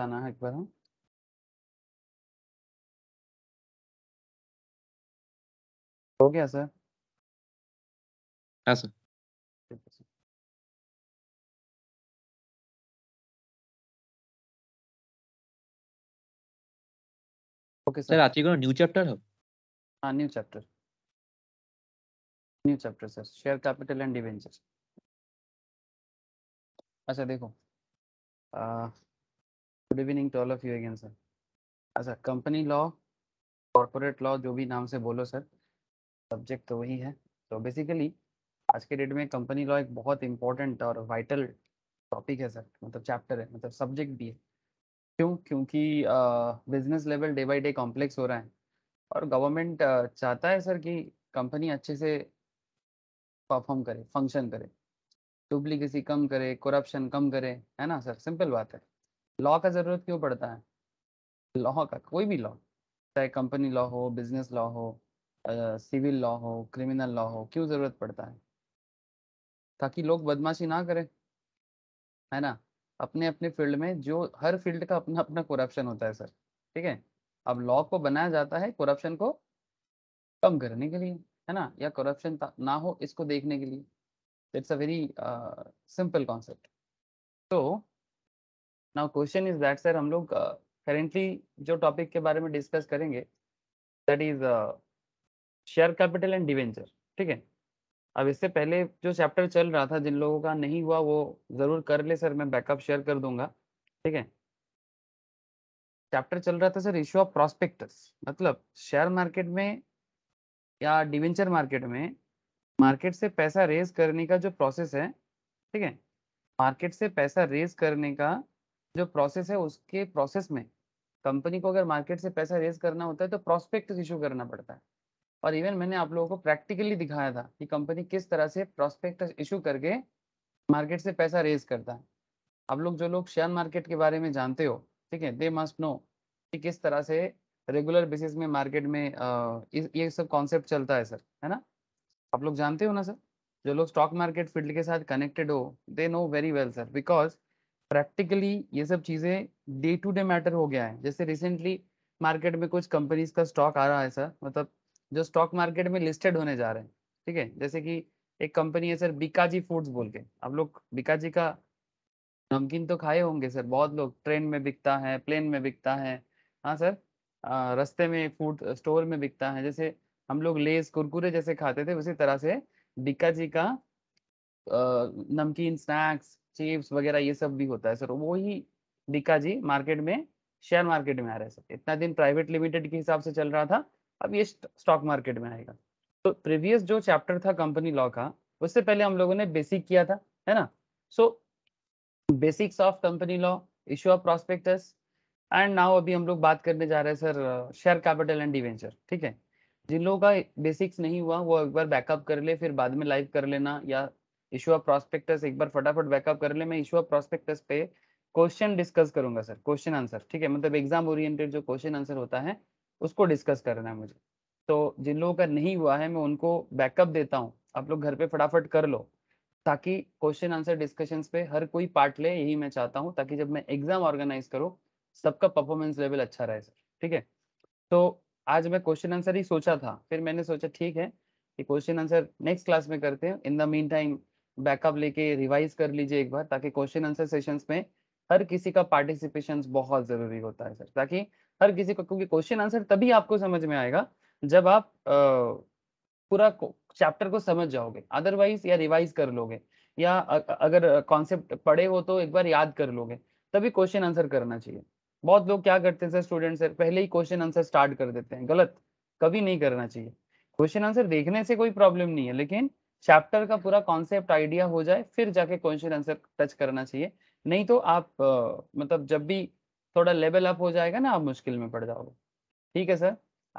बताना है एक बार हम हो गया सर हाँ सर ओके सर आज का न्यू चैप्टर है हाँ new chapter new chapter sir share capital and debenture अच्छा देखो आ, good evening to all of you again sir अच्छा कंपनी लॉ कॉरपोरेट लॉ जो भी नाम से बोलो सर सब्जेक्ट तो वही है तो बेसिकली आज के डेट में कंपनी लॉ एक बहुत इंपॉर्टेंट और वाइटल टॉपिक है सर मतलब चैप्टर है मतलब सब्जेक्ट भी है क्यों क्योंकि business level day by day complex हो रहा है और गवर्नमेंट uh, चाहता है सर कि कंपनी अच्छे से परफॉर्म करे फंक्शन करे डुप्लीकेसी कम करे करप्शन कम करे है ना सर सिंपल बात है लॉ का जरूरत क्यों पड़ता है लॉ का कोई भी लॉ चाहे कंपनी लॉ हो बिजनेस लॉ हो सिविल लॉ हो क्रिमिनल लॉ हो क्यों जरूरत पड़ता है ताकि लोग बदमाशी ना करें है ना अपने अपने फील्ड में जो हर फील्ड का अपना अपना करप्शन होता है सर ठीक है अब लॉ को बनाया जाता है करप्शन को कम करने के लिए है ना या करप्शन ना हो इसको देखने के लिए it's a very simple concept तो now question is that sir हम लोग करेंटली uh, जो टॉपिक के बारे में डिस्कस करेंगे that is share capital and debenture ठीक है अब इससे पहले जो चैप्टर चल रहा था जिन लोगों का नहीं हुआ वो जरूर कर ले सर मैं बैकअप शेयर कर दूंगा ठीक है चैप्टर चल रहा था सर इश्यू ऑफ प्रोस्पेक्टस मतलब शेयर मार्केट में या डिवेंचर मार्केट में मार्केट से पैसा रेज करने का जो प्रोसेस है ठीक है मार्केट से पैसा रेज करने का जो प्रोसेस है उसके प्रोसेस में कंपनी को अगर मार्केट से पैसा रेज करना होता है तो प्रोस्पेक्ट इशू करना पड़ता है और इवन मैंने आप लोगों को प्रैक्टिकली दिखाया था कि कंपनी किस तरह से प्रोस्पेक्ट इशू करके मार्केट से पैसा रेज करता है आप लोग जो लोग शेयर मार्केट के बारे में जानते हो ठीक है दे मस्ट नो कि किस तरह से रेगुलर बेसिस में मार्केट में ये सब कॉन्सेप्ट चलता है सर है ना आप लोग जानते हो ना सर जो लोग स्टॉक मार्केट फील्ड के साथ कनेक्टेड हो they know very well sir because practically ये सब चीज़ें डे टू डे मैटर हो गया है जैसे रिसेंटली मार्केट में कुछ कंपनीज का स्टॉक आ रहा है सर मतलब जो स्टॉक मार्केट में लिस्टेड होने जा रहे हैं ठीक है जैसे कि एक कंपनी है सर बिकाजी फूड्स बोल के आप लोग बिकाजी का नमकीन तो खाए होंगे सर बहुत लोग ट्रेन में बिकता है प्लेन में बिकता है हाँ सर रस्ते में फूड स्टोर में बिकता है जैसे हम लोग लेस कुरकुरे जैसे खाते थे उसी तरह से बिकाजी का नमकीन स्नैक्स चिप्स वगैरह ये सब भी होता है सर वो ही दिखा जी मार्केट में शेयर मार्केट में आ रहा है सर इतना दिन प्राइवेट लिमिटेड के हिसाब से चल रहा था अब ये स्टॉक मार्केट में आएगा तो प्रीवियस जो चैप्टर था कंपनी लॉ का उससे पहले हम लोगों ने बेसिक किया था है ना so basics of company law issue of prospectus and now अभी हम लोग बात करने जा रहे हैं sir share capital and debenture ठीक है जिन लोगों का बेसिक्स नहीं हुआ वो एक बार बैकअप कर ले फिर बाद में लाइव कर लेना या इशू ऑफ प्रोस्पेक्टस एक बार फटाफट बैकअप कर ले मैं इशू ऑफ प्रोस्पेक्टस पे क्वेश्चन डिस्कस करूंगा सर क्वेश्चन आंसर ठीक है मतलब एग्जाम ओरिएंटेड जो क्वेश्चन आंसर होता है उसको डिस्कस करना है मुझे तो जिन लोगों का नहीं हुआ है मैं उनको बैकअप देता हूँ आप लोग घर पे फटाफट कर लो ताकि क्वेश्चन आंसर डिस्कशन पे हर कोई पार्ट ले यही मैं चाहता हूँ ताकि जब मैं एग्जाम ऑर्गेनाइज करूँ सबका परफॉर्मेंस लेवल अच्छा रहे सर ठीक है तो आज मैं क्वेश्चन आंसर ही सोचा था फिर मैंने सोचा ठीक है कि क्वेश्चन आंसर नेक्स्ट क्लास में करते हैं in the meantime backup लेके रिवाइज कर लीजिए एक बार ताकि क्वेश्चन आंसर सेशंस में हर किसी का पार्टिसिपेशन बहुत जरूरी होता है सर ताकि हर किसी का क्योंकि क्वेश्चन आंसर तभी आपको समझ में आएगा जब आप पूरा चैप्टर को समझ जाओगे अदरवाइज या रिवाइज कर लोगे या अगर कॉन्सेप्ट पढ़े हो तो एक बार याद कर लोगे तभी क्वेश्चन आंसर करना चाहिए बहुत लोग क्या करते हैं सर स्टूडेंट सर पहले ही क्वेश्चन आंसर स्टार्ट कर देते हैं गलत कभी नहीं करना चाहिए क्वेश्चन आंसर देखने से कोई प्रॉब्लम नहीं है लेकिन चैप्टर का पूरा कॉन्सेप्ट आइडिया हो जाए फिर जाके क्वेश्चन आंसर टच करना चाहिए नहीं तो आप आ, मतलब जब भी थोड़ा लेवल अप हो जाएगा ना आप मुश्किल में पड़ जाओगे ठीक है सर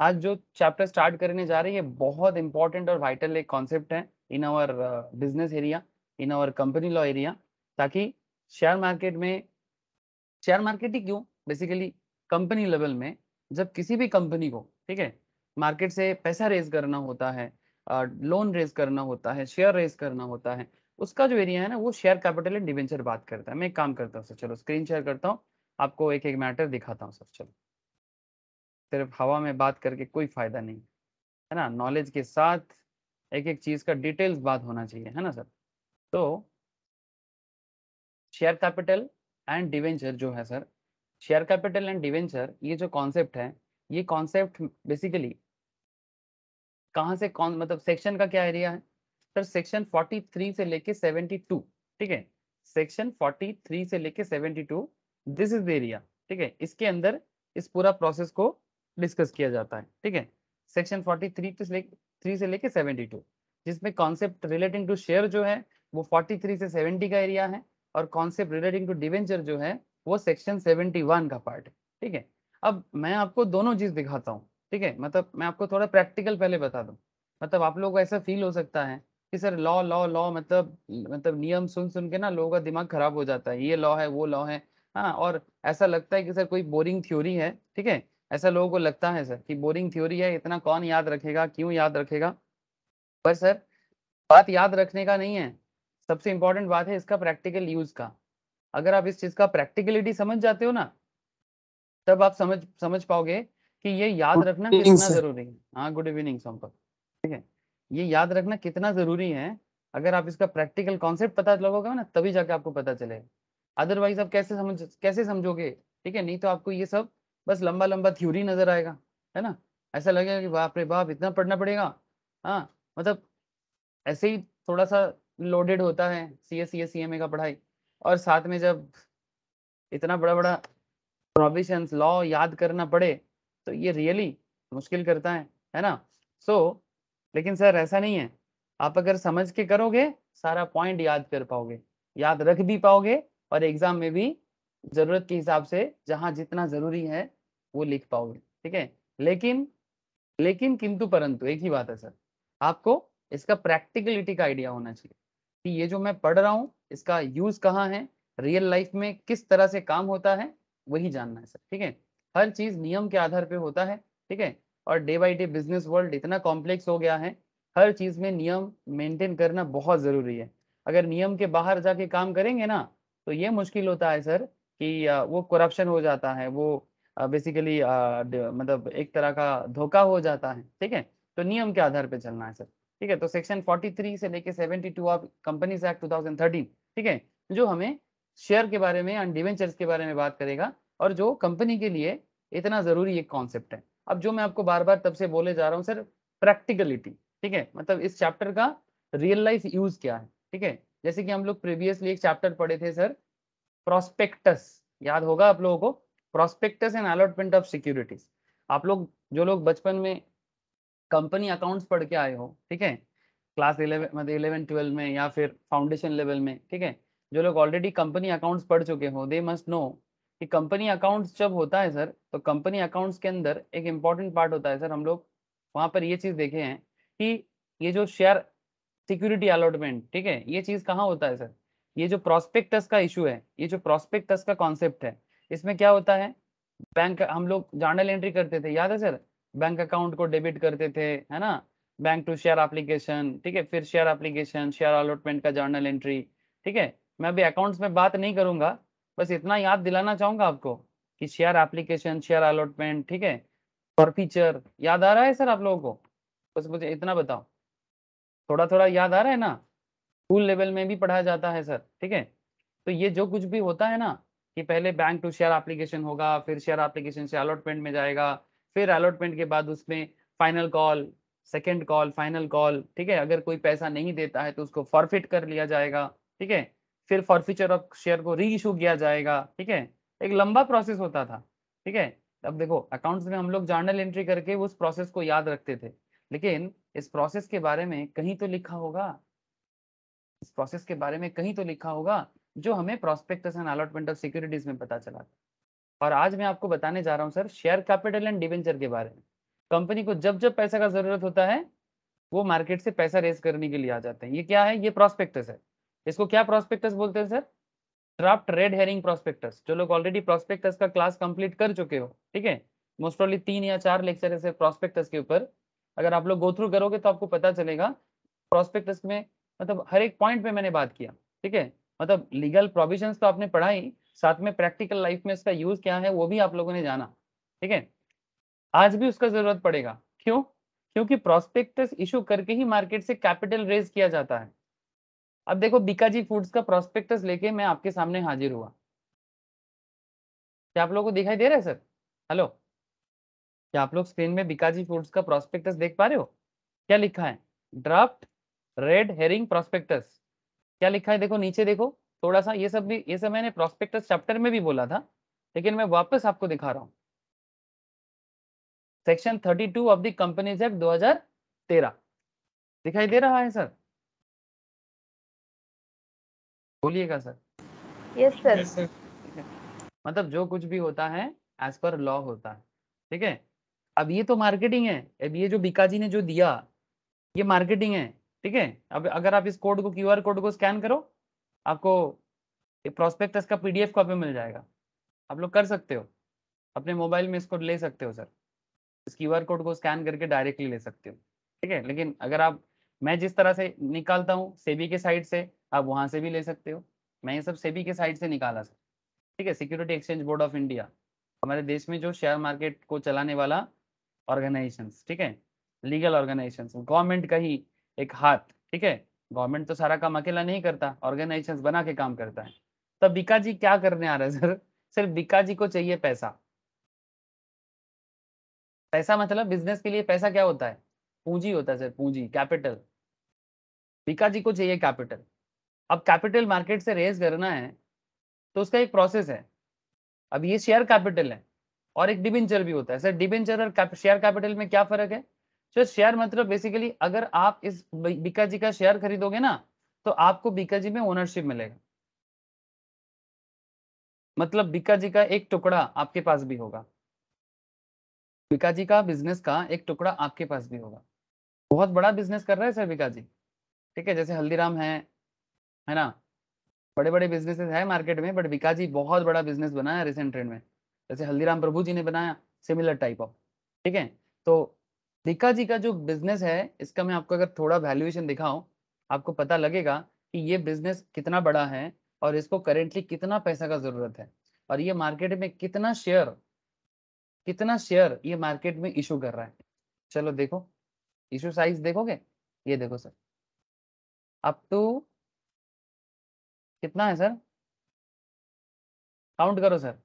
आज जो चैप्टर स्टार्ट करने जा रहे हैं बहुत इंपॉर्टेंट और वाइटल एक कॉन्सेप्ट है in our business area in our company law area ताकि शेयर मार्केट में शेयर मार्केट ही क्यों बेसिकली कंपनी लेवल में जब किसी भी कंपनी को ठीक है मार्केट से पैसा रेज करना होता है लोन रेज करना होता है शेयर रेज करना होता है उसका जो एरिया है ना वो शेयर कैपिटल एंड डिवेंचर बात करता है मैं एक काम करता हूँ सर चलो स्क्रीन शेयर करता हूँ आपको एक एक मैटर दिखाता हूँ सर चलो सिर्फ हवा में बात करके कोई फायदा नहीं है ना नॉलेज के साथ एक एक चीज का डिटेल्स बात होना चाहिए है ना सर तो शेयर कैपिटल एंड डिवेंचर जो है sir share capital and debenture ये जो कॉन्सेप्ट है ये कॉन्सेप्ट बेसिकली कहाँ से कौन मतलब सेक्शन का क्या एरिया है सर सेक्शन 43 से लेके 72 ठीक है सेक्शन 43 से लेके 72 दिस इज द एरिया ठीक है इसके अंदर इस पूरा प्रोसेस को डिस्कस किया जाता है ठीक है सेक्शन 43 से लेके थ्री से लेके 72 जिसमें कॉन्सेप्ट रिलेटिंग टू शेयर जो है वो 43 से 70 का एरिया है और कॉन्सेप्ट रिलेटिंग टू डिवेंचर जो है वो सेक्शन 71 का पार्ट है ठीक है अब मैं आपको दोनों चीज दिखाता हूँ ठीक है मतलब मैं आपको थोड़ा प्रैक्टिकल पहले बता दूं मतलब आप लोग को ऐसा फील हो सकता है कि सर लॉ लॉ लॉ मतलब मतलब नियम सुन सुन के ना लोगों का दिमाग खराब हो जाता है ये लॉ है वो लॉ है हाँ और ऐसा लगता है कि सर कोई बोरिंग थ्योरी है ठीक है ऐसा लोगों को लगता है सर कि बोरिंग थ्योरी है इतना कौन याद रखेगा क्यों याद रखेगा पर सर बात याद रखने का नहीं है सबसे इम्पोर्टेंट बात है इसका प्रैक्टिकल यूज का अगर आप इस चीज का प्रैक्टिकलिटी समझ जाते हो ना तब आप समझ समझ पाओगे कि ये याद रखना कितना जरूरी है हाँ गुड इवनिंग संपर्क ठीक है ये याद रखना कितना जरूरी है अगर आप इसका प्रैक्टिकल कॉन्सेप्ट पता लगोगे ना तभी जाके आपको पता चलेगा अदरवाइज आप कैसे समझ कैसे समझोगे ठीक है नहीं तो आपको ये सब बस लंबा लंबा थ्योरी नजर आएगा है ना ऐसा लगेगा कि बाप रे बाप इतना पढ़ना पड़ेगा हाँ मतलब ऐसे ही थोड़ा सा लोडेड होता है C S C S C M A का पढ़ाई और साथ में जब इतना बड़ा बड़ा प्रोविशंस लॉ याद करना पड़े तो ये रियली मुश्किल करता है है ना सो so, लेकिन सर ऐसा नहीं है आप अगर समझ के करोगे सारा पॉइंट याद कर पाओगे याद रख भी पाओगे और एग्जाम में भी जरूरत के हिसाब से जहां जितना जरूरी है वो लिख पाओगे ठीक है लेकिन लेकिन किंतु परंतु एक ही बात है सर आपको इसका प्रैक्टिकलिटी का आइडिया होना चाहिए कि ये जो मैं पढ़ रहा हूँ इसका यूज कहाँ है रियल लाइफ में किस तरह से काम होता है वही जानना है सर ठीक है हर चीज नियम के आधार पे होता है ठीक है और day by day business world इतना कॉम्प्लेक्स हो गया है हर चीज में नियम मेंटेन करना बहुत जरूरी है अगर नियम के बाहर जाके काम करेंगे ना तो ये मुश्किल होता है सर कि वो करप्शन हो जाता है वो बेसिकली मतलब एक तरह का धोखा हो जाता है ठीक है तो नियम के आधार पे चलना है सर ठीक है तो सेक्शन 43 से लेके 72 ऑफ कंपनीज एक्ट 2013 ठीक है जो हमें शेयर के बारे में एंड डिवेंचर्स के बारे में बात करेगा और जो कंपनी के लिए इतना जरूरी एक कॉन्सेप्ट है अब जो मैं आपको बार बार तब से बोले जा रहा हूँ सर प्रैक्टिकलिटी ठीक है मतलब इस चैप्टर का रियल लाइफ यूज क्या है ठीक है जैसे कि हम लोग प्रीवियसली एक चैप्टर पढ़े थे सर प्रोस्पेक्टस याद होगा आप लोगों को prospectus and allotment of securities आप लोग जो लोग बचपन में कंपनी अकाउंट्स पढ़ के आए हो ठीक है क्लास इलेवन मतलब इलेवन ट्वेल्व में या फिर फाउंडेशन लेवल में ठीक है जो लोग ऑलरेडी कंपनी अकाउंट्स पढ़ चुके हो दे मस्ट नो कि कंपनी अकाउंट्स जब होता है सर तो कंपनी अकाउंट्स के अंदर एक इम्पॉर्टेंट पार्ट होता है सर हम लोग वहां पर ये चीज़ देखे हैं कि ये जो शेयर सिक्योरिटी अलॉटमेंट ठीक है ये चीज़ कहाँ होता है सर ये जो प्रोस्पेक्टस का इशू है ये जो प्रोस्पेक्टस का कॉन्सेप्ट है इसमें क्या होता है बैंक हम लोग जर्नल एंट्री करते थे याद है सर बैंक अकाउंट को डेबिट करते थे है ना बैंक टू शेयर एप्लीकेशन ठीक है फिर शेयर एप्लीकेशन शेयर अलॉटमेंट का जर्नल एंट्री ठीक है मैं अभी अकाउंट्स में बात नहीं करूंगा बस इतना याद दिलाना चाहूंगा आपको कि शेयर एप्लीकेशन शेयर अलॉटमेंट ठीक है पर फीचर याद आ रहा है सर आप लोगों को बस मुझे इतना बताओ थोड़ा थोड़ा याद आ रहा है ना स्कूल लेवल में भी पढ़ाया जाता है सर ठीक है तो ये जो कुछ भी होता है ना कि पहले बैंक टू शेयर एप्लीकेशन होगा फिर शेयर एप्लीकेशन से अलॉटमेंट में जाएगा फिर अलॉटमेंट के बाद उसमें final call second call final call ठीक है अगर कोई पैसा नहीं देता है तो उसको फॉरफिट कर लिया जाएगा ठीक है फिर फॉरफ्यूचर ऑफ शेयर को री इशू किया जाएगा ठीक है एक लंबा प्रोसेस होता था ठीक है अब देखो अकाउंट्स में हम लोग जर्नल एंट्री करके उस प्रोसेस को याद रखते थे लेकिन इस प्रोसेस के बारे में कहीं तो लिखा होगा इस प्रोसेस के बारे में कहीं तो लिखा होगा जो हमें prospectus and allotment of securities में पता चला था और आज मैं आपको बताने जा रहा हूँ sir share capital and debenture के बारे में कंपनी को जब जब पैसा का जरूरत होता है वो मार्केट से पैसा रेस करने के लिए आ जाते हैं ये क्या है ये प्रोस्पेक्टस है इसको क्या प्रोस्पेक्टस बोलते हैं sir draft red herring prospectus जो लोग ऑलरेडी प्रोस्पेक्टस का क्लास कंप्लीट कर चुके हो ठीक है मोस्ट तीन या चार लेक्चर है प्रोस्पेक्टस के ऊपर अगर आप लोग गो थ्रू करोगे तो आपको पता चलेगा प्रोस्पेक्टस में मतलब हर एक पॉइंट पे मैंने बात किया ठीक है मतलब लीगल प्रोविजन तो आपने पढ़ाई साथ में प्रैक्टिकल लाइफ में इसका यूज क्या है वो भी आप लोगों ने जाना ठीक है आज भी उसका जरूरत पड़ेगा क्यों क्योंकि प्रोस्पेक्टस इशू करके ही मार्केट से कैपिटल रेज किया जाता है अब देखो बीकाजी फूड्स का प्रोस्पेक्टस लेके मैं आपके सामने हाजिर हुआ क्या आप लोगों को दिखाई दे रहा है सर हेलो क्या आप लोग स्क्रीन में बीकाजी फूड्स का प्रोस्पेक्टस देख पा रहे हो क्या लिखा है ड्राफ्ट रेड हेरिंग प्रोस्पेक्टस क्या लिखा है देखो नीचे देखो थोड़ा सा ये सब भी ये सब मैंने प्रोस्पेक्टस चैप्टर में भी बोला था लेकिन मैं वापस आपको दिखा रहा हूँ section thirty two of the companies act 2013 दिखाई दे रहा है सर बोलिएगा सर यस सर मतलब जो कुछ भी होता है एज पर लॉ होता है ठीक है अब ये तो मार्केटिंग है अब ये जो बिकाजी ने जो दिया ये मार्केटिंग है ठीक है अब अगर आप इस कोड को क्यूआर कोड को स्कैन करो आपको ये प्रोस्पेक्टस का पीडीएफ कॉपी मिल जाएगा आप लोग कर सकते हो अपने मोबाइल में इसको ले सकते हो सर इस क्यूआर कोड को स्कैन करके डायरेक्टली ले सकते हो ठीक है लेकिन अगर आप मैं जिस तरह से निकालता हूँ सेबी के साइड से आप वहां से भी ले सकते हो मैं ये सब सेबी के साइड से निकाला सर ठीक है security exchange board of India हमारे देश में जो शेयर मार्केट को चलाने वाला ऑर्गेनाइजेशन ठीक है लीगल ऑर्गेनाइजेशन गवर्नमेंट का ही एक हाथ ठीक है गवर्नमेंट तो सारा काम अकेला नहीं करता ऑर्गेनाइजेशन बना के काम करता है तब बिका जी क्या करने आ रहे हैं सर सिर्फ बिका जी को चाहिए पैसा पैसा मतलब बिजनेस के लिए पैसा क्या होता है पूंजी होता है सर पूंजी कैपिटल जी को चाहिए कैपिटल अब कैपिटल मार्केट से रेज करना है तो उसका एक प्रोसेस है अब ये शेयर कैपिटल है और एक डिबेंचर भी होता है सर डिबेंचर और शेयर कैपिटल में क्या फर्क है सर शेयर मतलब बेसिकली अगर आप इस बीका जी का शेयर खरीदोगे ना तो आपको बीका जी में ओनरशिप मिलेगा मतलब बीका जी का एक टुकड़ा आपके पास भी होगा बीका जी का बिजनेस का एक टुकड़ा आपके पास भी होगा बहुत बड़ा बिजनेस कर रहा है सर बीका जी ठीक है जैसे हल्दीराम है है ना बड़े बड़े बिजनेसेस है मार्केट में बट जी बहुत बड़ा बिजनेस बनाया रिसेंट ट्रेंड में जैसे हल्दीराम प्रभु जी ने बनाया सिमिलर टाइप ऑफ ठीक है तो विका जी का जो बिजनेस है इसका मैं आपको अगर थोड़ा वैल्यूएशन दिखाऊं आपको पता लगेगा कि ये बिजनेस कितना बड़ा है और इसको करेंटली कितना पैसा का जरूरत है और ये मार्केट में कितना शेयर कितना शेयर ये मार्केट में इशू कर रहा है चलो देखो इशू साइज देखोगे ये देखो सर अप टू कितना है सर काउंट करो सर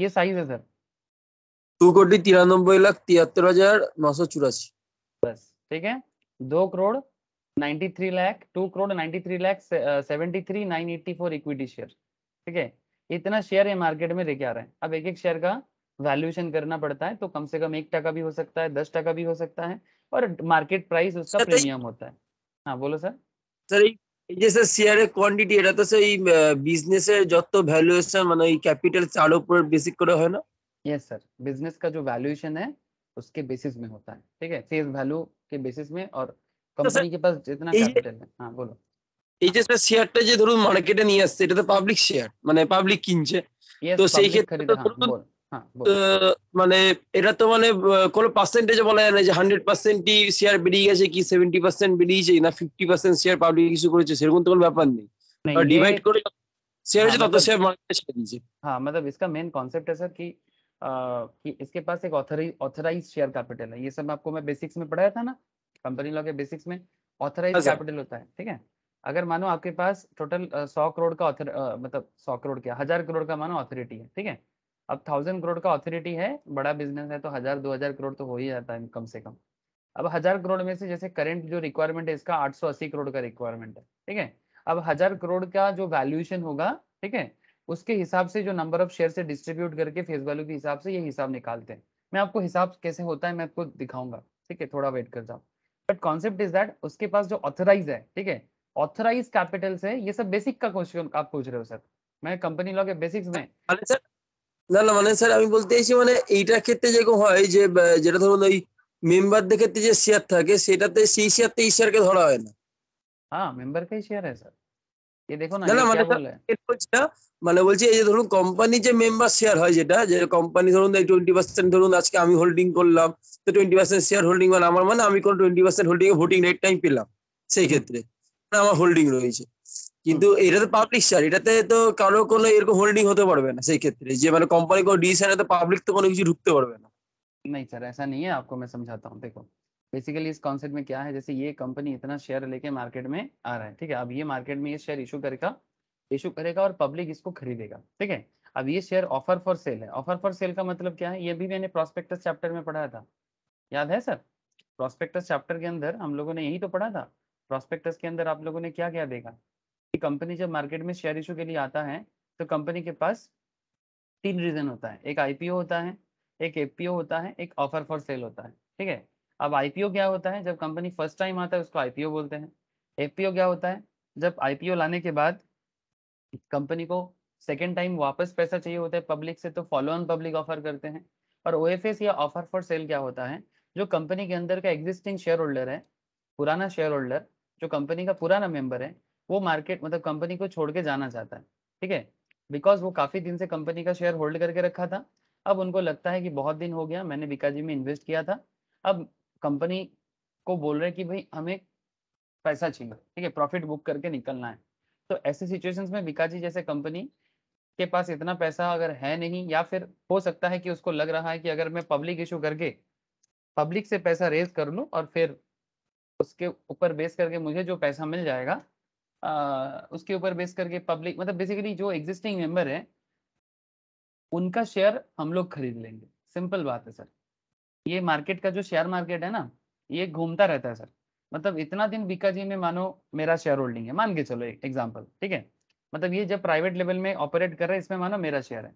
ये साइज है सर दो कोटी तिरानबे लाख तिहत्तर हजार नौ सौ चौरासी बस ठीक है दो crore ninety three lakh two crore ninety three lakh seventy three nine eighty four equity share ठीक है इतना शेयर ये मार्केट में लेके आ रहे हैं अब एक एक शेयर का वैल्यूएशन करना पड़ता है तो कम से कम एक टका भी हो सकता है दस टका भी हो सकता है और मार्केट प्राइस उसका तो प्रीमियम होता है हाँ बोलो सर सर যে স্যার শেয়ারের কোয়ান্টিটি এটা তো সেই বিজনেসের যত ভ্যালুয়েশন মানে ওই ক্যাপিটাল চার উপর বেসিক করে হয় না यस सर बिजनेस तो का जो वैल्यूएशन है उसके बेसिस में होता है ठीक है फेस वैल्यू के बेसिस में और कंपनी तो के पास जितना कैपिटल है हाँ बोलो এই যে স্যার শেয়ারটা যে ধরুন মার্কেটে নিয়ে আসছে এটা তো পাবলিক শেয়ার মানে পাবলিক কিনছে তো সেই ক্ষেত্রে মানে এটা তো মানে পার্সেন্টেজ বলা যায় না যে হান্ড্রেড শেয়ার বেরিয়ে গেছে কি সেভেন্টি পার্সেন্ট বেরিয়েছে না fifty percent share public issue করেছে সেরকম তো কোনো ব্যাপার নেই अगर मानो आपके पास टोटल सौ करोड़ का मतलब सौ करोड़ क्या हजार करोड़ का मानो ऑथोरिटी है ठीक है अब थाउजेंड करोड़ का ऑथोरिटी है बड़ा बिजनेस है तो हजार दो हजार करोड़ तो हो ही जाता है कम से कम अब हजार करोड़ में से जैसे करंट जो रिक्वायरमेंट है इसका आठ सौ अस्सी करोड़ का रिक्वायरमेंट है ठीक है अब हजार करोड़ का जो वैल्यूएशन होगा ठीक है उसके हिसाब से जो नंबर ऑफ शेयर से डिस्ट्रीब्यूट करके फेस वैल्यू के हिसाब से ये हिसाब निकालते हैं मैं आपको हिसाब कैसे होता है मैं आपको दिखाऊंगा ठीक है थोड़ा वेट कर जाओ बट कॉन्सेप्ट इज दैट उसके पास जो ऑथराइज है ठीक है ऑथराइज कैपिटल से ये सब बेसिक का क्वेश्चन आप पूछ रहे हो सर मैं कंपनी लॉ के बेसिक्स में सर না না মানে স্যার আমি বলতে চাইছি মানে এইটার ক্ষেত্রে যেরকম হয় যে যেটা ধরুন ওই মেম্বারদের ক্ষেত্রে যে শেয়ার থাকে সেটাতে সেই শেয়ারতে এই শেয়ারকে ধরা হয় না হ্যাঁ মেম্বারকেই শেয়ার হয় স্যার দেখো না না মানে বলছি না মানে বলছি এই যে ধরুন কোম্পানি যে মেম্বার শেয়ার হয় যেটা যে কোম্পানি ধরুন এই টোয়েন্টি পার্সেন্ট ধরুন আজকে আমি হোল্ডিং করলাম তো টোয়েন্টি পার্সেন্ট শেয়ার হোল্ডিং মানে আমার মানে আমি কোন টোয়েন্টি পার্সেন্ট হোল্ডিং এ ভোটিং রাইট টাইম পেলাম সেই ক্ষেত্রে মানে আমার হোল্ডিং রয়েছে কিন্তু এটাতে পাবলিক শেয়ার এটাতে তো কারো কোনো এরকম হোল্ডিং হতে পারবে না সেই ক্ষেত্রে যে মানে কোম্পানি কোনো ডিসিশন তো পাবলিক তো কোনো কিছু ঢুকতে পারবে না नहीं सर ऐसा नहीं है आपको मैं समझाता हूँ देखो बेसिकली इस कॉन्सेप्ट में क्या है जैसे ये कंपनी इतना शेयर लेके मार्केट में आ रहा है ठीक है अब ये मार्केट में ये शेयर इशू करेगा इशू करेगा और पब्लिक इसको खरीदेगा ठीक है अब ये शेयर ऑफर फॉर सेल है ऑफर फॉर सेल का मतलब क्या है ये भी मैंने प्रोस्पेक्टस चैप्टर में पढ़ा था याद है सर प्रोस्पेक्टस चैप्टर के अंदर हम लोगों ने यही तो पढ़ा था प्रोस्पेक्टस के अंदर आप लोगों ने क्या क्या देखा कंपनी जब मार्केट में शेयर इशू के लिए आता है तो कंपनी के पास तीन रीजन होता है एक आईपीओ होता है एक एफपीओ होता है एक ऑफर फॉर सेल होता है ठीक है अब आईपीओ क्या होता है जब कंपनी फर्स्ट टाइम आता है उसको आईपीओ बोलते हैं एफपीओ क्या होता है जब आईपीओ लाने के बाद कंपनी को सेकेंड टाइम वापस पैसा चाहिए होता है पब्लिक से तो फॉलो ऑन पब्लिक ऑफर करते हैं और ओ या ऑफर फॉर सेल क्या होता है जो कंपनी के अंदर का एग्जिस्टिंग शेयर होल्डर है पुराना शेयर होल्डर जो कंपनी का पुराना मेंबर है वो मार्केट मतलब कंपनी को छोड़ के जाना चाहता है ठीक है बिकॉज वो काफी दिन से कंपनी का शेयर होल्ड करके रखा था अब उनको लगता है कि बहुत दिन हो गया मैंने बिकाजी में इन्वेस्ट किया था अब कंपनी को बोल रहे कि भाई हमें पैसा चाहिए ठीक है प्रॉफिट बुक करके निकलना है तो ऐसे सिचुएशंस में बिकाजी जैसे कंपनी के पास इतना पैसा अगर है नहीं या फिर हो सकता है कि उसको लग रहा है कि अगर मैं पब्लिक इशू करके पब्लिक से पैसा रेज कर लूँ और फिर उसके ऊपर बेस करके मुझे जो पैसा मिल जाएगा उसके ऊपर बेस करके पब्लिक मतलब बेसिकली जो एग्जिस्टिंग मेंबर है उनका शेयर हम लोग खरीद लेंगे सिंपल बात है सर ये मार्केट का जो शेयर मार्केट है ना ये घूमता रहता है सर मतलब इतना दिन बीकाजी में मानो मेरा शेयर होल्डिंग है मान के चलो एक एग्जाम्पल ठीक है मतलब ये जब प्राइवेट लेवल में ऑपरेट कर रहे हैं इसमें मानो मेरा शेयर है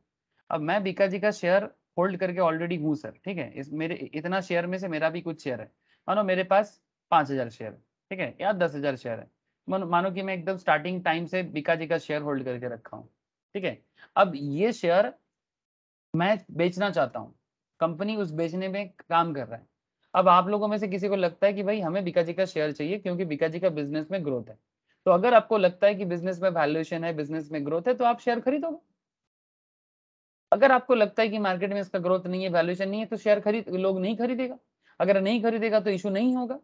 अब मैं बीकाजी का शेयर होल्ड करके ऑलरेडी हूँ सर ठीक है इस मेरे इतना शेयर में से मेरा भी कुछ शेयर है मानो मेरे पास पाँच हजार शेयर ठीक है या दस हजार शेयर है मानो कि मैं एकदम स्टार्टिंग टाइम से बीका जी का शेयर होल्ड करके रखा हूँ ठीक है अब ये शेयर मैं बेचना चाहता हूँ कंपनी उस बेचने में काम कर रहा है अब आप लोगों में से किसी को लगता है कि भाई हमें बीका जी का शेयर चाहिए क्योंकि बीका जी का बिजनेस में ग्रोथ है तो अगर आपको लगता है कि बिजनेस में वैल्यूएशन है बिजनेस में ग्रोथ है तो आप शेयर खरीदोगे अगर आपको लगता है कि मार्केट में इसका ग्रोथ नहीं है वैल्यूएशन नहीं है तो शेयर खरीद लोग नहीं खरीदेगा अगर नहीं खरीदेगा तो इशू नहीं होगा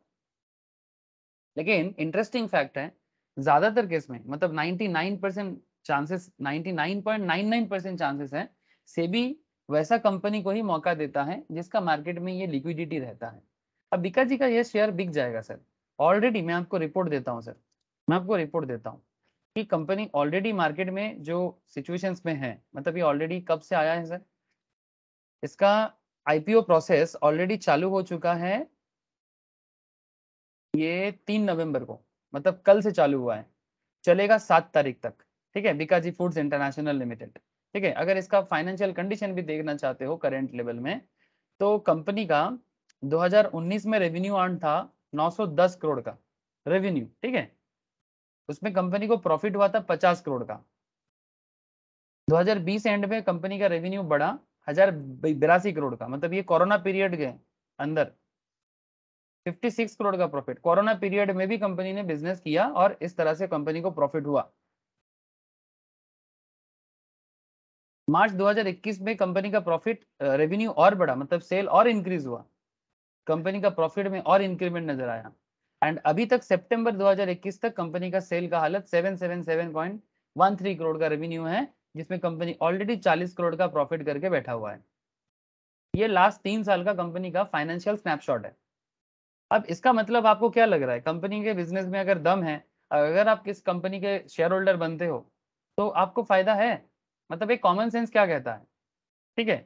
लेकिन इंटरेस्टिंग फैक्ट है ज्यादातर केस में मतलब 99 चांसेस 99.99 परसेंट चांसेस है सेबी वैसा कंपनी को ही मौका देता है जिसका मार्केट में ये लिक्विडिटी रहता है अब बिका जी का ये शेयर बिक जाएगा सर ऑलरेडी मैं आपको रिपोर्ट देता हूँ सर मैं आपको रिपोर्ट देता हूँ कि कंपनी ऑलरेडी मार्केट में जो सिचुएशंस में है मतलब ये ऑलरेडी कब से आया है सर इसका आईपीओ प्रोसेस ऑलरेडी चालू हो चुका है ये तीन नवंबर को मतलब कल से चालू हुआ है चलेगा सात तारीख तक ठीक है बिकाजी फूड्स इंटरनेशनल लिमिटेड ठीक है अगर इसका फाइनेंशियल कंडीशन भी देखना चाहते हो करेंट लेवल में तो कंपनी का 2019 में रेवेन्यू अर्न था 910 करोड़ का रेवेन्यू ठीक है उसमें कंपनी को प्रॉफिट हुआ था 50 करोड़ का 2020 एंड में कंपनी का रेवेन्यू बढ़ा हजार बिरासी करोड़ का मतलब ये कोरोना पीरियड के अंदर 56 करोड़ का प्रॉफिट कोरोना पीरियड में भी कंपनी ने बिजनेस किया और इस तरह से कंपनी को प्रॉफिट हुआ मार्च 2021 में कंपनी का प्रॉफिट रेवेन्यू और बढ़ा मतलब सेल और इंक्रीज हुआ कंपनी का प्रॉफिट में और इंक्रीमेंट नजर आया एंड अभी तक सितंबर 2021 तक कंपनी का सेल का हालत 777.13 करोड़ का रेवेन्यू है जिसमें कंपनी ऑलरेडी 40 करोड़ का प्रॉफिट करके बैठा हुआ है ये लास्ट तीन साल का कंपनी का फाइनेंशियल स्नैपशॉट है अब इसका मतलब आपको क्या लग रहा है कंपनी के बिजनेस में अगर दम है अगर आप किस कंपनी के शेयर होल्डर बनते हो तो आपको फायदा है मतलब एक कॉमन सेंस क्या कहता है ठीक है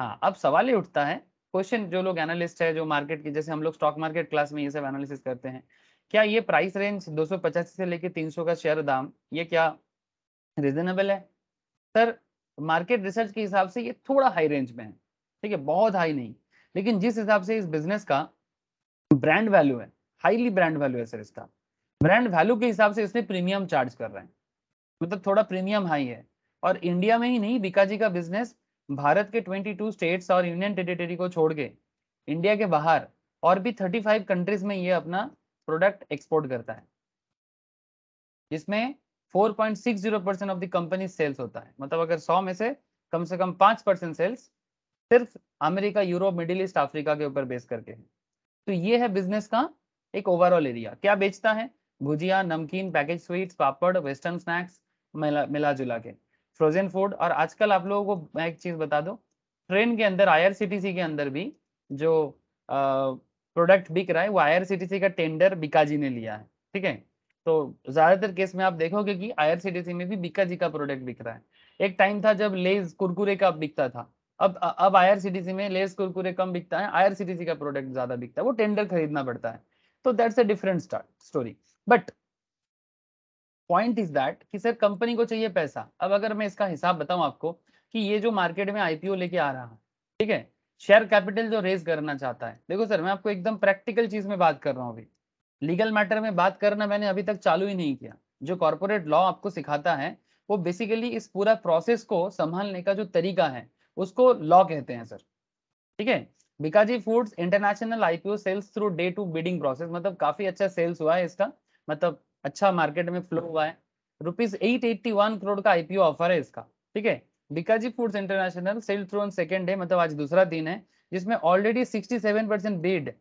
हाँ अब सवाल ही उठता है क्वेश्चन जो लोग एनालिस्ट है जो मार्केट की जैसे हम लोग स्टॉक मार्केट क्लास में ये सब एनालिसिस करते हैं क्या ये प्राइस रेंज दो से लेके तीन का शेयर दाम ये क्या रिजनेबल है सर मार्केट रिसर्च के हिसाब से ये थोड़ा हाई रेंज में है ठीक है बहुत हाई नहीं लेकिन जिस हिसाब से इस बिजनेस का ब्रांड वैल्यू है हाईली ब्रांड वैल्यू है सर इसका ब्रांड वैल्यू के हिसाब से इसने प्रीमियम चार्ज कर रहे हैं मतलब थोड़ा प्रीमियम हाई है और इंडिया में ही नहीं बिकाजी का बिजनेस भारत के 22 स्टेट्स और यूनियन टेरिटरी को छोड़ के इंडिया के बाहर और भी 35 कंट्रीज में ये अपना प्रोडक्ट एक्सपोर्ट करता है जिसमें 4.60 percent of the company sales होता है मतलब अगर 100 में से कम से कम 5 परसेंट सेल्स सिर्फ America Europe Middle East Africa के ऊपर बेस करके है तो ये है बिजनेस का एक ओवरऑल एरिया क्या बेचता है bhujia namkeen package sweets papad western snacks मिला मिला जुला के फ्रोजन फूड और आजकल आप लोगों को मैं एक चीज बता दो ट्रेन के अंदर आईआरसीटीसी के अंदर भी जो प्रोडक्ट बिक रहा है वो आईआरसीटीसी का टेंडर बिकाजी ने लिया है ठीक है तो ज्यादातर केस में आप देखोगे कि आईआरसीटीसी में भी बिकाजी का प्रोडक्ट बिक रहा है एक टाइम था जब लेज कुरकुरे का बिकता था अब अब आईआरसीटीसी में लेस कुरकुरे कम बिकता है आईआरसीटीसी का प्रोडक्ट ज्यादा बिकता है वो टेंडर खरीदना पड़ता है तो that's a different story but point is that कि सर कंपनी को चाहिए पैसा अब अगर मैं इसका हिसाब बताऊं आपको कि ये जो मार्केट में आईपीओ लेके आ रहा है ठीक है शेयर कैपिटल जो रेज करना चाहता है देखो सर मैं आपको एकदम प्रैक्टिकल चीज में बात कर रहा हूँ अभी लीगल मैटर में बात करना मैंने अभी तक चालू ही नहीं किया जो कॉर्पोरेट लॉ आपको सिखाता है वो बेसिकली इस पूरा प्रोसेस को संभालने का जो तरीका है उसको लॉ कहते हैं सर ठीक है Bikaji foods international IPO sales through day two bidding process मतलब काफी अच्छा सेल्स हुआ है इसका मतलब अच्छा मार्केट में फ्लो हुआ है rupees eight eighty one crore का आईपीओ ऑफर है इसका ठीक है Bikaji foods international sale through on second day मतलब आज दूसरा दिन है जिसमें already sixty seven percent bid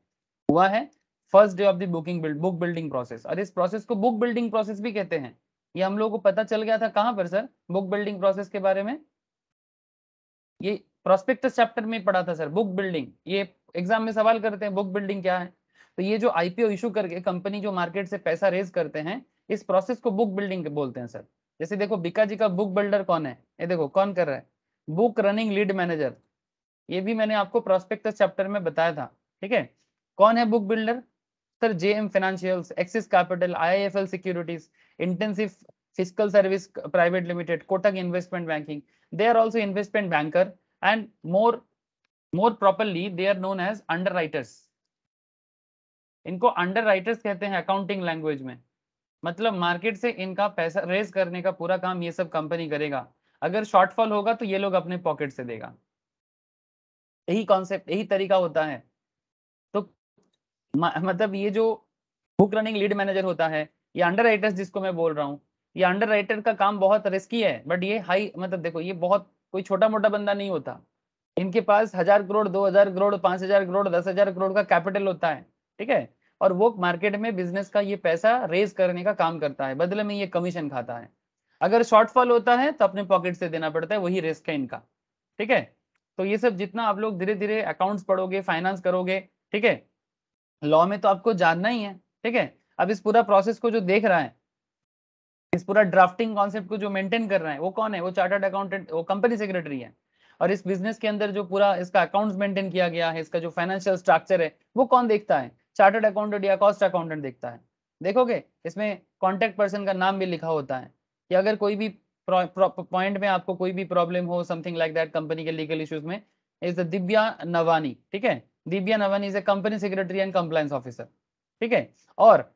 हुआ है first day of the booking build book building process और इस प्रोसेस को बुक बिल्डिंग प्रोसेस भी कहते हैं ये हम लोगों को पता चल गया था कहाँ पर सर बुक बिल्डिंग प्रोसेस के बारे में ये प्रोस्पेक्टस चैप्टर में पढ़ा था सर बुक बिल्डिंग ये एग्जाम में सवाल करते हैं बुक बिल्डिंग क्या है तो ये जो आईपीओ इशू करके कंपनी जो मार्केट से पैसा रेज करते हैं इस प्रोसेस को बुक बिल्डिंग बोलते हैं सर जैसे देखो बिका जी का बुक बिल्डर कौन है ये देखो कौन कर रहा है बुक रनिंग लीड मैनेजर ये भी मैंने आपको प्रोस्पेक्टस चैप्टर में बताया था ठीक है कौन है book builder sir J M financial Axis capital I securities intensive fiscal service uh, private limited kotak investment banking they are also investment banker and more more properly they are known as underwriters इनको underwriters कहते हैं accounting language में मतलब market से इनका पैसा raise करने का पूरा काम ये सब कंपनी करेगा अगर शॉर्टफॉल होगा तो ये लोग अपने पॉकेट से देगा यही कॉन्सेप्ट यही तरीका होता है तो मतलब ये जो बुक रनिंग लीड मैनेजर होता है या अंडर जिसको मैं बोल रहा हूँ ये अंडर राइटर का काम बहुत रिस्की है बट ये हाई मतलब देखो ये बहुत कोई छोटा मोटा बंदा नहीं होता इनके पास हजार करोड़ दो हजार करोड़ पांच हजार करोड़ दस हजार करोड़ का कैपिटल होता है ठीक है और वो मार्केट में बिजनेस का ये पैसा रेज करने का काम करता है बदले में ये कमीशन खाता है अगर शॉर्टफॉल होता है तो अपने पॉकेट से देना पड़ता है वही रिस्क है इनका ठीक है तो ये सब जितना आप लोग धीरे धीरे अकाउंट पढ़ोगे फाइनेंस करोगे ठीक है लॉ में तो आपको जानना ही है ठीक है अब इस पूरा प्रोसेस को जो देख रहा है इस पूरा ड्राफ्टिंग कॉन्सेप्ट को जो मेंटेन कर रहा है वो कौन है वो चार्टर्ड अकाउंटेंट वो कंपनी सेक्रेटरी है और इस बिजनेस के अंदर जो पूरा इसका अकाउंट्स मेंटेन किया गया है इसका जो फाइनेंशियल स्ट्रक्चर है वो कौन देखता है चार्टर्ड अकाउंटेंट या कॉस्ट अकाउंटेंट देखता है देखोगे इसमें कॉन्टेक्ट पर्सन का नाम भी लिखा होता है कि अगर कोई भी पॉइंट में आपको कोई भी प्रॉब्लम हो समथिंग लाइक दैट कंपनी के लीगल इश्यूज में इज द दिव्या नवानी ठीक है Divya Navani is a company secretary and compliance officer ठीक है और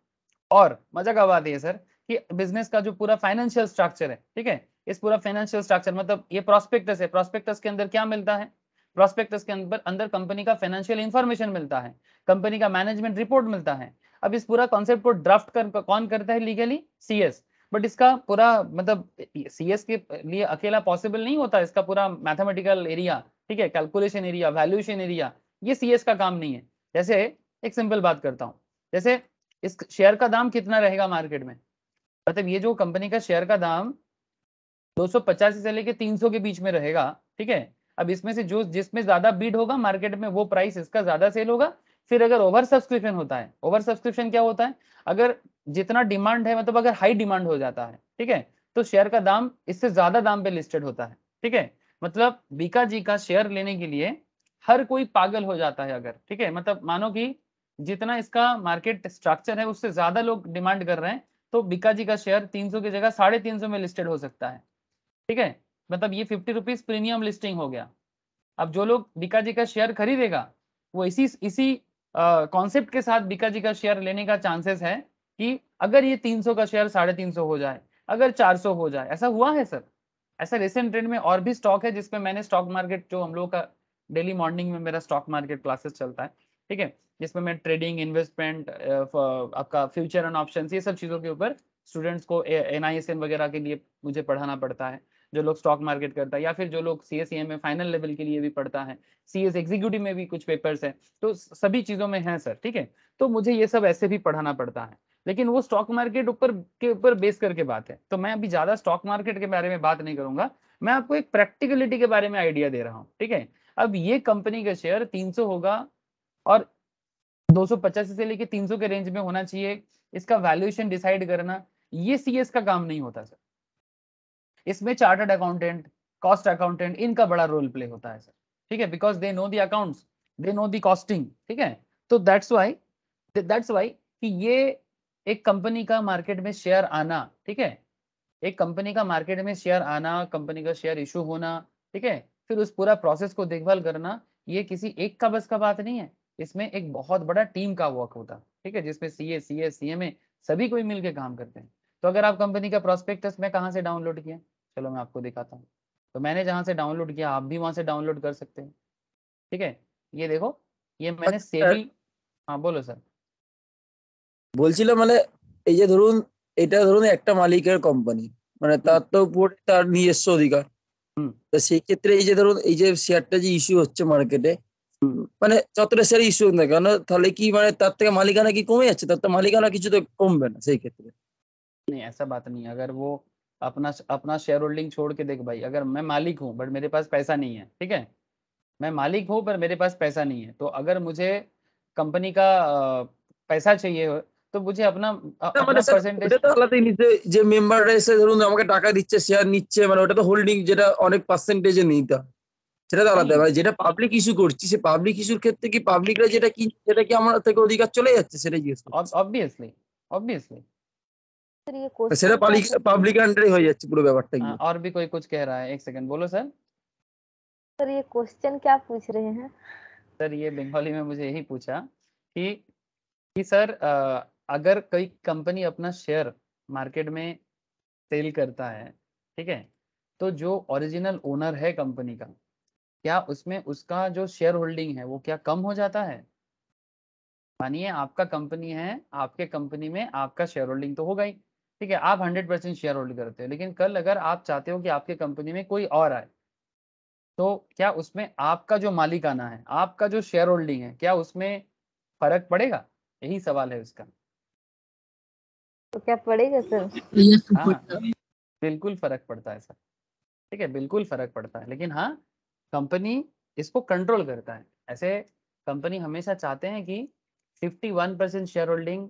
और मजा का बात है सर कि बिजनेस का जो पूरा फाइनेंशियल स्ट्रक्चर है ठीक है इस पूरा फाइनेंशियल स्ट्रक्चर मतलब ये प्रोस्पेक्टस है प्रोस्पेक्टस के अंदर क्या मिलता है प्रोस्पेक्टस के अंदर अंदर कंपनी का फाइनेंशियल इंफॉर्मेशन मिलता है कंपनी का मैनेजमेंट रिपोर्ट मिलता है अब इस पूरा कॉन्सेप्ट को ड्राफ्ट कर कौन करता है लीगली सीएस बट इसका पूरा मतलब सीएस के लिए अकेला पॉसिबल नहीं होता इसका पूरा मैथमेटिकल एरिया ठीक है कैलकुलेशन एरिया वैल्यूएशन एरिया ये सीएस का काम नहीं है जैसे एक सिंपल बात करता हूँ जैसे इस शेयर का दाम कितना रहेगा मार्केट में मतलब ये जो कंपनी का शेयर का दाम 250 से लेके 300 के बीच में रहेगा ठीक है अब इसमें से जो जिसमें ज्यादा बीड होगा मार्केट में वो प्राइस इसका ज्यादा सेल होगा फिर अगर ओवर सब्सक्रिप्शन होता है ओवर सब्सक्रिप्शन क्या होता है अगर जितना डिमांड है मतलब अगर हाई डिमांड हो जाता है ठीक है तो शेयर का दाम इससे ज्यादा दाम पे लिस्टेड होता है ठीक है मतलब बीका जी का शेयर लेने के लिए हर कोई पागल हो जाता है अगर ठीक है मतलब मानो कि जितना इसका मार्केट स्ट्रक्चर है उससे ज्यादा लोग डिमांड कर रहे हैं तो बिका जी का शेयर 300 की जगह साढ़े तीन में लिस्टेड हो सकता है ठीक है मतलब ये फिफ्टी रुपीज प्रीमियम लिस्टिंग हो गया अब जो लोग बिका जी का शेयर खरीदेगा वो इसी इसी कॉन्सेप्ट के साथ बिका जी का शेयर लेने का चांसेस है कि अगर ये 300 का शेयर साढ़े तीन हो जाए अगर 400 हो जाए ऐसा हुआ है सर ऐसा रिसेंट ट्रेंड में और भी स्टॉक है जिसमें मैंने स्टॉक मार्केट जो हम लोग का डेली मॉर्निंग में, में मेरा स्टॉक मार्केट क्लासेस चलता है ठीक है जिसमें मैं ट्रेडिंग इन्वेस्टमेंट आपका फ्यूचर एंड ऑप्शन ये सब चीज़ों के ऊपर स्टूडेंट्स को एन वगैरह के लिए मुझे पढ़ाना पड़ता है जो लोग स्टॉक मार्केट करता है या फिर जो लोग सी एस e में फाइनल लेवल के लिए भी पढ़ता है सी एस एग्जीक्यूटिव में भी कुछ पेपर्स हैं तो सभी चीज़ों में है सर ठीक है तो मुझे ये सब ऐसे भी पढ़ाना पड़ता है लेकिन वो स्टॉक मार्केट ऊपर के ऊपर बेस करके बात है तो मैं अभी ज़्यादा स्टॉक मार्केट के बारे में बात नहीं करूंगा मैं आपको एक प्रैक्टिकलिटी के बारे में आइडिया दे रहा हूँ ठीक है अब ये कंपनी का शेयर 300 होगा और 250 से लेके 300 के रेंज में होना चाहिए इसका वैल्यूएशन डिसाइड करना ये सीएस का काम नहीं होता सर इसमें चार्टर्ड अकाउंटेंट कॉस्ट अकाउंटेंट इनका बड़ा रोल प्ले होता है सर ठीक है because they know the account they know the costing ठीक है तो दैट्स वाई दैट्स वाई कि ये एक कंपनी का मार्केट में शेयर आना ठीक है एक कंपनी का मार्केट में शेयर आना कंपनी का शेयर इशू होना ठीक है फिर उस पूरा प्रोसेस को देखभाल करना ये किसी एक का बस का बात नहीं है इसमें एक बहुत बड़ा टीम का वर्क होता ठीक है जिसमें सी ए सी एस सी एम ए सभी कोई मिलकर काम करते हैं तो अगर आप कंपनी का प्रोस्पेक्टस तो मैं कहाँ से डाउनलोड किया चलो मैं आपको दिखाता हूँ तो मैंने जहाँ से डाउनलोड किया आप भी वहां से डाउनलोड कर सकते हैं ठीक है ये देखो ये मैंने सेवी अच्छा। हाँ बोलो सर বলছিলাম মানে এই যে ধরুন এটা ধরুন একটা মালিকের কোম্পানি মানে তার তো উপরে তার নিজস্ব অধিকার তো সেই ক্ষেত্রে এই যে ধরুন এই যে শেয়ারটা যে ইস্যু হচ্ছে মার্কেটে মানে চত্বরেশ্বরী ইস্যু না কেন তাহলে কি মানে তার থেকে মালিকানা কি কমে যাচ্ছে তার তো মালিকানা কিছু তো কমবে না সেই ক্ষেত্রে नहीं ऐसा बात नहीं अगर वो अपना अपना शेयर होल्डिंग छोड़ के देख भाई अगर मैं मालिक हूँ बट मेरे पास पैसा नहीं है ठीक है मैं मालिक हूँ पर मेरे पास पैसा नहीं है तो अगर मुझे कंपनी का पैसा चाहिए তো বুঝি আপনার আলাদা জিনিস যে মেম্বাররা এসে ধরুন আমাকে টাকা দিচ্ছে শেয়ার নিচ্ছে মানে ওটা তো হোল্ডিং যেটা অনেক পার্সেন্টেজে নিতে হয় সেটা তো আলাদা মানে যেটা পাবলিক ইস্যু করছি সে পাবলিক ইস্যুর ক্ষেত্রে কি পাবলিকরা যেটা কি সেটা কি আমার থেকে অধিকার চলে যাচ্ছে সেটা জিজ্ঞেস করছি অবভিয়াসলি অবভিয়াসলি সেটা পাবলিক পাবলিক আন্ডারে হয়ে যাচ্ছে পুরো ব্যাপারটা কি और भी कोई कुछ कह रहा है एक सेकंड बोलो सर सर ये क्वेश्चन क्या पूछ रहे हैं सर ये बंगाली में मुझे यही पूछा कि कि सर अगर कोई कंपनी अपना शेयर मार्केट में सेल करता है ठीक है तो जो ओरिजिनल ओनर है कंपनी का क्या उसमें उसका जो शेयर होल्डिंग है वो क्या कम हो जाता है मानिए आपका कंपनी है आपके कंपनी में आपका शेयर होल्डिंग तो होगा ही ठीक है आप हंड्रेड परसेंट शेयर होल्ड करते हो लेकिन कल अगर आप चाहते हो कि आपके कंपनी में कोई और आए तो क्या उसमें आपका जो मालिकाना है आपका जो शेयर होल्डिंग है क्या उसमें फर्क पड़ेगा यही सवाल है उसका तो क्या पड़ेगा सर हाँ बिल्कुल फर्क पड़ता है सर ठीक है बिल्कुल फर्क पड़ता है लेकिन हाँ कंपनी इसको कंट्रोल करता है ऐसे कंपनी हमेशा चाहते हैं कि 51 परसेंट शेयर होल्डिंग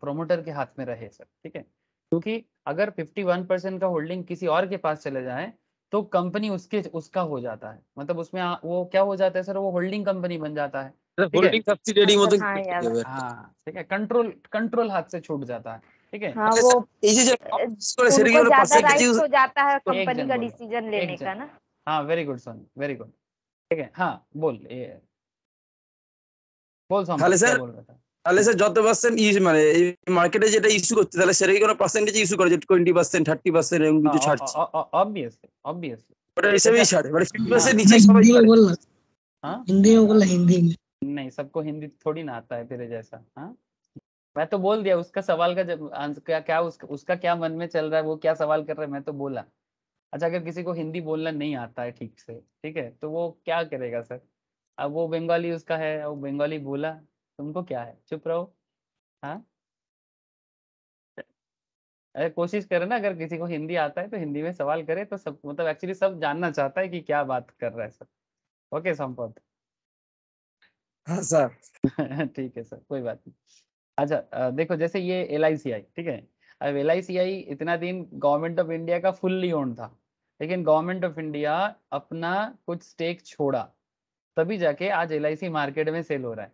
प्रोमोटर के हाथ में रहे सर ठीक है क्योंकि अगर 51 परसेंट का होल्डिंग किसी और के पास चले जाए तो कंपनी उसके उसका हो जाता है मतलब उसमें आ, वो क्या हो जाता है सर वो होल्डिंग कंपनी बन जाता है मतलब होल्डिंग हाँ, हाँ ठीक है कंट्रोल कंट्रोल हाथ से छूट जाता है ठीक है हाँ, अच्छा, वो इसी जगह जाता है कंपनी का डिसीजन लेने का ना हाँ very good Soni very good ठीक है हाँ बोल ये बोल सोनी सर बोल रहा था তাহলে স্যার যত পার্সেন্ট ইস মানে এই মার্কেটে যেটা ইস্যু করছে তাহলে সেটাকে কোনো পার্সেন্টেজ ইস্যু করে যে টোয়েন্টি পার্সেন্ট থার্টি পার্সেন্ট এরকম কিছু ছাড়ছে অবভিয়াসলি অবভিয়াসলি ওটা হিসেবেই ছাড়ে মানে ফিফটি পার্সেंट নিচে সবাই বললা हाँ हिंदी में बोला हिंदी में नहीं सबको हिंदी थोड़ी ना आता है तेरे जैसा हाँ मैं तो बोल दिया उसका सवाल का जब क्या क्या उसका, उसका क्या मन में चल रहा है वो क्या सवाल कर रहा है मैं तो बोला अच्छा अगर किसी को हिंदी बोलना नहीं आता है ठीक से ठीक है तो वो क्या करेगा सर अब वो बंगाली उसका है वो बंगाली बोला तुमको क्या है चुप रहो हाँ अरे कोशिश करे ना अगर किसी को हिंदी आता है तो हिंदी में सवाल करे तो सब मतलब एक्चुअली सब जानना चाहता है कि क्या बात कर रहा है सर ओके संपद हाँ सर ठीक है सर कोई बात नहीं अच्छा देखो जैसे ये एल ठीक है अब एल इतना दिन गवर्नमेंट ऑफ इंडिया का फुल्ली ओन था लेकिन गवर्नमेंट ऑफ इंडिया अपना कुछ स्टेक छोड़ा तभी जाके आज एल मार्केट में सेल हो रहा है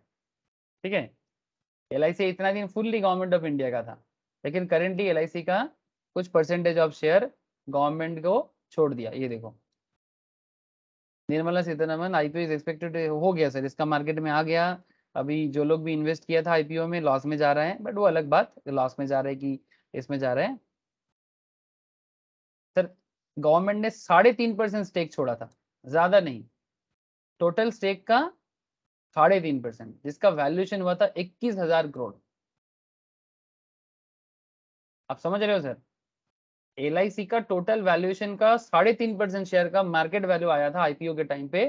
ठीक है एल इतना दिन फुल्ली गवर्नमेंट ऑफ इंडिया का था लेकिन करेंटली एल का कुछ परसेंटेज ऑफ शेयर गवर्नमेंट को छोड़ दिया ये देखो Nirmala Sitharaman IPO is expected हो गया सर इसका मार्केट में आ गया अभी जो लोग भी इन्वेस्ट किया था आईपीओ में लॉस में जा रहे हैं बट वो अलग बात लॉस में जा रहे हैं कि इसमें जा रहे हैं गवर्नमेंट ने साढ़े तीन परसेंट स्टेक छोड़ा था ज्यादा नहीं टोटल स्टेक का साढ़े तीन परसेंट जिसका वैल्यूएशन हुआ था इक्कीस हजार करोड़ आप समझ रहे हो सर एल का टोटल वैल्यूएशन का साढ़े तीन परसेंट शेयर का मार्केट वैल्यू आया था आईपीओ के टाइम पे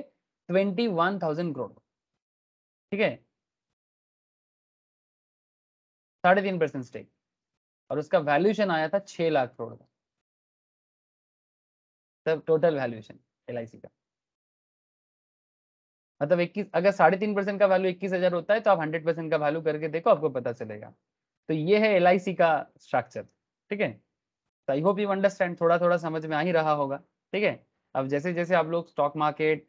ट्वेंटी वन थाउजेंड करोड़ ठीक है साढ़े तीन परसेंट स्टेक और उसका वैल्यूएशन आया था छह लाख करोड़ का तब टोटल वैल्यूएशन एल का मतलब इक्कीस अगर साढ़े तीन परसेंट का वैल्यू इक्कीस हजार होता है तो आप हंड्रेड परसेंट का वैल्यू करके देखो आपको पता चलेगा तो ये है एल का स्ट्रक्चर ठीक है तो आई होप यू अंडरस्टैंड थोड़ा थोड़ा समझ में आ ही रहा होगा ठीक है अब जैसे जैसे आप लोग स्टॉक मार्केट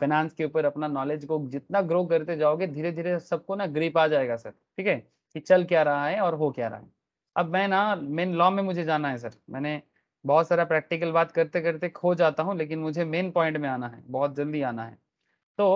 फाइनेंस के ऊपर अपना नॉलेज को जितना ग्रो करते जाओगे धीरे धीरे सबको ना ग्रिप आ जाएगा सर ठीक है कि चल क्या रहा है और हो क्या रहा है अब मैं ना मेन लॉ में मुझे जाना है सर मैंने बहुत सारा प्रैक्टिकल बात करते करते खो जाता हूँ लेकिन मुझे मेन पॉइंट में आना है बहुत जल्दी आना है तो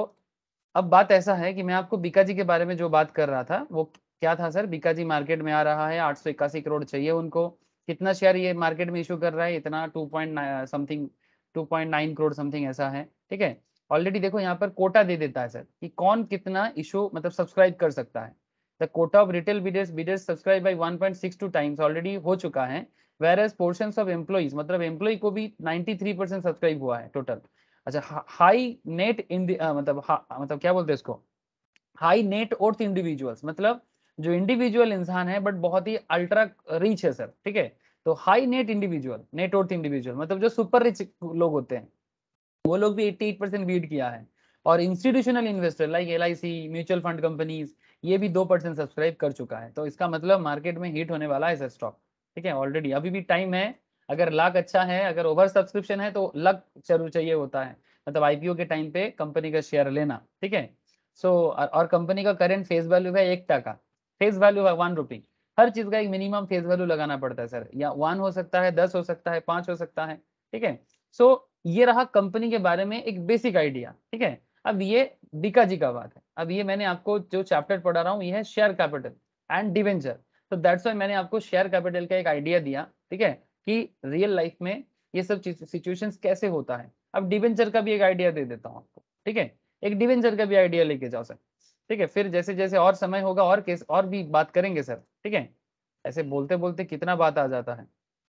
अब बात ऐसा है कि मैं आपको बीकाजी के बारे में जो बात कर रहा था वो क्या था सर बीकाजी मार्केट में आ रहा है आठ करोड़ चाहिए उनको कितना शेयर ये मार्केट में इशू कर रहा है इतना two point something two point nine crore something ऐसा है ठीक है ऑलरेडी देखो यहाँ पर कोटा दे देता है सर कि कौन कितना इशू मतलब सब्सक्राइब कर सकता है the quota of retail bidders bidders subscribe by 1.62 times already हो चुका है where as portion of employees मतलब एम्प्लॉय को भी 93 परसेंट सब्सक्राइब हुआ है टोटल अच्छा हाई नेट इन मतलब मतलब क्या बोलते हैं इसको हाई नेट और इंडिविजुअल्स मतलब जो इंडिविजुअल इंसान है बट बहुत ही अल्ट्रा रिच है सर ठीक है तो हाई नेट इंडिविजुअल नेट और इंडिविजुअल मतलब जो सुपर रिच लोग होते हैं वो लोग भी 88 परसेंट बीट किया है और institutional investor like L mutual fund companies ये भी दो परसेंट सब्सक्राइब कर चुका है तो इसका मतलब मार्केट में हिट होने वाला है सर स्टॉक ठीक है ऑलरेडी अभी भी टाइम है अगर लाख अच्छा है अगर ओवर सब्सक्रिप्शन है तो लक जरूर चाहिए होता है मतलब आईपीओ के टाइम पे कंपनी का शेयर लेना ठीक है सो और कंपनी का करेंट फेस वैल्यू है एक टाका फेस वैल्यू है वन रुपी हर चीज का एक मिनिमम फेस वैल्यू लगाना पड़ता है सर या वन हो सकता है दस हो सकता है पांच हो सकता है ठीक है सो ये रहा कंपनी के बारे में एक बेसिक आइडिया ठीक है अब ये बीका जी का बात है अब ये मैंने आपको जो चैप्टर पढ़ा रहा हूँ ये है शेयर कैपिटल एंड डिवेंचर तो दैट्स वाई मैंने आपको शेयर कैपिटल का एक आइडिया दिया ठीक है कि रियल लाइफ में ये सब सिचुएशन कैसे होता है अब डिवेंचर का भी एक आइडिया दे देता हूँ आपको ठीक है एक डिवेंचर का भी आइडिया लेके जाओ सर ठीक है फिर जैसे जैसे और समय होगा और केस और भी बात करेंगे सर ठीक है ऐसे बोलते बोलते कितना बात आ जाता है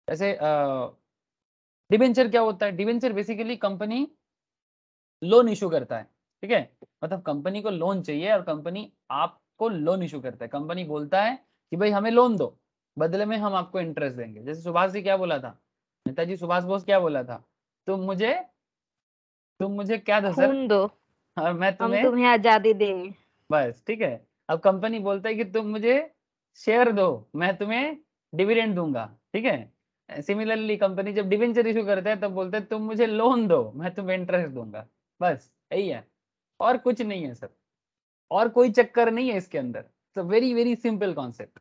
ऐसे डिवेंचर क्या होता है debenture basically company loan issue करता है ठीक है मतलब कंपनी को लोन चाहिए और कंपनी आपको लोन इशू करता है कंपनी बोलता है कि भाई हमें लोन दो बदले में हम आपको इंटरेस्ट देंगे जैसे सुभाष जी क्या बोला था नेताजी सुभाष बोस क्या बोला था तुम मुझे तुम मुझे क्या दो सर दो और मैं तुम्हें हम तुम्हें आजादी देंगे बस ठीक है अब कंपनी बोलता है कि तुम मुझे शेयर दो मैं तुम्हें डिविडेंड दूंगा ठीक है सिमिलरली कंपनी जब डिवेंचर इशू करता है तब तो बोलते हैं तुम मुझे लोन दो मैं तुम्हें इंटरेस्ट दूंगा बस यही है और कुछ नहीं है सर और कोई चक्कर नहीं है इसके अंदर it's a very very simple concept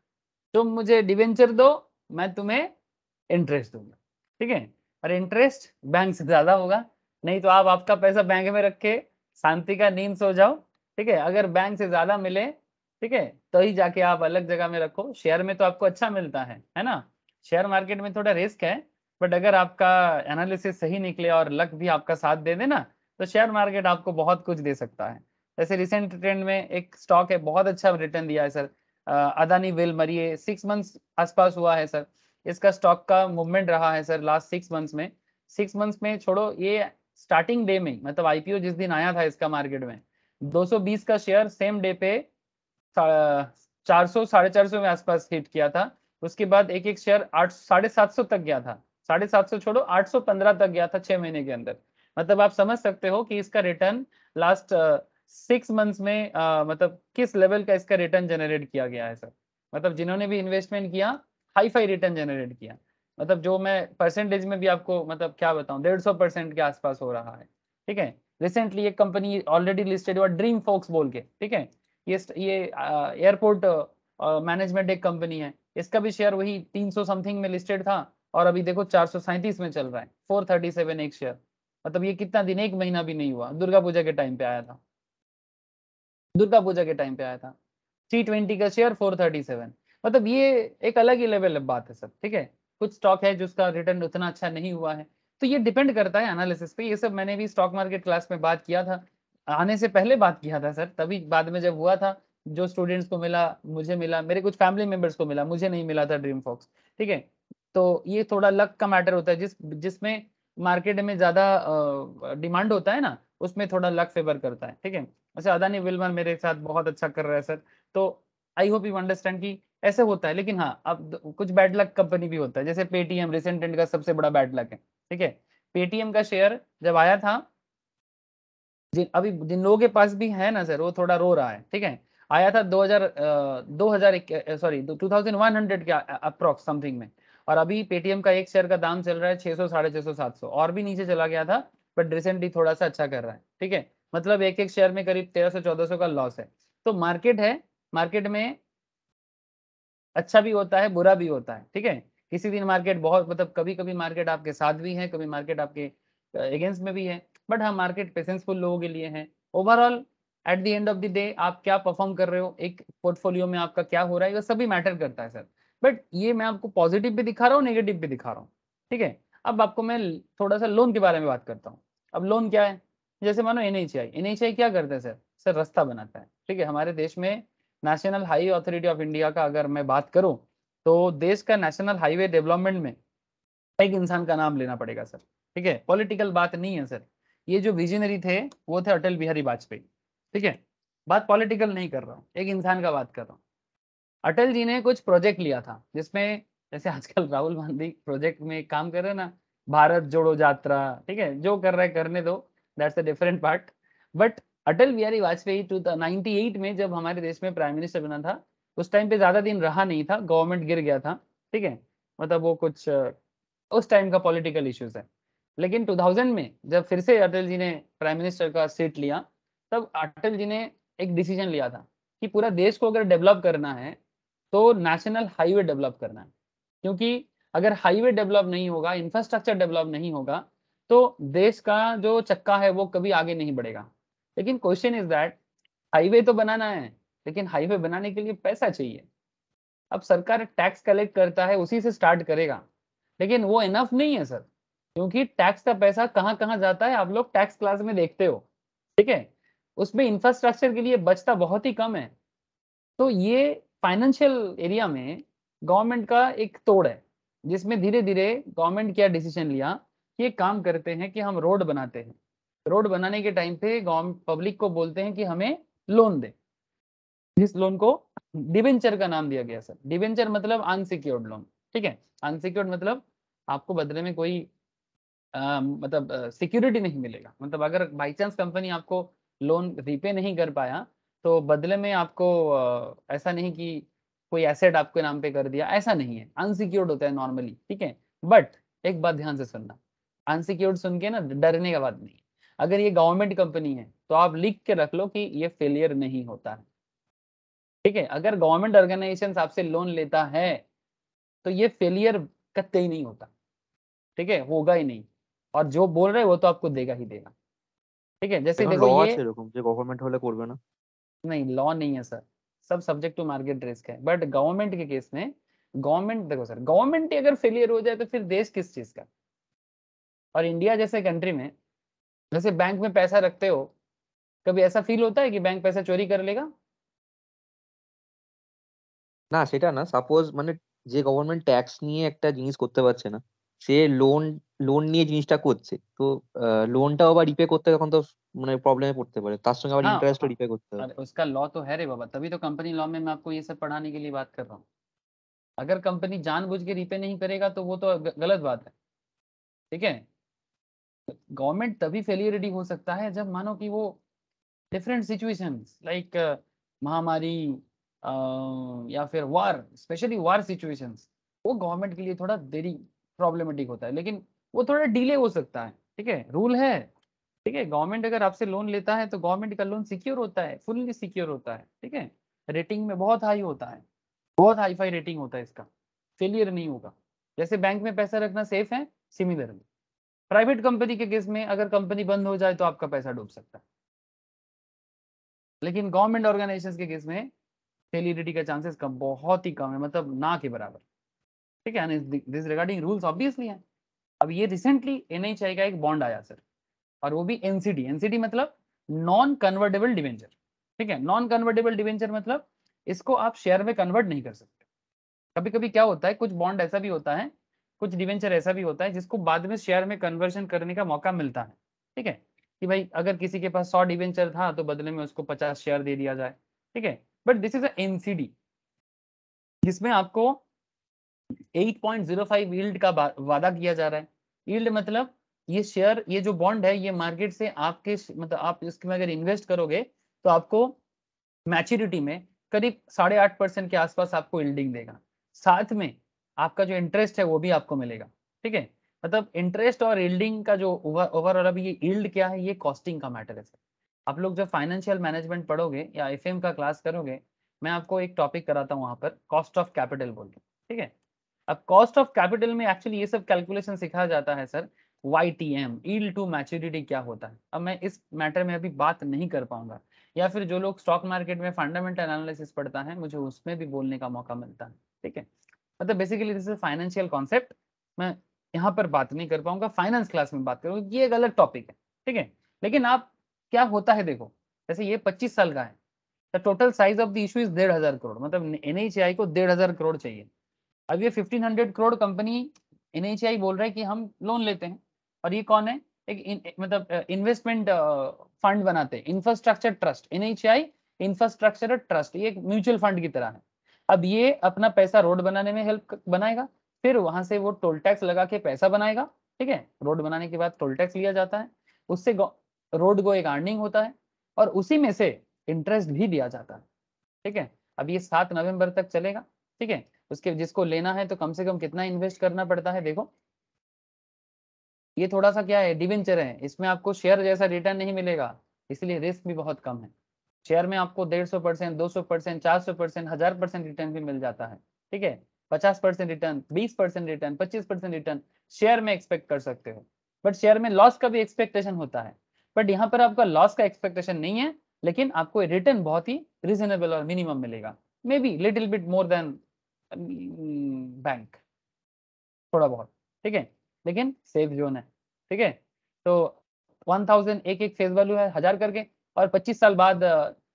तुम मुझे डिवेंचर दो मैं तुम्हें इंटरेस्ट दूंगा ठीक है और इंटरेस्ट बैंक से ज्यादा होगा नहीं तो आप आपका पैसा बैंक में रखे शांति का नींद सो जाओ ठीक है अगर बैंक से ज्यादा मिले ठीक है तो ही जाके आप अलग जगह में रखो शेयर में तो आपको अच्छा मिलता है है ना शेयर मार्केट में थोड़ा रिस्क है बट अगर आपका एनालिसिस सही निकले और लक भी आपका साथ दे देना तो शेयर मार्केट आपको बहुत कुछ दे सकता है जैसे रिसेंट ट्रेंड में एक स्टॉक है बहुत अच्छा रिटर्न दिया है sir Adani Wilmar six months आसपास हुआ है सर इसका स्टॉक का मूवमेंट रहा है सर लास्ट सिक्स मंथ्स में सिक्स मंथ्स में छोड़ो ये स्टार्टिंग डे में मतलब आईपीओ जिस दिन आया था इसका मार्केट में 220 का शेयर सेम डे पे चार सौ साढ़े चार सौ में आसपास हिट किया था उसके बाद एक एक शेयर आठ साढ़े सात सौ तक गया था साढ़े सात सौ छोड़ो आठ सौ पंद्रह तक गया था छह महीने के अंदर मतलब आप समझ सकते हो कि इसका रिटर्न लास्ट सिक्स मंथ्स में आ, मतलब किस लेवल का इसका रिटर्न जनरेट किया गया है सर मतलब जिन्होंने भी इन्वेस्टमेंट किया हाई फाई रिटर्न जनरेट किया मतलब जो मैं परसेंटेज में भी आपको मतलब क्या बताऊं डेढ़ सौ परसेंट के आसपास हो रहा है ठीक है रिसेंटली एक कंपनी ऑलरेडी लिस्टेड हुआ ड्रीम फोक्स बोल के ठीक है ये ये एयरपोर्ट मैनेजमेंट एक कंपनी है इसका भी शेयर वही तीन समथिंग में लिस्टेड था और अभी देखो चार में चल रहा है फोर एक शेयर मतलब ये कितना दिन एक महीना भी नहीं हुआ दुर्गा पूजा के टाइम पे आया था दुर्गा पूजा के टाइम पे आया था टी ट्वेंटी का शेयर फोर थर्टी सेवन मतलब ये एक अलग ही लेवल बात है सब ठीक है कुछ स्टॉक है जिसका रिटर्न उतना अच्छा नहीं हुआ है तो ये डिपेंड करता है एनालिसिस पे ये सब मैंने भी स्टॉक मार्केट क्लास में बात किया था आने से पहले बात किया था सर तभी बाद में जब हुआ था जो स्टूडेंट्स को मिला मुझे मिला मेरे कुछ फैमिली मेंबर्स को मिला मुझे नहीं मिला था ड्रीम फॉक्स ठीक है तो ये थोड़ा लक का मैटर होता है जिस जिसमें मार्केट में ज्यादा डिमांड होता है ना उसमें थोड़ा लक फेवर करता है ठीक है वैसे अदानी विलमन मेरे साथ बहुत अच्छा कर रहा है सर तो आई होप यू अंडरस्टैंड की ऐसे होता है लेकिन हाँ अब कुछ बैड लक कंपनी भी होता है जैसे पेटीएम रिसेंट का सबसे बड़ा बैड लक है ठीक है पेटीएम का शेयर जब आया था जिन अभी जिन लोगों के पास भी है ना सर वो थोड़ा रो रहा है ठीक है आया था 2000 हजार सॉरी 2100 के अप्रोक्स समथिंग में और अभी पेटीएम का एक शेयर का दाम चल रहा है सौ साढ़े छह सौ सात सौ और भी नीचे चला गया था बट रिसेंटली थोड़ा सा अच्छा कर रहा है ठीक है मतलब एक एक शेयर में करीब तेरह सौ चौदह सौ का लॉस है तो मार्केट है मार्केट में अच्छा भी होता है बुरा भी होता है ठीक है किसी दिन मार्केट बहुत मतलब कभी कभी मार्केट आपके साथ भी है कभी मार्केट आपके अगेंस्ट में भी है बट हाँ मार्केट पेशेंसफुल लोगों के लिए है overall at the end of the day आप क्या परफॉर्म कर रहे हो एक पोर्टफोलियो में आपका क्या हो रहा है ये सभी मैटर करता है सर बट ये मैं आपको पॉजिटिव भी दिखा रहा हूँ नेगेटिव भी दिखा रहा हूँ ठीक है अब आपको मैं थोड़ा सा लोन के बारे में बात करता हूँ अब लोन क्या है जैसे मानो एनएचआई एनएचआई क्या करते हैं सर सर रास्ता बनाता है ठीक है हमारे देश में national highway authority of India का अगर मैं बात करूं तो देश का नेशनल हाईवे डेवलपमेंट में एक इंसान का नाम लेना पड़ेगा सर ठीक है पॉलिटिकल बात नहीं है सर ये जो विजनरी थे वो थे अटल बिहारी वाजपेयी ठीक है बात पॉलिटिकल नहीं कर रहा हूँ एक इंसान का बात कर रहा हूँ अटल जी ने कुछ प्रोजेक्ट लिया था जिसमें जैसे आजकल राहुल गांधी प्रोजेक्ट में काम कर रहे हैं ना भारत जोड़ो यात्रा ठीक है जो कर रहे करने दो that's a different part but Atal Bihari Vajpayee two ninety में जब हमारे देश में प्राइम मिनिस्टर बना था उस टाइम पे ज्यादा दिन रहा नहीं था गवर्नमेंट गिर गया था ठीक है मतलब वो कुछ उस टाइम का पॉलिटिकल इश्यूज है लेकिन 2000 में जब फिर से अटल जी ने प्राइम मिनिस्टर का सीट लिया तब अटल जी ने एक डिसीजन लिया था कि पूरा देश को अगर डेवलप करना है तो नेशनल हाईवे डेवलप करना है क्योंकि अगर हाईवे डेवलप नहीं होगा इंफ्रास्ट्रक्चर डेवलप नहीं होगा तो देश का जो चक्का है वो कभी आगे नहीं बढ़ेगा लेकिन क्वेश्चन इज दैट हाईवे तो बनाना है लेकिन हाईवे बनाने के लिए पैसा चाहिए अब सरकार टैक्स कलेक्ट करता है उसी से स्टार्ट करेगा लेकिन वो इनफ नहीं है सर क्योंकि टैक्स का पैसा कहाँ कहाँ जाता है आप लोग टैक्स क्लास में देखते हो ठीक है उसमें इंफ्रास्ट्रक्चर के लिए बचता बहुत ही कम है तो ये फाइनेंशियल एरिया में गवर्नमेंट का एक तोड़ है जिसमें धीरे धीरे गवर्नमेंट क्या डिसीजन लिया ये काम करते हैं कि हम रोड बनाते हैं रोड बनाने के टाइम पे गवर्नमेंट पब्लिक को बोलते हैं कि हमें लोन दे जिस लोन को डिवेंचर का नाम दिया गया सर डिवेंचर मतलब अनसिक्योर्ड लोन ठीक है अनसिक्योर्ड मतलब आपको बदले में कोई आ, मतलब सिक्योरिटी नहीं मिलेगा मतलब अगर बाई चांस कंपनी आपको लोन रिपे नहीं कर पाया तो बदले में आपको आ, ऐसा नहीं कि कोई एसेट आपके नाम पे कर दिया ऐसा नहीं है अनसिक्योर्ड होता है नॉर्मली ठीक है बट एक बात ध्यान से सुनना अनसिक्योर्ड सुन के ना डरने का बात नहीं अगर ये गवर्नमेंट कंपनी है तो आप लिख के रख लो कि ये फेलियर नहीं होता है ठीक है अगर गवर्नमेंट ऑर्गेनाइजेशन आपसे लोन लेता है तो ये फेलियर कत्ते ही नहीं होता ठीक है होगा ही नहीं और जो बोल रहे वो तो आपको देगा ही देगा ठीक है जैसे देखो ये गवर्नमेंट वाले করবে नहीं लॉ नहीं है सर सब सब्जेक्ट टू मार्केट रिस्क है बट गवर्नमेंट के केस में गवर्नमेंट देखो सर गवर्नमेंट अगर फेलियर हो जाए तो फिर देश किस चीज का और इंडिया जैसे कंट्री में जैसे बैंक में पैसा रखते हो कभी ऐसा फील होता है कि बैंक पैसा चोरी कर लेगा না সেটা না সাপোজ মানে যে গভর্নমেন্ট ট্যাক্স নিয়ে একটা জিনিস করতে পারছে না সে লোন লোন নিয়ে জিনিসটা করছে তো লোনটাও আবার রিপে করতে তখন তো মানে প্রবলেমে পড়তে পারে তার সঙ্গে আবার इंटरेस्ट রিপে করতে হবে उसका लॉ तो है रे बाबा तभी तो कंपनी लॉ में मैं आपको ये सब पढ़ाने के लिए बात कर रहा हूँ अगर कंपनी जानबूझ के रिपे नहीं करेगा तो वो तो गलत बात है ठीक है गवर्नमेंट तभी फेलियर रेडी हो सकता है जब मानो कि वो डिफरेंट सिचुएशन लाइक महामारी या फिर वार स्पेशली वार सिचुएशन वो गवर्नमेंट के लिए थोड़ा देरी प्रॉब्लमेटिक होता है लेकिन वो थोड़ा डिले हो सकता है ठीक है रूल है ठीक है गवर्नमेंट अगर आपसे लोन लेता है तो गवर्नमेंट का लोन सिक्योर होता है फुल्ली सिक्योर होता है ठीक है रेटिंग में बहुत हाई होता है बहुत हाई फाई रेटिंग होता है इसका फेलियर नहीं होगा जैसे बैंक में पैसा रखना सेफ है सिमिलरली प्राइवेट कंपनी के केस में अगर कंपनी बंद हो जाए तो आपका पैसा डूब सकता है लेकिन गवर्नमेंट ऑर्गेनाइजेशन के केस में फेलिडिटी का चांसेस कम बहुत ही कम है मतलब ना के बराबर ठीक है दिस रिगार्डिंग रूल्स ऑब्वियसली हैं अब ये रिसेंटली एन का एक बॉन्ड आया सर और वो भी एनसीडी एनसीडी मतलब नॉन कन्वर्टेबल डिवेंचर ठीक है नॉन कन्वर्टेबल डिवेंचर मतलब इसको आप शेयर में कन्वर्ट नहीं कर सकते कभी कभी क्या होता है कुछ बॉन्ड ऐसा भी होता है कुछ डिवेंचर ऐसा भी होता है जिसको बाद में शेयर में कन्वर्जन करने का मौका मिलता है ठीक है कि भाई अगर किसी के पास सौ डिवेंचर था तो बदले में उसको पचास शेयर दे दिया जाए ठीक है बट दिस इज डी जिसमें आपको 8.05 जीरो का वादा किया जा रहा है यील्ड मतलब ये शेयर ये जो बॉन्ड है ये मार्केट से आपके मतलब आप इसमें अगर इन्वेस्ट करोगे तो आपको मैच्योरिटी में करीब साढ़े आठ परसेंट के आसपास आपको इल्डिंग देगा साथ में आपका जो इंटरेस्ट है वो भी आपको मिलेगा ठीक है मतलब इंटरेस्ट और इल्डिंग का जो ओवरऑल अभी ये इल्ड क्या है ये कॉस्टिंग का मैटर है आप लोग जब फाइनेंशियल मैनेजमेंट पढ़ोगे या एफ का क्लास करोगे मैं आपको एक टॉपिक कराता हूँ वहाँ पर कॉस्ट ऑफ कैपिटल बोल के ठीक है अब कॉस्ट ऑफ कैपिटल में एक्चुअली ये सब कैलकुलेशन सिखाया जाता है sir Y T M yield to maturity क्या होता है अब मैं इस मैटर में अभी बात नहीं कर पाऊंगा या फिर जो लोग स्टॉक मार्केट में फंडामेंटल एनालिसिस पढ़ता है मुझे उसमें भी बोलने का मौका मिलता है ठीक है मतलब basically this is financial concept मैं यहाँ पर बात नहीं कर पाऊंगा फाइनेंस क्लास में बात करूंगा ये एक अलग टॉपिक है ठीक है लेकिन आप क्या होता है देखो जैसे ये 25 साल का है the total size of the issue is डेढ़ हजार करोड़ मतलब एनएचआई को डेढ़ हजार करोड़ चाहिए अब ये 1500 करोड़ कंपनी एनएचआई बोल रहा है कि हम लोन लेते हैं और ये कौन है एक इन, मतलब इन्वेस्टमेंट फंड बनाते हैं infrastructure trust NHI infrastructure trust ये एक म्यूचुअल फंड की तरह है अब ये अपना पैसा रोड बनाने में हेल्प बनाएगा फिर वहां से वो टोल टैक्स लगा के पैसा बनाएगा ठीक है रोड बनाने के बाद टोल टैक्स लिया जाता है उससे रोड को एक अर्निंग होता है और उसी में से इंटरेस्ट भी दिया जाता है ठीक है अब ये सात नवंबर तक चलेगा ठीक है उसके जिसको लेना है तो कम से कम कितना इन्वेस्ट करना पड़ता है देखो ये थोड़ा सा क्या है डिवेंचर है इसमें आपको शेयर जैसा रिटर्न नहीं मिलेगा इसलिए रिस्क भी बहुत कम है शेयर में आपको डेढ़ सौ परसेंट दो सौ परसेंट चार सौ परसेंट हजार परसेंट रिटर्न भी मिल जाता है ठीक है पचास परसेंट रिटर्न बीस परसेंट रिटर्न पच्चीस परसेंट रिटर्न शेयर में एक्सपेक्ट कर सकते हो बट शेयर में लॉस का भी एक्सपेक्टेशन होता है बट यहाँ पर आपका लॉस का एक्सपेक्टेशन नहीं है लेकिन आपको रिटर्न बहुत ही रिजनेबल और मिनिमम मिलेगा maybe little bit more than bank थोड़ा बहुत ठीक है लेकिन सेफ जोन है ठीक है तो वन थाउजेंड एक एक फेस वैल्यू है हजार करके और 25 साल बाद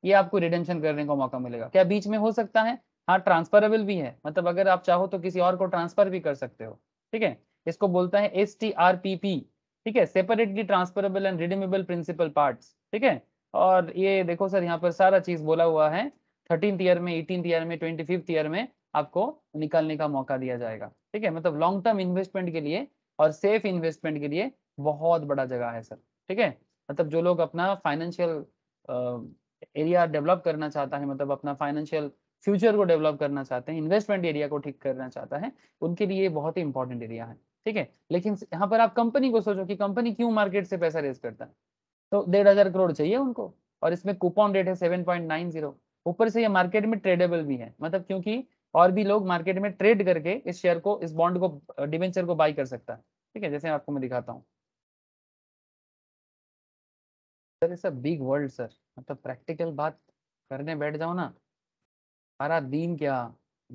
ये आपको रिटेंशन करने का मौका मिलेगा क्या बीच में हो सकता है हाँ ट्रांसफरेबल भी है मतलब अगर आप चाहो तो किसी और को ट्रांसफर भी कर सकते हो ठीक है इसको बोलता है S T R P P ठीक है separately transferable and redeemable principal part ठीक है और ये देखो सर यहाँ पर सारा चीज बोला हुआ है थर्टीन ईयर में एटीन ईयर में ट्वेंटी फिफ्थ ईयर में आपको निकालने का मौका दिया जाएगा ठीक है मतलब लॉन्ग टर्म इन्वेस्टमेंट के लिए और सेफ इन्वेस्टमेंट के लिए बहुत बड़ा जगह है सर ठीक है मतलब जो लोग अपना फाइनेंशियल एरिया डेवलप करना चाहता है मतलब अपना फाइनेंशियल फ्यूचर को डेवलप करना चाहते हैं इन्वेस्टमेंट एरिया को ठीक करना चाहता है उनके लिए बहुत ही इंपॉर्टेंट एरिया है ठीक है लेकिन यहाँ पर आप कंपनी को सोचो कि कंपनी क्यों मार्केट से पैसा रेज करता है तो डेढ़ हजार करोड़ चाहिए उनको और इसमें कूपन रेट है सेवन पॉइंट नाइन जीरो ऊपर से ये मार्केट में ट्रेडेबल भी है मतलब क्योंकि और भी लोग मार्केट में ट्रेड करके इस शेयर को इस बॉन्ड को डिवेंचर को बाई कर सकता है ठीक है जैसे आपको मैं दिखाता हूँ सर इस बिग वर्ल्ड सर मतलब प्रैक्टिकल बात करने बैठ जाओ ना सारा दिन क्या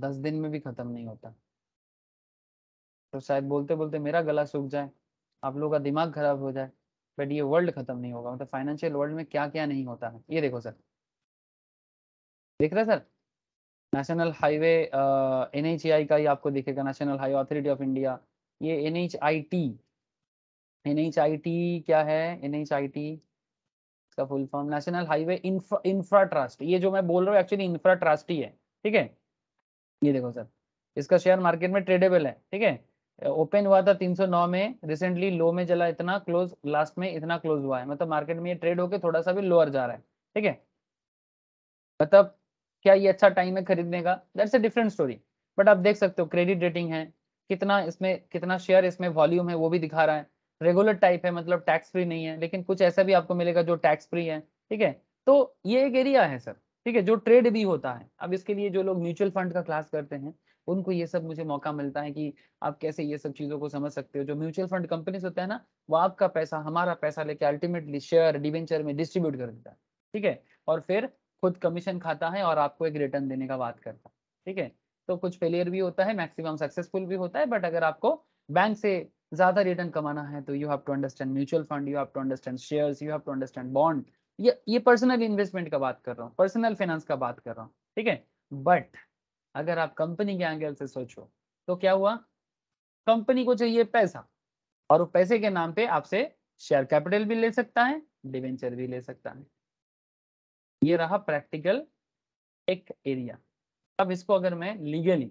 दस दिन में भी खत्म नहीं होता तो शायद बोलते बोलते मेरा गला सूख जाए आप लोगों का दिमाग खराब हो जाए बट ये वर्ल्ड खत्म नहीं होगा मतलब फाइनेंशियल वर्ल्ड में क्या क्या नहीं होता है ये देखो सर देख रहे sir national highway N H I का ही आपको दिखेगा national highway authority of India ये N H I T N H I T क्या है एन एच आई टी इसका full form national highway infra trust ये जो मैं बोल रहा हूँ एक्चुअली इंफ्रा ट्रस्ट ही है ठीक है ये देखो सर इसका शेयर मार्केट में ट्रेडेबल है ठीक है ओपन हुआ था 309 में रिसेंटली लो में चला इतना क्लोज लास्ट में इतना क्लोज हुआ है मतलब मार्केट में ये ट्रेड होके थोड़ा सा भी लोअर जा रहा है ठीक है मतलब क्या ये अच्छा टाइम है खरीदने का that's a different story but आप देख सकते हो क्रेडिट रेटिंग है कितना इसमें कितना शेयर इसमें वॉल्यूम है वो भी दिखा रहा है रेगुलर टाइप है मतलब टैक्स फ्री नहीं है लेकिन कुछ ऐसा भी आपको मिलेगा जो टैक्स फ्री है ठीक है तो ये एक एरिया है सर ठीक है जो ट्रेड भी होता है अब इसके लिए जो लोग म्यूचुअल फंड का क्लास करते हैं उनको ये सब मुझे मौका मिलता है कि आप कैसे ये सब चीज़ों को समझ सकते हो जो म्यूचुअल फंड कंपनीज होता है ना वो आपका पैसा हमारा पैसा लेके अल्टीमेटली शेयर डिवेंचर में डिस्ट्रीब्यूट कर देता है ठीक है और फिर खुद कमीशन खाता है और आपको एक रिटर्न देने का बात करता है ठीक है तो कुछ फेलियर भी होता है मैक्सिमम सक्सेसफुल भी होता है बट अगर आपको बैंक से ज्यादा रिटर्न कमाना है तो you have to understand mutual fund you have to understand shares you have to understand bond ये ये पर्सनल इन्वेस्टमेंट का बात कर रहा हूँ पर्सनल फाइनेंस का बात कर रहा हूँ ठीक है बट अगर आप कंपनी के एंगल से सोचो तो क्या हुआ कंपनी को चाहिए पैसा और वो पैसे के नाम पे आपसे शेयर कैपिटल भी ले सकता है डिवेंचर भी ले सकता है ये रहा प्रैक्टिकल एक एरिया अब इसको अगर मैं लीगली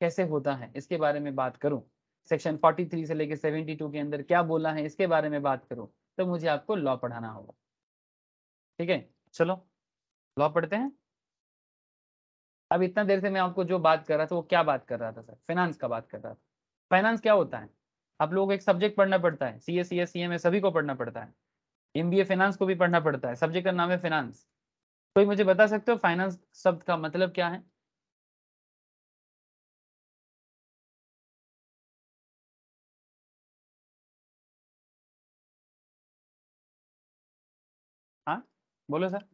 कैसे होता है इसके बारे में बात करूं सेक्शन 43 से लेकर 72 के अंदर क्या बोला है इसके बारे में बात करो तो मुझे आपको लॉ पढ़ाना होगा ठीक है चलो लॉ पढ़ते हैं अब इतना देर से मैं आपको जो बात कर रहा था वो क्या बात कर रहा था सर फाइनेंस का बात कर रहा था फाइनेंस क्या होता है आप लोगों को एक सब्जेक्ट पढ़ना पड़ता है C S C S C M सभी को पढ़ना पड़ता है एम बी ए फाइनेंस को भी पढ़ना पड़ता है सब्जेक्ट का नाम है फाइनेंस कोई मुझे बता सकते हो फाइनेंस शब्द का मतलब क्या है बोलो सर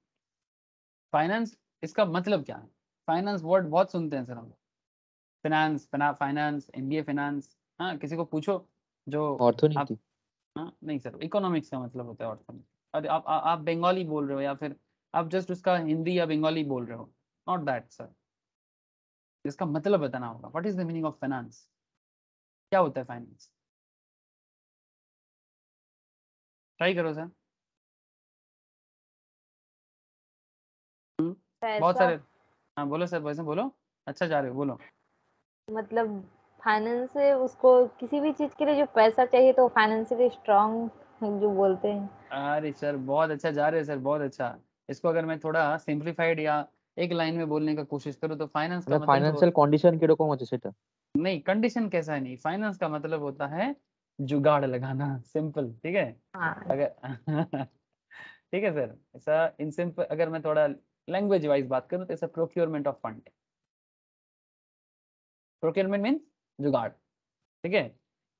फाइनेंस इसका मतलब क्या है फाइनेंस वर्ड बहुत सुनते हैं सर हम फाइनेंस फाइनेंस एमबीए फाइनेंस हाँ किसी को पूछो जो हाँ नहीं सर इकोनॉमिक्स का मतलब होता है अरे आप आ, आप बंगाली बोल रहे हो या फिर आप जस्ट उसका हिंदी या बंगाली बोल रहे हो नॉट दैट सर इसका मतलब बताना होगा what is the meaning of finance क्या होता है फाइनेंस ट्राई करो सर बहुत सारे हाँ बोलो सर वैसे बोलो अच्छा जा रहे हो बोलो मतलब फाइनेंस से उसको किसी भी चीज के लिए जो पैसा चाहिए तो फाइनेंशियली स्ट्रांग जो बोलते हैं अरे सर बहुत अच्छा जा रहे हैं सर बहुत अच्छा इसको अगर मैं थोड़ा सिंपलीफाइड या एक लाइन में बोलने का कोशिश करूँ तो फाइनेंस का फाइनेंशियल कंडीशन के रकम আছে सेट नहीं कंडीशन कैसा है नहीं फाइनेंस का मतलब होता है जुगाड़ लगाना सिंपल ठीक है हाँ. अगर ठीक है सर ऐसा इन सिंपल अगर मैं थोड़ा लैंग्वेज वाइज बात करूँ तो इसे procurement of fund procurement means जुगाड़ ठीक है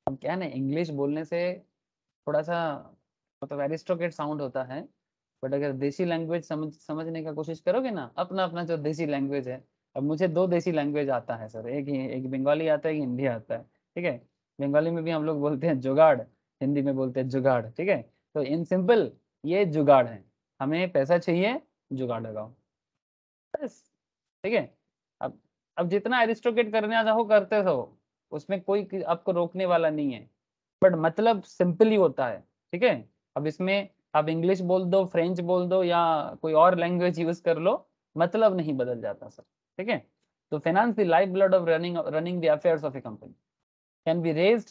हम क्या ना इंग्लिश बोलने से थोड़ा सा मतलब एरिस्टोक्रेट साउंड होता है बट अगर देसी लैंग्वेज समझ समझने का कोशिश करोगे ना अपना अपना जो देसी लैंग्वेज है अब मुझे दो देसी लैंग्वेज आता है सर एक ही एक बंगाली आता है एक हिंदी आता है ठीक है बंगाली में भी हम लोग बोलते हैं जुगाड़ हिंदी में बोलते हैं जुगाड़ ठीक है तो इन सिंपल ये जुगाड़ है हमें पैसा चाहिए जुगाड़ लगाओ बस ठीक है अब अब जितना एरिस्टोकेट करने आता हो करते हो उसमें कोई आपको रोकने वाला नहीं है बट मतलब सिंपल ही होता है ठीक है अब इसमें आप इंग्लिश बोल दो फ्रेंच बोल दो या कोई और लैंग्वेज यूज कर लो मतलब नहीं बदल जाता सर ठीक है तो finance the life blood of running running the affairs of a company can be raised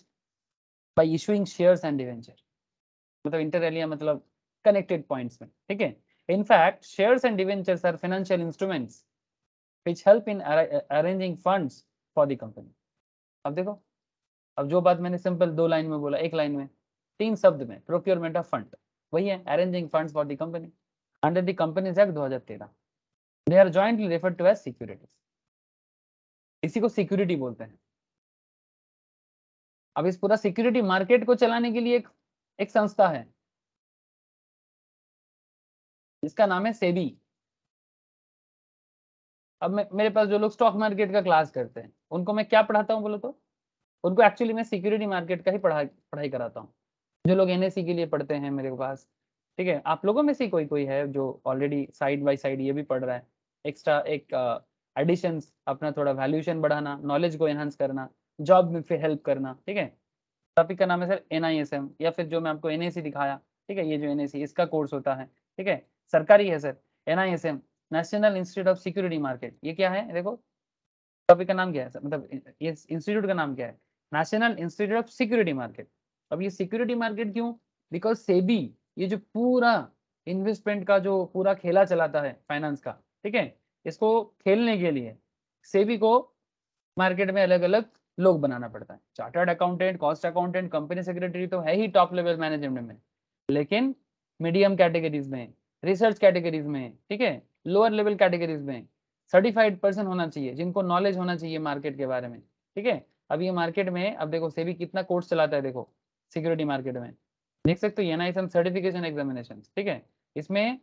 by issuing shares and debenture मतलब इंटर एलिया मतलब कनेक्टेड पॉइंट्स में ठीक है In fact, shares and debentures are financial instruments which help in uh, arranging funds for the company. अब देखो अब जो बात मैंने सिंपल दो लाइन में बोला एक लाइन में तीन शब्द में प्रोक्योरमेंट ऑफ फंड वही है arranging funds for the company under the companies act 2013 they are jointly referred to as securities इसी को सिक्योरिटी बोलते हैं अब इस पूरा सिक्योरिटी मार्केट को चलाने के लिए एक, एक संस्था है जिसका नाम है सेबी अब मेरे पास जो लोग स्टॉक मार्केट का क्लास करते हैं उनको मैं क्या पढ़ाता हूँ बोलो तो उनको एक्चुअली मैं सिक्योरिटी मार्केट का ही पढ़ाई पढ़ाई कराता हूँ जो लोग एन के लिए पढ़ते हैं मेरे पास ठीक है आप लोगों में से कोई कोई है जो ऑलरेडी साइड बाई साइड ये भी पढ़ रहा है एक्स्ट्रा एक एडिशन अपना थोड़ा वैल्यूशन बढ़ाना नॉलेज को एनहांस करना जॉब में फिर हेल्प करना ठीक है टॉपिक का नाम है सर एन या फिर जो मैं आपको एन दिखाया ठीक है ये जो एन इसका कोर्स होता है ठीक है सरकारी है sir NISM national institute of security market ये क्या है देखो टॉपिक का नाम क्या है सर मतलब ये इंस्टीट्यूट का नाम क्या है national institute of security market अब ये सिक्योरिटी मार्केट क्यों बिकॉज सेबी ये जो पूरा इन्वेस्टमेंट का जो पूरा खेला चलाता है फाइनेंस का ठीक है इसको खेलने के लिए सेबी को मार्केट में अलग अलग लोग बनाना पड़ता है chartered accountant cost accountant company secretary तो है ही टॉप लेवल मैनेजमेंट में लेकिन मीडियम कैटेगरीज में रिसर्च कैटेगरीज में ठीक है लोअर लेवल कैटेगरीज में सर्टिफाइड पर्सन होना चाहिए जिनको नॉलेज होना चाहिए मार्केट के बारे में ठीक है अब ये मार्केट में अब देखो सेबी कितना कोर्स चलाता है देखो सिक्योरिटी मार्केट में देख सकते हो एनआईएसएम सर्टिफिकेशन एग्जामिनेशन ठीक है इसमें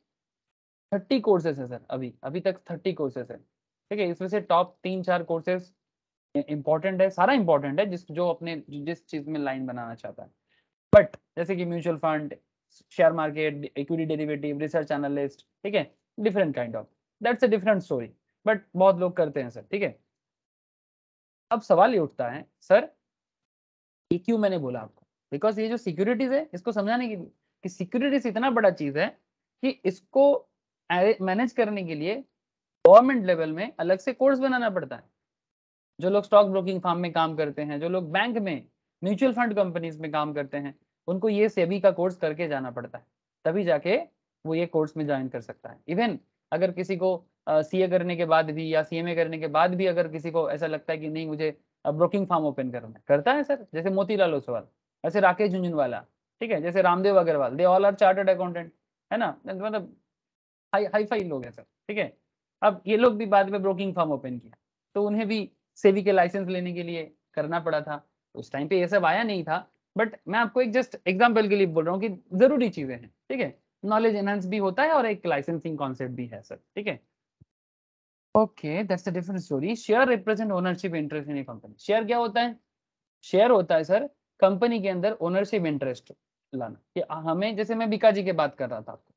थर्टी कोर्सेस है सर अभी अभी तक थर्टी कोर्सेस है ठीक है इसमें से टॉप तीन चार कोर्सेस इंपॉर्टेंट है सारा इंपॉर्टेंट है जिस जो अपने जिस चीज में लाइन बनाना चाहता है बट जैसे कि mutual fund share market equity derivative research analyst ठीक है different kind of that's a different story but बहुत लोग करते हैं सर ठीक है अब सवाल ये उठता है सर इक्यू मैंने बोला आपको बिकॉज ये जो सिक्योरिटीज है इसको समझाने के लिए कि सिक्योरिटीज इतना बड़ा चीज है कि इसको मैनेज करने के लिए गवर्नमेंट लेवल में अलग से कोर्स बनाना पड़ता है जो लोग स्टॉक ब्रोकिंग फार्म में काम करते हैं जो लोग बैंक में म्यूचुअल फंड कंपनीज में काम करते हैं उनको ये सेबी का कोर्स करके जाना पड़ता है तभी जाके वो ये कोर्स में ज्वाइन कर सकता है इवन अगर किसी को सी uh, करने के बाद भी या सी करने के बाद भी अगर किसी को ऐसा लगता है कि नहीं मुझे ब्रोकिंग फार्म ओपन करना है करता है सर जैसे मोतीलाल ओसवाल ऐसे राकेश झुंझुनवाला ठीक है जैसे Ramdev Agrawal they all are chartered accountant है ना मतलब हाई हाई फाई लोग हैं सर ठीक है अब ये लोग भी बाद में ब्रोकिंग फार्म ओपन किया तो उन्हें भी सेवी के लाइसेंस लेने के लिए करना पड़ा था उस टाइम पे ये सब आया नहीं था बट मैं आपको एक जस्ट एग्जाम्पल के लिए बोल रहा हूँ कि जरूरी चीजें हैं ठीक है नॉलेज एनहांस भी होता है और एक लाइसेंसिंग कॉन्सेप्ट भी है सर ठीक है okay that's a different story share represent ownership interest in a company share क्या होता है शेयर होता है सर कंपनी के अंदर ओनरशिप इंटरेस्ट लाना कि हमें जैसे मैं जी की बात कर रहा था आपको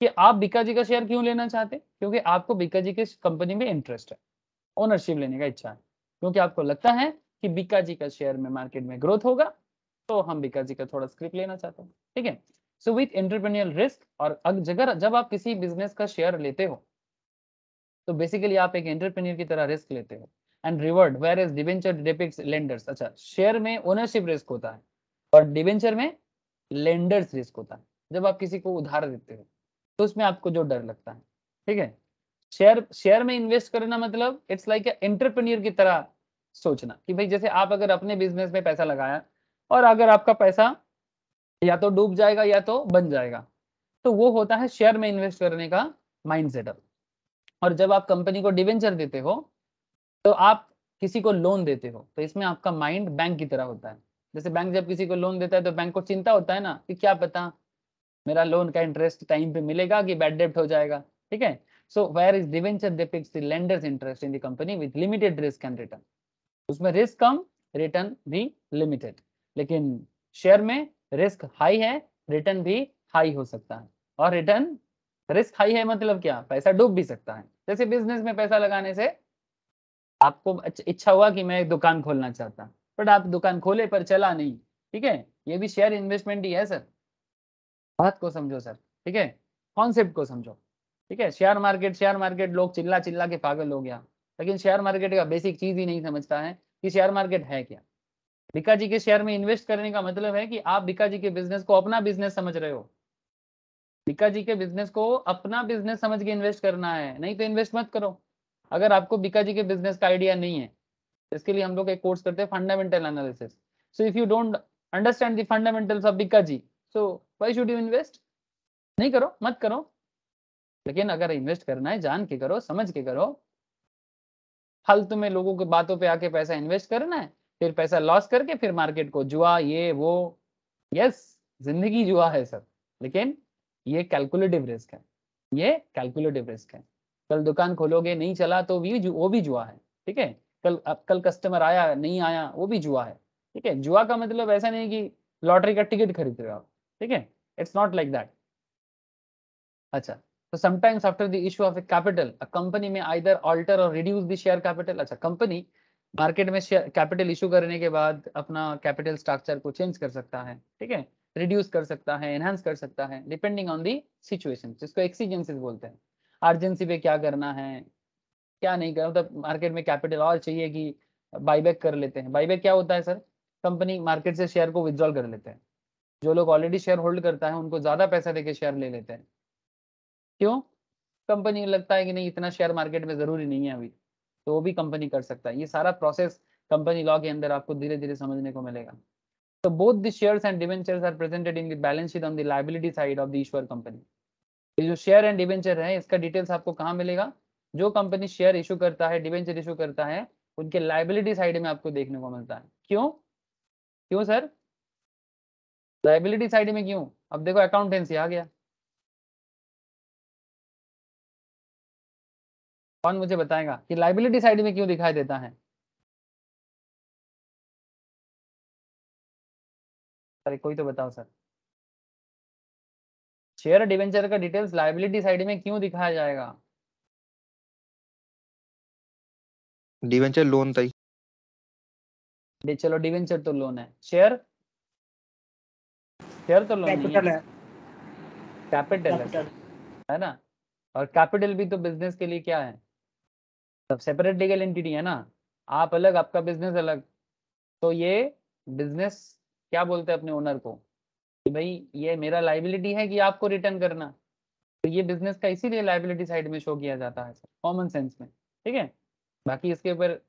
कि आप जी का शेयर क्यों लेना चाहते क्योंकि आपको जी के कंपनी में इंटरेस्ट है ओनरशिप लेने का इच्छा है क्योंकि आपको लगता है कि जी का शेयर में मार्केट में ग्रोथ होगा तो हम विकास जी का थोड़ा स्क्रिप्ट लेना चाहते हैं ठीक है सो विथ एंटरप्रेन्योर रिस्क और अगर जब आप किसी बिजनेस का शेयर लेते हो तो बेसिकली आप एक एंटरप्रेन्योर की तरह रिस्क लेते हो and reward where is debenture depicts lenders अच्छा शेयर में ओनरशिप रिस्क होता है और डिवेंचर में लेंडर्स रिस्क होता है जब आप किसी को उधार देते हो तो उसमें आपको जो डर लगता है ठीक है शेयर शेयर में इन्वेस्ट करना मतलब इट्स लाइक एंटरप्रेन्योर की तरह सोचना कि भाई जैसे आप अगर अपने बिजनेस में पैसा लगाया और अगर आपका पैसा या तो डूब जाएगा या तो बन जाएगा तो वो होता है शेयर में इन्वेस्ट करने का माइंड सेटअप और जब आप कंपनी को डिवेंचर देते हो तो आप किसी को लोन देते हो तो इसमें आपका माइंड बैंक की तरह होता है जैसे बैंक जब किसी को लोन देता है तो बैंक को चिंता होता है ना कि क्या पता मेरा लोन का इंटरेस्ट टाइम पे मिलेगा कि बैड डेप्ट हो जाएगा ठीक है so where is debenture depicts the lenders interest in the company with limited risk and return उसमें रिस्क कम रिटर्न भी लिमिटेड लेकिन शेयर में रिस्क हाई है रिटर्न भी हाई हो सकता है और रिटर्न रिस्क हाई है मतलब क्या पैसा डूब भी सकता है जैसे बिजनेस में पैसा लगाने से आपको इच्छा हुआ कि मैं एक दुकान खोलना चाहता बट आप दुकान खोले पर चला नहीं ठीक है ये भी शेयर इन्वेस्टमेंट ही है सर बात को समझो सर ठीक है कॉन्सेप्ट को समझो ठीक है शेयर मार्केट शेयर मार्केट लोग चिल्ला चिल्ला के पागल हो गया लेकिन शेयर मार्केट का बेसिक चीज ही नहीं समझता है कि शेयर मार्केट है क्या बिका जी के शेयर में इन्वेस्ट करने का मतलब है कि आप बिका जी के बिजनेस को अपना बिजनेस समझ रहे हो बिका जी के बिजनेस को अपना बिजनेस समझ के इन्वेस्ट करना है नहीं तो इन्वेस्ट मत करो अगर आपको बिका जी के बिजनेस का आइडिया नहीं है इसके लिए हम लोग एक कोर्स करते हैं fundamental analysis so if you don't understand the fundamentals of बिका जी so why should you invest नहीं करो मत करो लेकिन अगर इन्वेस्ट करना है जान के करो समझ के करो फालतू में लोगों के बातों पे आके पैसा इन्वेस्ट करना है फिर पैसा लॉस करके फिर मार्केट को जुआ ये वो यस जिंदगी जुआ है सर लेकिन ये कैलकुलेटिव रिस्क है ये कैलकुलेटिव रिस्क है कल दुकान खोलोगे नहीं चला तो भी वो भी जुआ है ठीक है कल अब कल कस्टमर आया नहीं आया वो भी जुआ है ठीक है जुआ का मतलब ऐसा नहीं कि लॉटरी का टिकट खरीद रहे हो आप ठीक है इट्स नॉट लाइक दैट अच्छा तो sometimes after the issue of a capital a company में either alter or reduce the share capital अच्छा कंपनी मार्केट में कैपिटल इशू करने के बाद अपना कैपिटल स्ट्रक्चर को चेंज कर सकता है ठीक है रिड्यूस कर सकता है एनहांस कर सकता है डिपेंडिंग ऑन दी सिचुएशन जिसको एक्सीजेंसी बोलते हैं अर्जेंसी पे क्या करना है क्या नहीं करना मतलब मार्केट में कैपिटल और चाहिए कि बाईबैक कर लेते हैं बाईबैक क्या होता है सर कंपनी मार्केट से शेयर को विदड्रॉल कर लेते हैं जो लोग ऑलरेडी शेयर होल्ड करता है उनको ज्यादा पैसा देके शेयर ले लेते हैं क्यों कंपनी लगता है कि नहीं इतना शेयर मार्केट में जरूरी नहीं है अभी तो वो भी कंपनी कर सकता है ये सारा प्रोसेस कंपनी लॉ के अंदर आपको धीरे धीरे समझने को मिलेगा तो both the share and debenture are presented in the balance sheet on the liability side of ये जो शेयर एंड डिवेंचर है इसका डिटेल्स आपको कहाँ मिलेगा जो कंपनी शेयर इशू करता है डिवेंचर इशू करता है उनके लाइबिलिटी साइड में आपको देखने को मिलता है क्यों क्यों सर लाइबिलिटी साइड में क्यों अब देखो अकाउंटेंसी आ गया कौन मुझे बताएगा कि लाइबिलिटी साइड में क्यों दिखाई देता है अरे कोई तो बताओ सर शेयर डिवेंचर का डिटेल्स लाइबिलिटी साइड में क्यों दिखाया जाएगा डिवेंचर लोन तई चलो डिवेंचर तो लोन है शेयर शेयर तो लोन कैपिटल है कैपिटल है है ना और कैपिटल भी तो बिजनेस के लिए क्या है सब सेपरेट लीगल एंटिटी है ना आप अलग आपका बिजनेस अलग तो ये बिजनेस क्या बोलते हैं अपने ओनर को कि भाई ये मेरा लाइबिलिटी है कि आपको रिटर्न करना तो ये बिजनेस का इसीलिए लाइबिलिटी साइड में शो किया जाता है कॉमन सेंस में ठीक है बाकी इसके ऊपर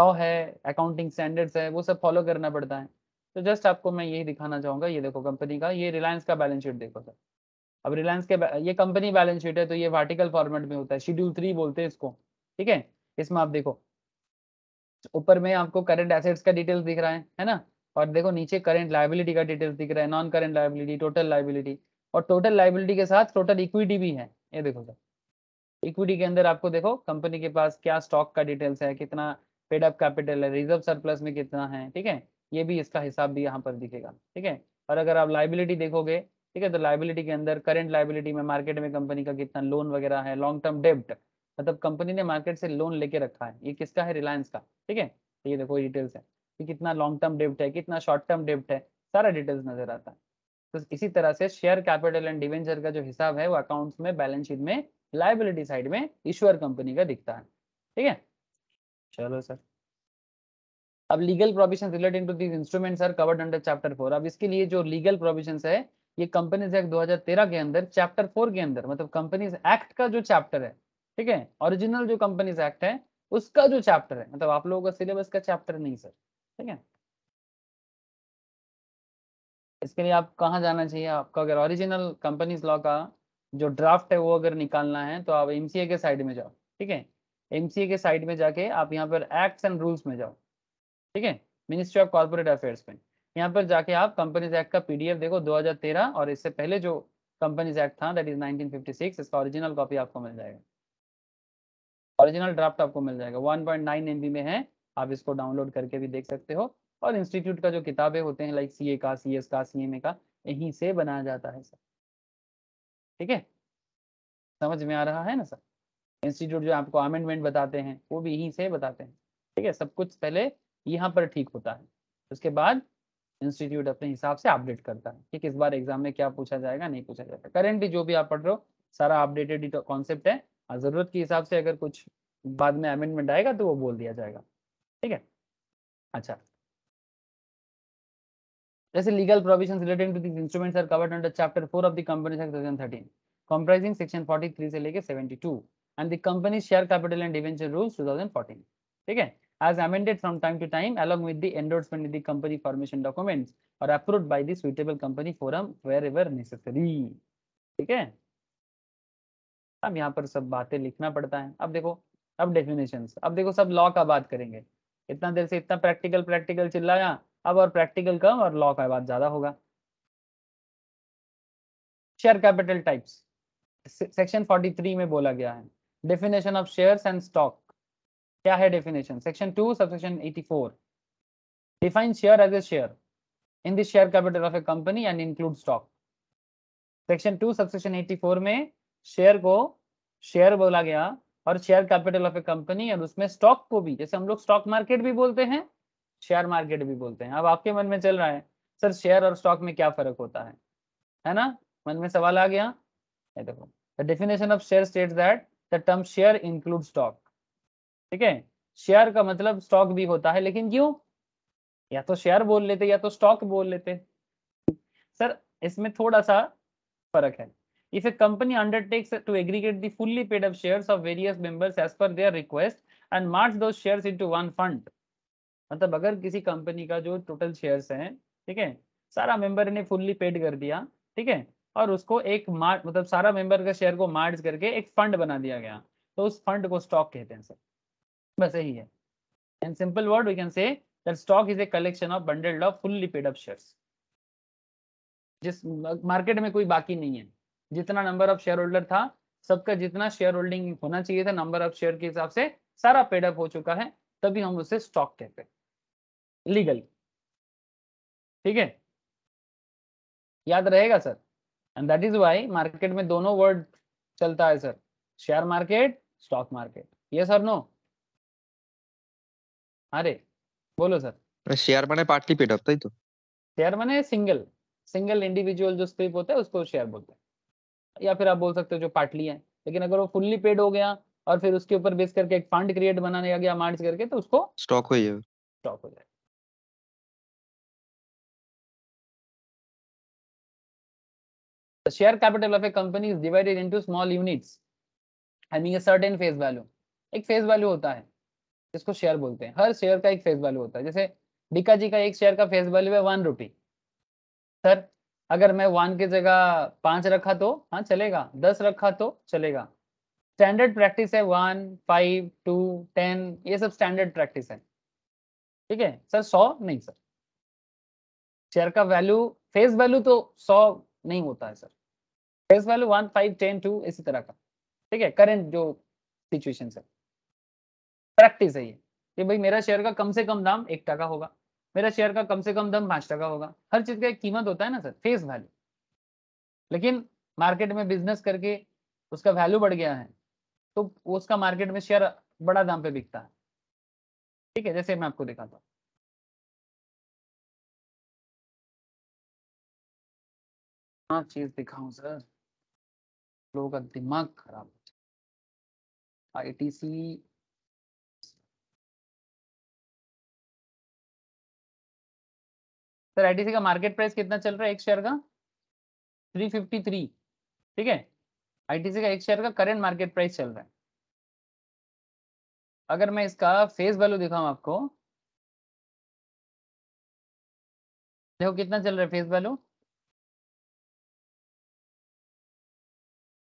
लॉ है अकाउंटिंग स्टैंडर्ड्स है वो सब फॉलो करना पड़ता है तो जस्ट आपको मैं यही दिखाना चाहूंगा ये देखो कंपनी का ये रिलायंस का बैलेंस शीट देखो सर अब रिलायंस के ये कंपनी बैलेंस शीट है तो ये वर्टिकल फॉर्मेट में होता है शेड्यूल थ्री बोलते हैं इसको ठीक है इसमें आप देखो ऊपर में आपको करंट एसेट्स का डिटेल्स दिख रहा है है ना और देखो नीचे करंट लाइबिलिटी का डिटेल्स दिख रहा है non current liability total liability और टोटल लाइबिलिटी के साथ टोटल इक्विटी भी है ये देखो सर इक्विटी के अंदर आपको देखो कंपनी के पास क्या स्टॉक का डिटेल्स है कितना पेड अप कैपिटल है रिजर्व सरप्लस में कितना है ठीक है ये भी इसका हिसाब भी यहाँ पर दिखेगा ठीक है और अगर आप लाइबिलिटी देखोगे ठीक है तो लाइबिलिटी के अंदर करंट लाइबिलिटी में मार्केट में कंपनी का कितना लोन वगैरह है लॉन्ग टर्म डेब्ट मतलब कंपनी ने मार्केट से लोन लेके रखा है ये किसका है रिलायंस का ठीक है तो ये देखो डिटेल्स है कि कितना लॉन्ग टर्म डेब्ट है कितना शॉर्ट टर्म डेब्ट है सारा डिटेल्स नजर आता है तो इसी तरह से शेयर कैपिटल एंड डिवेंचर का जो हिसाब है वो अकाउंट्स में बैलेंस शीट में लाइबिलिटी साइड में इश्योर कंपनी का दिखता है ठीक है चलो सर अब legal provision relating to this instruments are covered under chapter four अब इसके लिए जो लीगल प्रोविजन है ये कंपनीज एक्ट 2013 के अंदर चैप्टर फोर के अंदर मतलब कंपनीज एक्ट का जो चैप्टर है ठीक है ओरिजिनल जो कंपनीज एक्ट है उसका जो चैप्टर है मतलब आप लोगों का सिलेबस का चैप्टर नहीं सर ठीक है इसके लिए आप कहाँ जाना चाहिए आपका अगर ओरिजिनल कंपनीज लॉ का जो ड्राफ्ट है वो अगर निकालना है तो आप एमसीए के साइड में जाओ ठीक है एमसीए के साइड में जाके आप यहाँ पर एक्ट एंड रूल्स में जाओ ठीक है मिनिस्ट्री ऑफ कॉर्पोरेट अफेयर्स में यहाँ पर जाके आप कंपनीज एक्ट का पीडीएफ देखो 2013 और इससे पहले जो कंपनीज एक्ट था दैट इज 1956 इसका ओरिजिनल कॉपी आपको मिल जाएगा ओरिजिनल ड्राफ्ट आपको मिल जाएगा 1.9 पॉइंट में है आप इसको डाउनलोड करके भी देख सकते हो और इंस्टीट्यूट का जो किताबें होते हैं लाइक सी का सी का सी का यहीं से बनाया जाता है सर ठीक है समझ में आ रहा है ना सर इंस्टीट्यूट जो आपको अमेंडमेंट बताते हैं वो भी यहीं से बताते हैं ठीक है सब कुछ पहले यहाँ पर ठीक होता है उसके बाद इंस्टीट्यूट अपने हिसाब से अपडेट करता है ठीक इस बार एग्जाम में क्या पूछा जाएगा नहीं पूछा जाएगा करेंटली जो भी आप पढ़ रहे हो सारा अपडेटेड कॉन्सेप्ट तो है हाँ, जरूरत के हिसाब से अगर कुछ बाद में अमेंडमेंट आएगा तो वो बोल दिया जाएगा ठीक है अच्छा जैसे legal provisions related to this instruments are covered under chapter four of the companies act 2013 comprising section 43 से लेके 72 and the company share capital and debenture rules 2014 ठीक है as amended from time to time along with the endorsement in the company formation documents और approved by the suitable company forum wherever necessary ठीक है अब यहाँ पर सब बातें लिखना पड़ता है अब देखो अब डेफिनेशन अब देखो सब लॉ का बात करेंगे इतना देर से इतना प्रैक्टिकल प्रैक्टिकल चिल्लाया अब और प्रैक्टिकल कम और लॉ का बात ज्यादा होगा शेयर कैपिटल टाइप्स सेक्शन 43 में बोला गया है definition of shares and stock क्या है definition section two subsection 84 define share as a share in the share capital of a company and include stock section two subsection 84 में share को share बोला गया और share capital of a company और उसमें stock को भी जैसे हम लोग स्टॉक मार्केट भी बोलते हैं शेयर मार्केट भी बोलते हैं अब आपके मन में चल रहा है सर शेयर और स्टॉक में क्या फर्क होता है है ना मन में सवाल आ गया ये देखो the definition of share state that the term share include stock ठीक है शेयर का मतलब स्टॉक भी होता है लेकिन क्यों या तो शेयर बोल लेते या तो स्टॉक बोल लेते सर इसमें थोड़ा सा फर्क है if a company undertakes to aggregate the fully paid up shares of various members as per their request and merge those shares into one fund मतलब अगर किसी कंपनी का जो टोटल शेयर्स हैं ठीक है सारा मेंबर ने फुल्ली पेड कर दिया ठीक है और उसको एक मार्च मतलब सारा मेंबर का शेयर को मार्च करके एक फंड बना दिया गया तो उस फंड को स्टॉक कहते हैं सर बस यही है in simple word we can say that stock is a collection of bundled of fully paid up shares जिस मार्केट में कोई बाकी नहीं है जितना नंबर ऑफ शेयर होल्डर था सबका जितना शेयर होल्डिंग होना चाहिए था नंबर ऑफ शेयर के हिसाब से सारा पेडअप हो चुका है तभी हम उसे स्टॉक कहते हैं लीगल ठीक है याद रहेगा sir and that is why market में दोनों वर्ड चलता है sir share market stock market ये सर नो अरे बोलो सर शेयर मैंने पार्टली पेड तो शेयर मैंने सिंगल सिंगल इंडिविजुअल जो स्क्रिप होता है उसको शेयर बोलते हैं या फिर आप बोल सकते हो जो पार्टली है लेकिन अगर वो फुल्ली पेड हो गया और फिर उसके ऊपर बेस करके एक फंड क्रिएट बनाने गया मार्च करके तो उसको स्टॉक हो जाएगा स्टॉक हो जाएगा share capital of a company is divided into small units units, having a certain face value. एक फेस वैल्यू होता है जिसको शेयर बोलते हैं हर शेयर का एक फेस वैल्यू होता है जैसे डिका जी का एक शेयर का फेस वैल्यू है वन रुपी सर अगर मैं वन की जगह पांच रखा तो हाँ चलेगा दस रखा तो चलेगा स्टैंडर्ड प्रैक्टिस है वन फाइव टू टेन ये सब स्टैंडर्ड प्रैक्टिस है ठीक है सर सौ नहीं सर शेयर का वैल्यू फेस वैल्यू तो सौ नहीं होता है sir face value one five ten two इसी तरह का ठीक है करेंट जो सिचुएशन है प्रैक्टिस है ये कि भाई मेरा शेयर का कम से कम दाम एक टका होगा मेरा शेयर का कम से कम दम पांच टका होगा हर चीज का एक कीमत होता है ना सर फेस वैल्यू लेकिन मार्केट में बिजनेस करके उसका वैल्यू बढ़ गया है तो उसका मार्केट में शेयर बड़ा दाम पे बिकता है ठीक है जैसे मैं आपको दिखाता हूँ चीज दिखाऊं सर लोगों का दिमाग खराब हो आई टी सी तो सर आई का मार्केट प्राइस कितना चल रहा है एक शेयर का 353 ठीक है आईटीसी का एक शेयर का करेंट मार्केट प्राइस चल रहा है अगर मैं इसका फेस वैल्यू दिखाऊं आपको देखो कितना चल रहा है फेस वैल्यू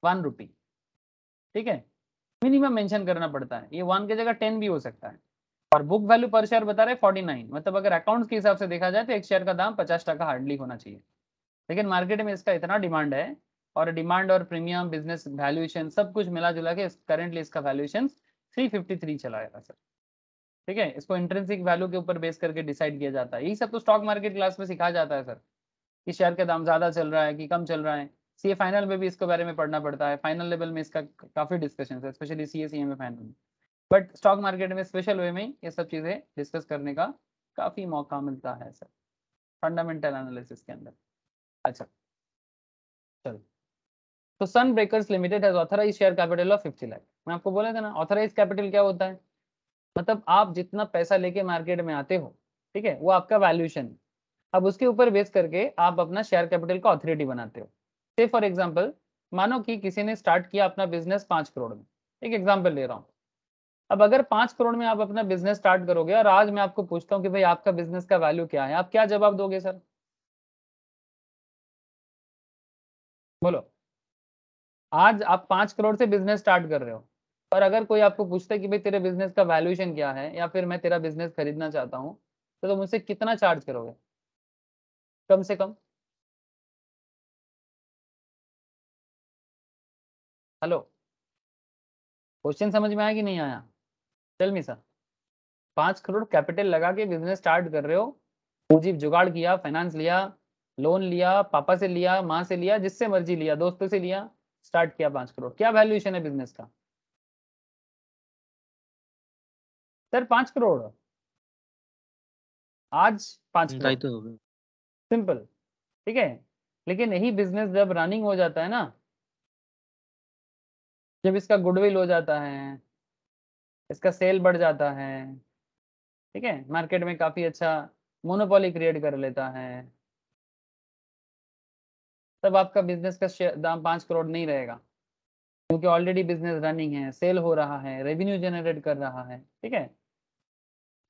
वन रुपी ठीक है मिनिमम मेंशन करना पड़ता है ये वन की जगह टेन भी हो सकता है और बुक वैल्यू पर शेयर बता रहे फोर्टी नाइन मतलब अगर अकाउंट के हिसाब से देखा जाए तो एक शेयर का दाम पचास टका हार्डली होना चाहिए लेकिन मार्केट में इसका इतना डिमांड है और डिमांड और प्रीमियम बिजनेस वैल्यूएशन सब कुछ मिला जुला के करेंटली इसका वैल्यूएशन थ्री चला गया सर ठीक है इसको इंट्रेंसिक वैल्यू के ऊपर बेस करके डिसाइड किया जाता है यही सब तो स्टॉक मार्केट क्लास में सिखा जाता है सर कि शेयर का दाम ज्यादा चल रहा है कि कम चल रहा है सीए फाइनल में भी इसके बारे में पढ़ना पड़ता है फाइनल लेवल में इसका काफी डिस्कशन है स्पेशली सीए सीए में फाइनल में बट स्टॉक मार्केट में स्पेशल वे में ये सब चीज़ें डिस्कस करने का काफ़ी मौका मिलता है सर फंडामेंटल एनालिसिस के अंदर अच्छा चलो तो Sun Breakers Limited has authorise share capital of fifty lakh मैं आपको बोला था ना ऑथराइज कैपिटल क्या होता है मतलब आप जितना पैसा लेके मार्केट में आते हो ठीक है वो आपका वैल्यूशन अब उसके ऊपर बेस करके आप अपना शेयर कैपिटल का ऑथोरिटी बनाते हो से फॉर एग्जाम्पल मानो कि किसी ने स्टार्ट किया अपना बिजनेस पांच करोड़ में एक एग्जाम्पल ले रहा हूँ अब अगर पांच करोड़ में आप अपना बिजनेस स्टार्ट करोगे और आज मैं आपको पूछता हूँ कि भाई आपका बिजनेस का वैल्यू क्या है आप क्या जवाब दोगे सर बोलो आज आप पांच करोड़ से बिजनेस स्टार्ट कर रहे हो और अगर कोई आपको पूछता है कि भाई तेरे बिजनेस का वैल्यूएशन क्या है या फिर मैं तेरा बिजनेस खरीदना चाहता हूँ तो तुम तो मुझसे कितना चार्ज करोगे कम से कम हेलो क्वेश्चन समझ में आया कि नहीं आया चल मिसा पांच करोड़ कैपिटल लगा के बिजनेस स्टार्ट कर रहे हो पूजी जुगाड़ किया फाइनेंस लिया लोन लिया पापा से लिया माँ से लिया जिससे मर्जी लिया दोस्तों से लिया स्टार्ट किया पांच करोड़ क्या वैल्यूएशन है बिजनेस का सर पांच करोड़ आज पांच करोड़ तो सिंपल ठीक है लेकिन यही बिजनेस जब रनिंग हो जाता है ना जब इसका गुडविल हो जाता है इसका सेल बढ़ जाता है ठीक है मार्केट में काफी अच्छा मोनोपोली क्रिएट कर लेता है तब आपका बिजनेस का दाम पांच करोड़ नहीं रहेगा क्योंकि ऑलरेडी बिजनेस रनिंग है सेल हो रहा है रेवेन्यू जनरेट कर रहा है ठीक है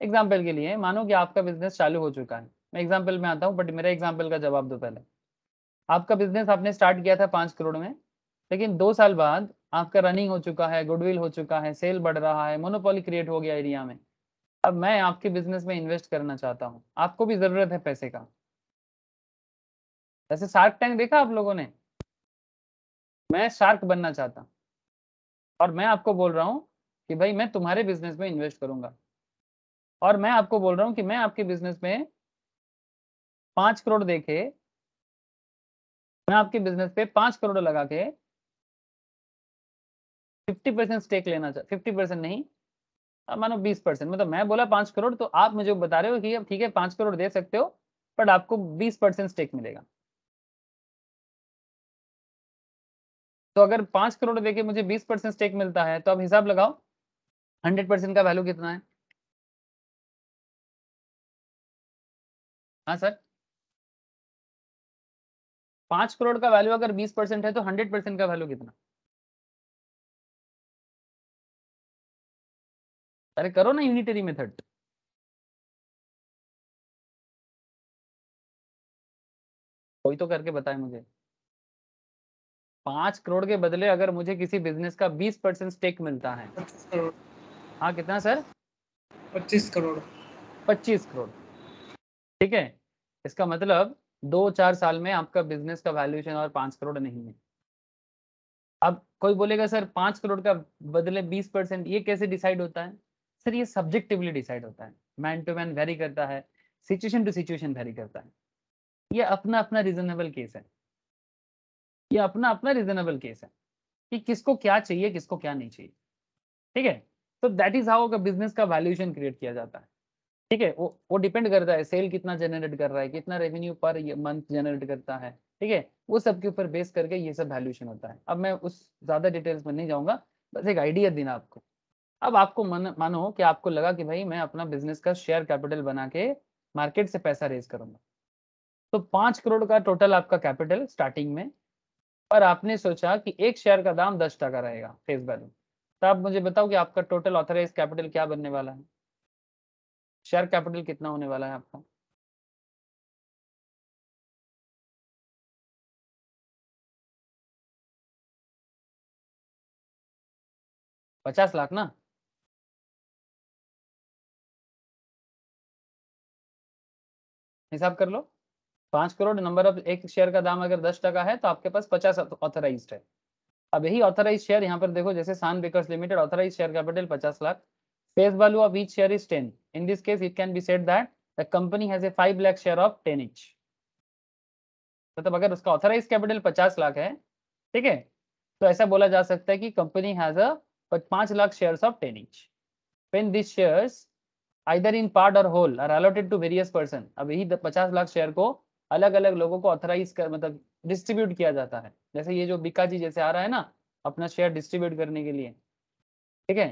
एग्जाम्पल के लिए मानो कि आपका बिजनेस चालू हो चुका है मैं एग्जाम्पल में आता हूँ बट मेरा एग्जाम्पल का जवाब दो पहले आपका बिजनेस आपने स्टार्ट किया था पांच करोड़ में लेकिन दो साल बाद आपका रनिंग हो चुका है गुडविल हो चुका है सेल बढ़ रहा है मोनोपोली क्रिएट हो गया एरिया में अब मैं आपके बिजनेस में इन्वेस्ट करना चाहता हूँ आपको भी जरूरत है पैसे का जैसे शार्क टैंक देखा आप लोगों ने मैं शार्क बनना चाहता और मैं आपको बोल रहा हूँ कि भाई मैं तुम्हारे बिजनेस में इन्वेस्ट करूंगा और मैं आपको बोल रहा हूँ कि मैं आपके बिजनेस में पांच करोड़ देखे मैं आपके बिजनेस पे पांच करोड़ लगा के फिफ्टी परसेंट स्टेक लेना चाहिए फिफ्टी परसेंट नहीं मानो बीस परसेंट मतलब मैं बोला पांच करोड़ तो आप मुझे बता रहे हो कि अब ठीक है पांच करोड़ दे सकते हो बट आपको बीस परसेंट स्टेक मिलेगा तो अगर पांच करोड़ देके मुझे बीस परसेंट स्टेक मिलता है तो आप हिसाब लगाओ हंड्रेड परसेंट का वैल्यू कितना है हाँ सर पांच करोड़ का वैल्यू अगर बीस परसेंट है तो हंड्रेड परसेंट का वैल्यू कितना अरे करो ना यूनिटरी मेथड कोई तो करके बताए मुझे पांच करोड़ के बदले अगर मुझे किसी बिजनेस का बीस परसेंट स्टेक मिलता है हाँ कितना सर पच्चीस करोड़ पच्चीस करोड़ ठीक है इसका मतलब दो चार साल में आपका बिजनेस का वैल्यूएशन और पांच करोड़ नहीं है अब कोई बोलेगा सर पांच करोड़ का बदले बीस परसेंट ये कैसे डिसाइड होता है सर ये सब्जेक्टिवली डिसाइड होता है मैन टू मैन वेरी करता है सिचुएशन टू सिचुएशन वेरी करता है ये अपना अपना रीजनेबल केस है ये अपना अपना रीजनेबल केस है कि किसको क्या चाहिए किसको क्या नहीं चाहिए ठीक है तो दैट इज हाउ बिजनेस का वैल्यूएशन क्रिएट किया जाता है ठीक है वो वो डिपेंड करता है सेल कितना जनरेट कर रहा है कितना रेवेन्यू पर मंथ जनरेट करता है ठीक है वो सब के ऊपर बेस करके ये सब वैल्यूएशन होता है अब मैं उस ज्यादा डिटेल्स में नहीं जाऊंगा बस एक आइडिया देना आपको अब आपको मन, मानो कि आपको लगा कि भाई मैं अपना बिजनेस का शेयर कैपिटल बना के मार्केट से पैसा रेज करूंगा तो पांच करोड़ का टोटल आपका कैपिटल स्टार्टिंग में और आपने सोचा कि एक शेयर का दाम दस टका रहेगा फेस वैल्यू तो आप मुझे बताओ कि आपका टोटल ऑथराइज कैपिटल क्या बनने वाला है शेयर कैपिटल कितना होने वाला है आपका पचास लाख ना हिसाब कर लो पांच करोड़ नंबर ऑफ एक शेयर का दाम अगर दस टका है तो आपके पास पचास ऑथराइज है अब यही ऑथराइज शेयर यहाँ पर देखो जैसे San Bakers Limited authorised share capital पचास lakh face value of each share is ten in this case it can be set that the company has a five lakh share of ten each मतलब अगर उसका authorise capital पचास लाख है ठीक है तो ऐसा बोला जा सकता है कि कंपनी हैज अ पांच lakh share of ten each when this shares either in part or whole are allotted to various person अब यही पचास लाख शेयर को अलग अलग लोगों को ऑथराइज कर मतलब डिस्ट्रीब्यूट किया जाता है जैसे ये जो बिका जी जैसे आ रहा है ना अपना शेयर डिस्ट्रीब्यूट करने के लिए ठीक है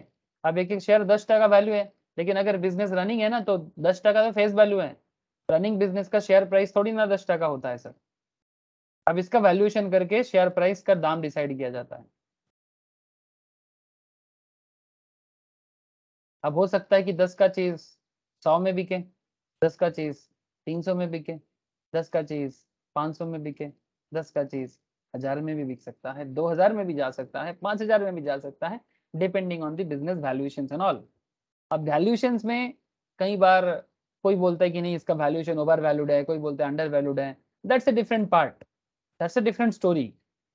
अब एक एक शेयर दस टका वैल्यू है लेकिन अगर बिजनेस रनिंग है ना तो दस टका तो फेस वैल्यू है रनिंग बिजनेस का शेयर प्राइस थोड़ी ना दस टका होता है सर अब इसका वैल्यूएशन करके शेयर प्राइस का दाम डिसाइड किया जाता है अब हो सकता है कि दस का चीज सौ में बिके दस का चीज तीन सौ में बिके दस का चीज पाँच सौ में बिके दस का चीज हजार में भी बिक सकता है दो हजार में भी जा सकता है पांच हजार में भी जा सकता है depending on business valuation and all अब वैल्यूएशन में कई बार कोई बोलता है कि नहीं इसका वैल्यूएशन ओवर वैल्यूड है कोई बोलता है अंडर वैल्यूड है that's a different part that's a different story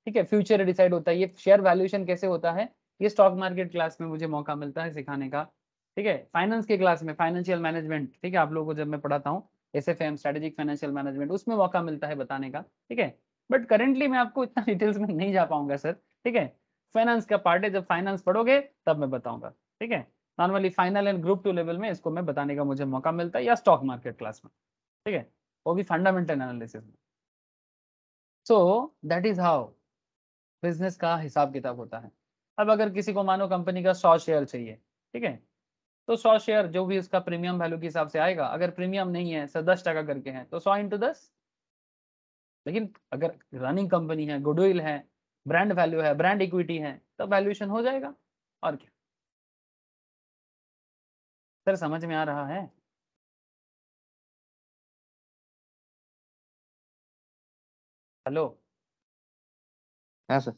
ठीक है फ्यूचर डिसाइड होता है ये शेयर वैल्यूएशन कैसे होता है ये स्टॉक मार्केट क्लास में मुझे मौका मिलता है सिखाने का ठीक है फाइनेंस के क्लास में फाइनेंशियल मैनेजमेंट ठीक है आप लोगों को जब मैं पढ़ाता हूँ S F M strategic financial management उसमें मौका मिलता है बताने का ठीक है बट करेंटली मैं आपको इतना डिटेल्स में नहीं जा पाऊंगा सर ठीक है फाइनेंस का पार्ट है जब फाइनेंस पढ़ोगे तब मैं बताऊंगा ठीक है normally final and group two level में इसको मैं बताने का मुझे मौका मिलता है या स्टॉक मार्केट क्लास में ठीक है वो भी फंडामेंटल एनालिसिस में so that is how business का हिसाब किताब होता है अब अगर किसी को मानो कंपनी का सौ शेयर चाहिए ठीक है तो सौ शेयर जो भी उसका प्रीमियम वैल्यू के हिसाब से आएगा अगर प्रीमियम नहीं है सर दस टका करके है तो सौ इंटू दस लेकिन अगर रनिंग कंपनी है गुडविल है ब्रांड वैल्यू है ब्रांड इक्विटी है तो वैल्यूएशन हो जाएगा और क्या सर समझ में आ रहा है हेलो हाँ sir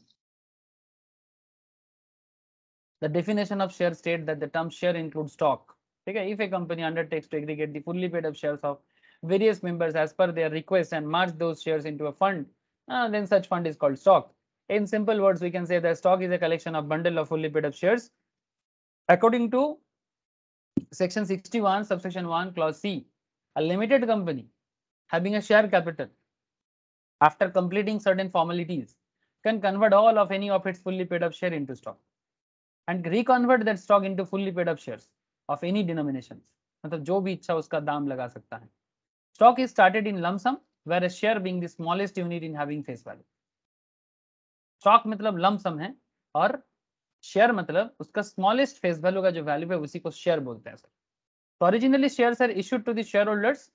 the definition of share state that the term share includes stock. Okay, if a company undertakes to aggregate the fully paid up shares of various members as per their request and merge those shares into a fund, uh, then such fund is called stock. In simple words, we can say that stock is a collection of bundle of fully paid up shares. According to section 61, subsection 1, clause C, a limited company having a share capital after completing certain formalities can convert all of any of its fully paid up share into stock. And reconvert that stock into fully paid up shares of any denomination मतलब जो भी इच्छा उसका दाम लगा सकता है stock is started in lump sum where a share being the smallest unit in having face value stock मतलब लमसम है और शेयर मतलब उसका स्मॉलेस्ट फेस वैल्यू का जो वैल्यू है उसी को शेयर बोलते हैं सर तो originally shares are issued to the share holders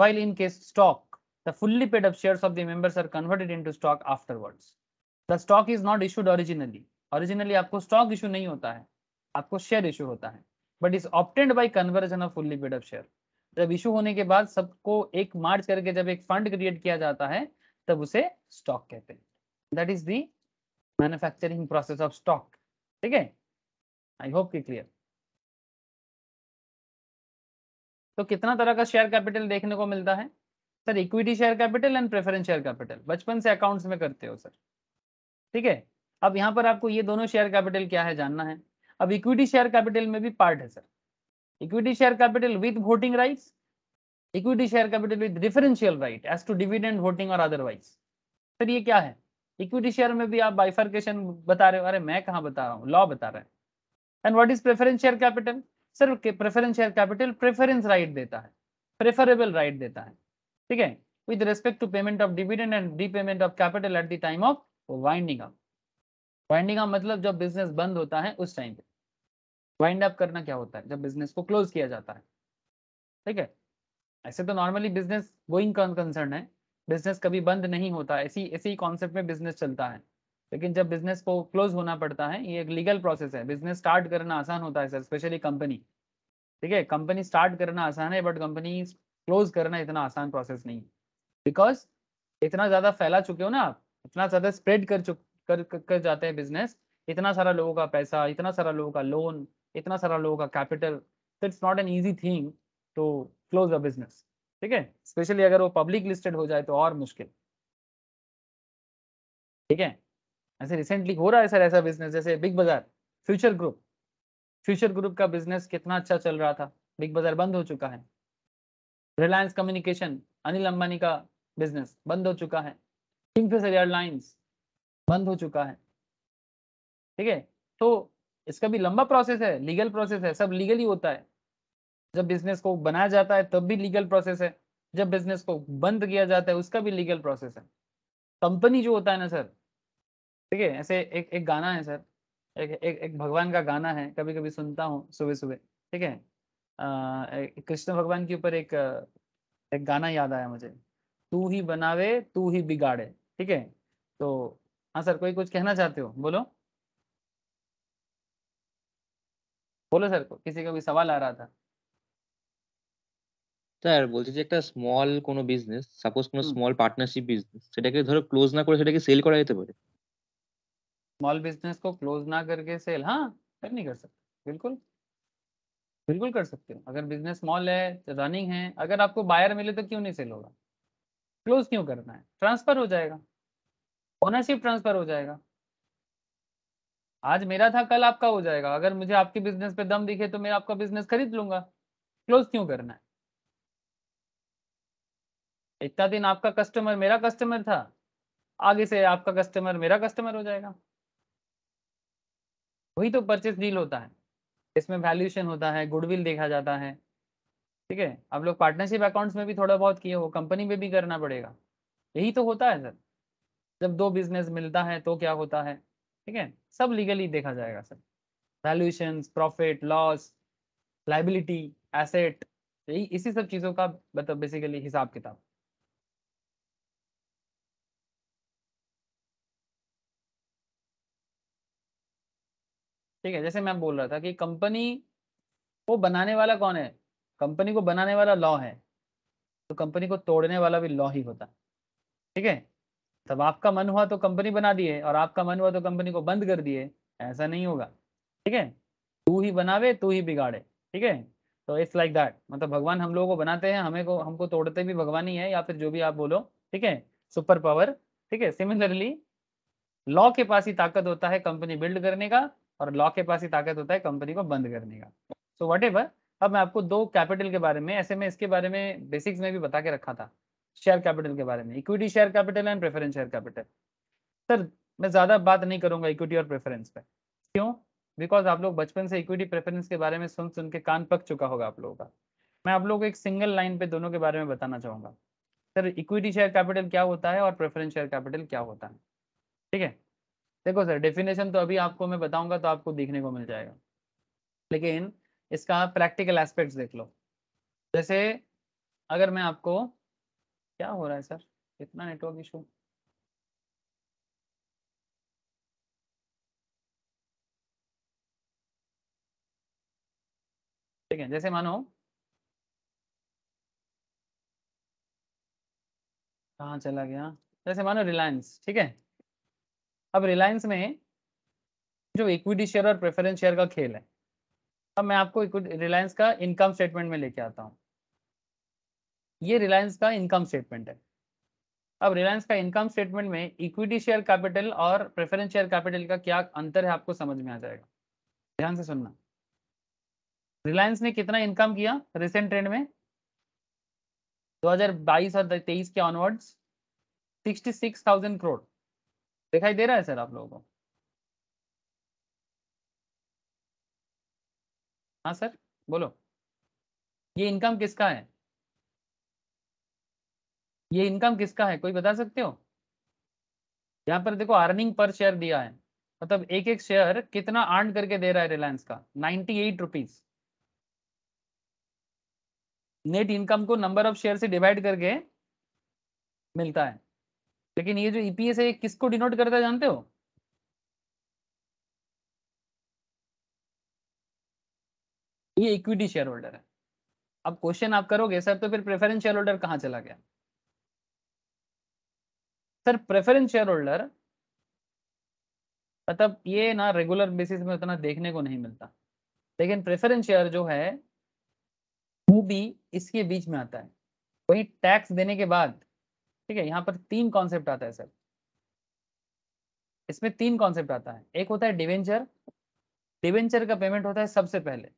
while in case stock the fully paid up shares of the members are converted into stock afterwards the stock is not issued originally originally आपको stock issue नहीं होता है आपको share issue होता है but is obtained by conversion of fully paid share जब issue होने के बाद सबको एक मार्च करके जब एक फंड क्रिएट किया जाता है तब उसे स्टॉक कहते हैं that is the manufacturing process of stock ठीक है आई होप की क्लियर तो कितना तरह का शेयर कैपिटल देखने को मिलता है sir equity share capital and preference share capital बचपन से अकाउंट्स में करते हो सर ठीक है अब यहाँ पर आपको ये दोनों शेयर कैपिटल क्या है जानना है अब इक्विटी शेयर कैपिटल में भी पार्ट है sir equity share capital with voting rights equity share capital with differential right as to dividend voting or otherwise sir ये क्या है इक्विटी शेयर में भी आप बाइफर्केशन बता रहे हो अरे मैं कहाँ बता रहा हूँ लॉ बता रहे हैं and what is preference share capital sir preference share capital preference right देता है प्रेफरेबल राइट देता है ठीक है with respect to payment of dividend and repayment of capital at the time of winding up winding का मतलब जब business बंद होता है उस टाइम पे वाइंड अप करना क्या होता है जब बिजनेस को क्लोज किया जाता है ठीक है ऐसे तो नॉर्मली बिजनेस गोइंग कंसर्न है बिजनेस कभी बंद नहीं होता ऐसी ऐसी कॉन्सेप्ट में बिजनेस चलता है लेकिन जब बिजनेस को क्लोज होना पड़ता है ये एक लीगल प्रोसेस है बिजनेस स्टार्ट करना आसान होता है सर स्पेशली कंपनी ठीक है कंपनी स्टार्ट करना आसान है बट कंपनी क्लोज करना इतना आसान प्रोसेस नहीं बिकॉज इतना ज्यादा फैला चुके हो ना आप इतना ज्यादा स्प्रेड कर चुके कर कर जाते हैं बिजनेस इतना सारा लोगों का पैसा इतना सारा लोगों का लोन इतना सारा लोगों का कैपिटल तो it's not an easy thing to close a business ठीक है स्पेशली अगर वो पब्लिक लिस्टेड हो जाए तो और मुश्किल ठीक है ऐसे रिसेंटली हो रहा है सर ऐसा बिजनेस जैसे big Bazaar future group future group का बिजनेस कितना अच्छा चल रहा था बिग बाजार बंद हो चुका है रिलायंस कम्युनिकेशन अनिल अंबानी का बिजनेस बंद हो चुका है किंगफिशर एयरलाइंस बंद हो चुका है ठीक है तो इसका भी लंबा प्रोसेस है लीगल प्रोसेस है सब लीगल ही होता है जब बिजनेस को बनाया जाता है तब भी लीगल प्रोसेस है जब बिजनेस को बंद किया जाता है उसका भी लीगल प्रोसेस है कंपनी जो होता है ना सर ठीक है ऐसे एक एक गाना है सर एक एक, एक भगवान का गाना है कभी कभी सुनता हूँ सुबह सुबह ठीक है कृष्ण भगवान के ऊपर एक एक गाना याद आया मुझे तू ही बनावे तू ही बिगाड़े ठीक है तो हाँ सर कोई कुछ कहना चाहते हो बोलो बोलो सर को किसी का भी सवाल आ रहा था স্যার বলছি যে একটা স্মল কোনো বিজনেস সাপোজ কোনো স্মল পার্টনারশিপ বিজনেস সেটাকে ধরো ক্লোজ না করে সেটাকে সেল করা যেতে পারে स्मॉल बिजनेस को क्लोज ना करके सेल हाँ कर नहीं कर सकते बिल्कुल बिल्कुल कर सकते हो अगर बिजनेस स्मॉल है रनिंग तो है अगर आपको बायर मिले तो क्यों नहीं सेल होगा क्लोज क्यों करना है ट्रांसफर हो जाएगा ओनरशिप ट्रांसफर हो जाएगा आज मेरा था कल आपका हो जाएगा अगर मुझे आपके बिजनेस पे दम दिखे तो मैं आपका बिजनेस खरीद लूंगा क्लोज क्यों करना है इतना दिन आपका कस्टमर मेरा कस्टमर था आगे से आपका कस्टमर मेरा कस्टमर हो जाएगा वही तो परचेस डील होता है इसमें वैल्यूशन होता है गुडविल देखा जाता है ठीक है आप लोग पार्टनरशिप अकाउंट्स में भी थोड़ा बहुत किए हो कंपनी में भी करना पड़ेगा यही तो होता है सर जब दो बिजनेस मिलता है तो क्या होता है ठीक है सब लीगली देखा जाएगा sir valuation profit loss liability asset यही इसी सब चीज़ों का मतलब बेसिकली हिसाब किताब ठीक है जैसे मैं बोल रहा था कि कंपनी को बनाने वाला कौन है कंपनी को बनाने वाला लॉ है तो कंपनी को तोड़ने वाला भी लॉ ही होता है ठीक है तब आपका मन हुआ तो कंपनी बना दिए और आपका मन हुआ तो कंपनी को बंद कर दिए ऐसा नहीं होगा ठीक है तू ही बनावे तू ही बिगाड़े ठीक है तो इट्स लाइक दैट मतलब भगवान हम लोगों को बनाते हैं हमें को हमको तोड़ते भी भगवान ही है या फिर जो भी आप बोलो ठीक है सुपर पावर ठीक है सिमिलरली लॉ के पास ही ताकत होता है कंपनी बिल्ड करने का और लॉ के पास ही ताकत होता है कंपनी को बंद करने का सो so, वट अब मैं आपको दो कैपिटल के बारे में ऐसे में इसके बारे में बेसिक्स में भी बता के रखा था शेयर कैपिटल के बारे में equity share capital and preference share capital sir मैं ज़्यादा बात नहीं करूंगा इक्विटी और प्रेफरेंस पे क्यों बिकॉज आप लोग बचपन से इक्विटी प्रेफरेंस के बारे में सुन सुन के कान पक चुका होगा आप लोगों का मैं आप लोगों को एक सिंगल लाइन पे दोनों के बारे में बताना चाहूंगा सर इक्विटी शेयर कैपिटल क्या होता है और प्रेफरेंस शेयर कैपिटल क्या होता है ठीक है देखो सर डेफिनेशन तो अभी आपको मैं बताऊंगा तो आपको देखने को मिल जाएगा लेकिन इसका प्रैक्टिकल एस्पेक्ट्स देख लो जैसे अगर मैं आपको क्या हो रहा है सर इतना नेटवर्क इशू ठीक है जैसे मानो कहा चला गया जैसे मानो रिलायंस ठीक है अब रिलायंस में जो इक्विटी शेयर और प्रेफरेंस शेयर का खेल है अब मैं आपको रिलायंस का इनकम स्टेटमेंट में लेके आता हूँ ये रिलायंस का इनकम स्टेटमेंट है अब रिलायंस का इनकम स्टेटमेंट में इक्विटी शेयर कैपिटल और प्रेफरेंस शेयर कैपिटल का क्या अंतर है आपको समझ में आ जाएगा ध्यान से सुनना रिलायंस ने कितना इनकम किया रिसेंट ट्रेंड में 2022 और 23 के ऑनवर्ड्स 66,000 करोड़ दिखाई दे रहा है सर आप लोगों को हाँ सर बोलो ये इनकम किसका है ये इनकम किसका है कोई बता सकते हो यहाँ पर देखो अर्निंग पर शेयर दिया है मतलब एक एक शेयर कितना अर्न करके दे रहा है रिलायंस का ninety eight rupees net income को नंबर ऑफ शेयर से डिवाइड करके मिलता है लेकिन ये जो ईपीएस e है ये किसको डिनोट करता है जानते हो ये इक्विटी शेयर होल्डर है अब क्वेश्चन आप करोगे सर तो फिर प्रेफरेंस शेयर होल्डर कहाँ चला गया सर प्रेफरेंस शेयर होल्डर मतलब ये ना रेगुलर बेसिस में उतना देखने को नहीं मिलता लेकिन प्रेफरेंस शेयर जो है वो भी इसके बीच में आता है वही टैक्स देने के बाद ठीक है यहाँ पर तीन कॉन्सेप्ट आता है सर इसमें तीन कॉन्सेप्ट आता है एक होता है डिवेंचर डिवेंचर का पेमेंट होता है सबसे पहले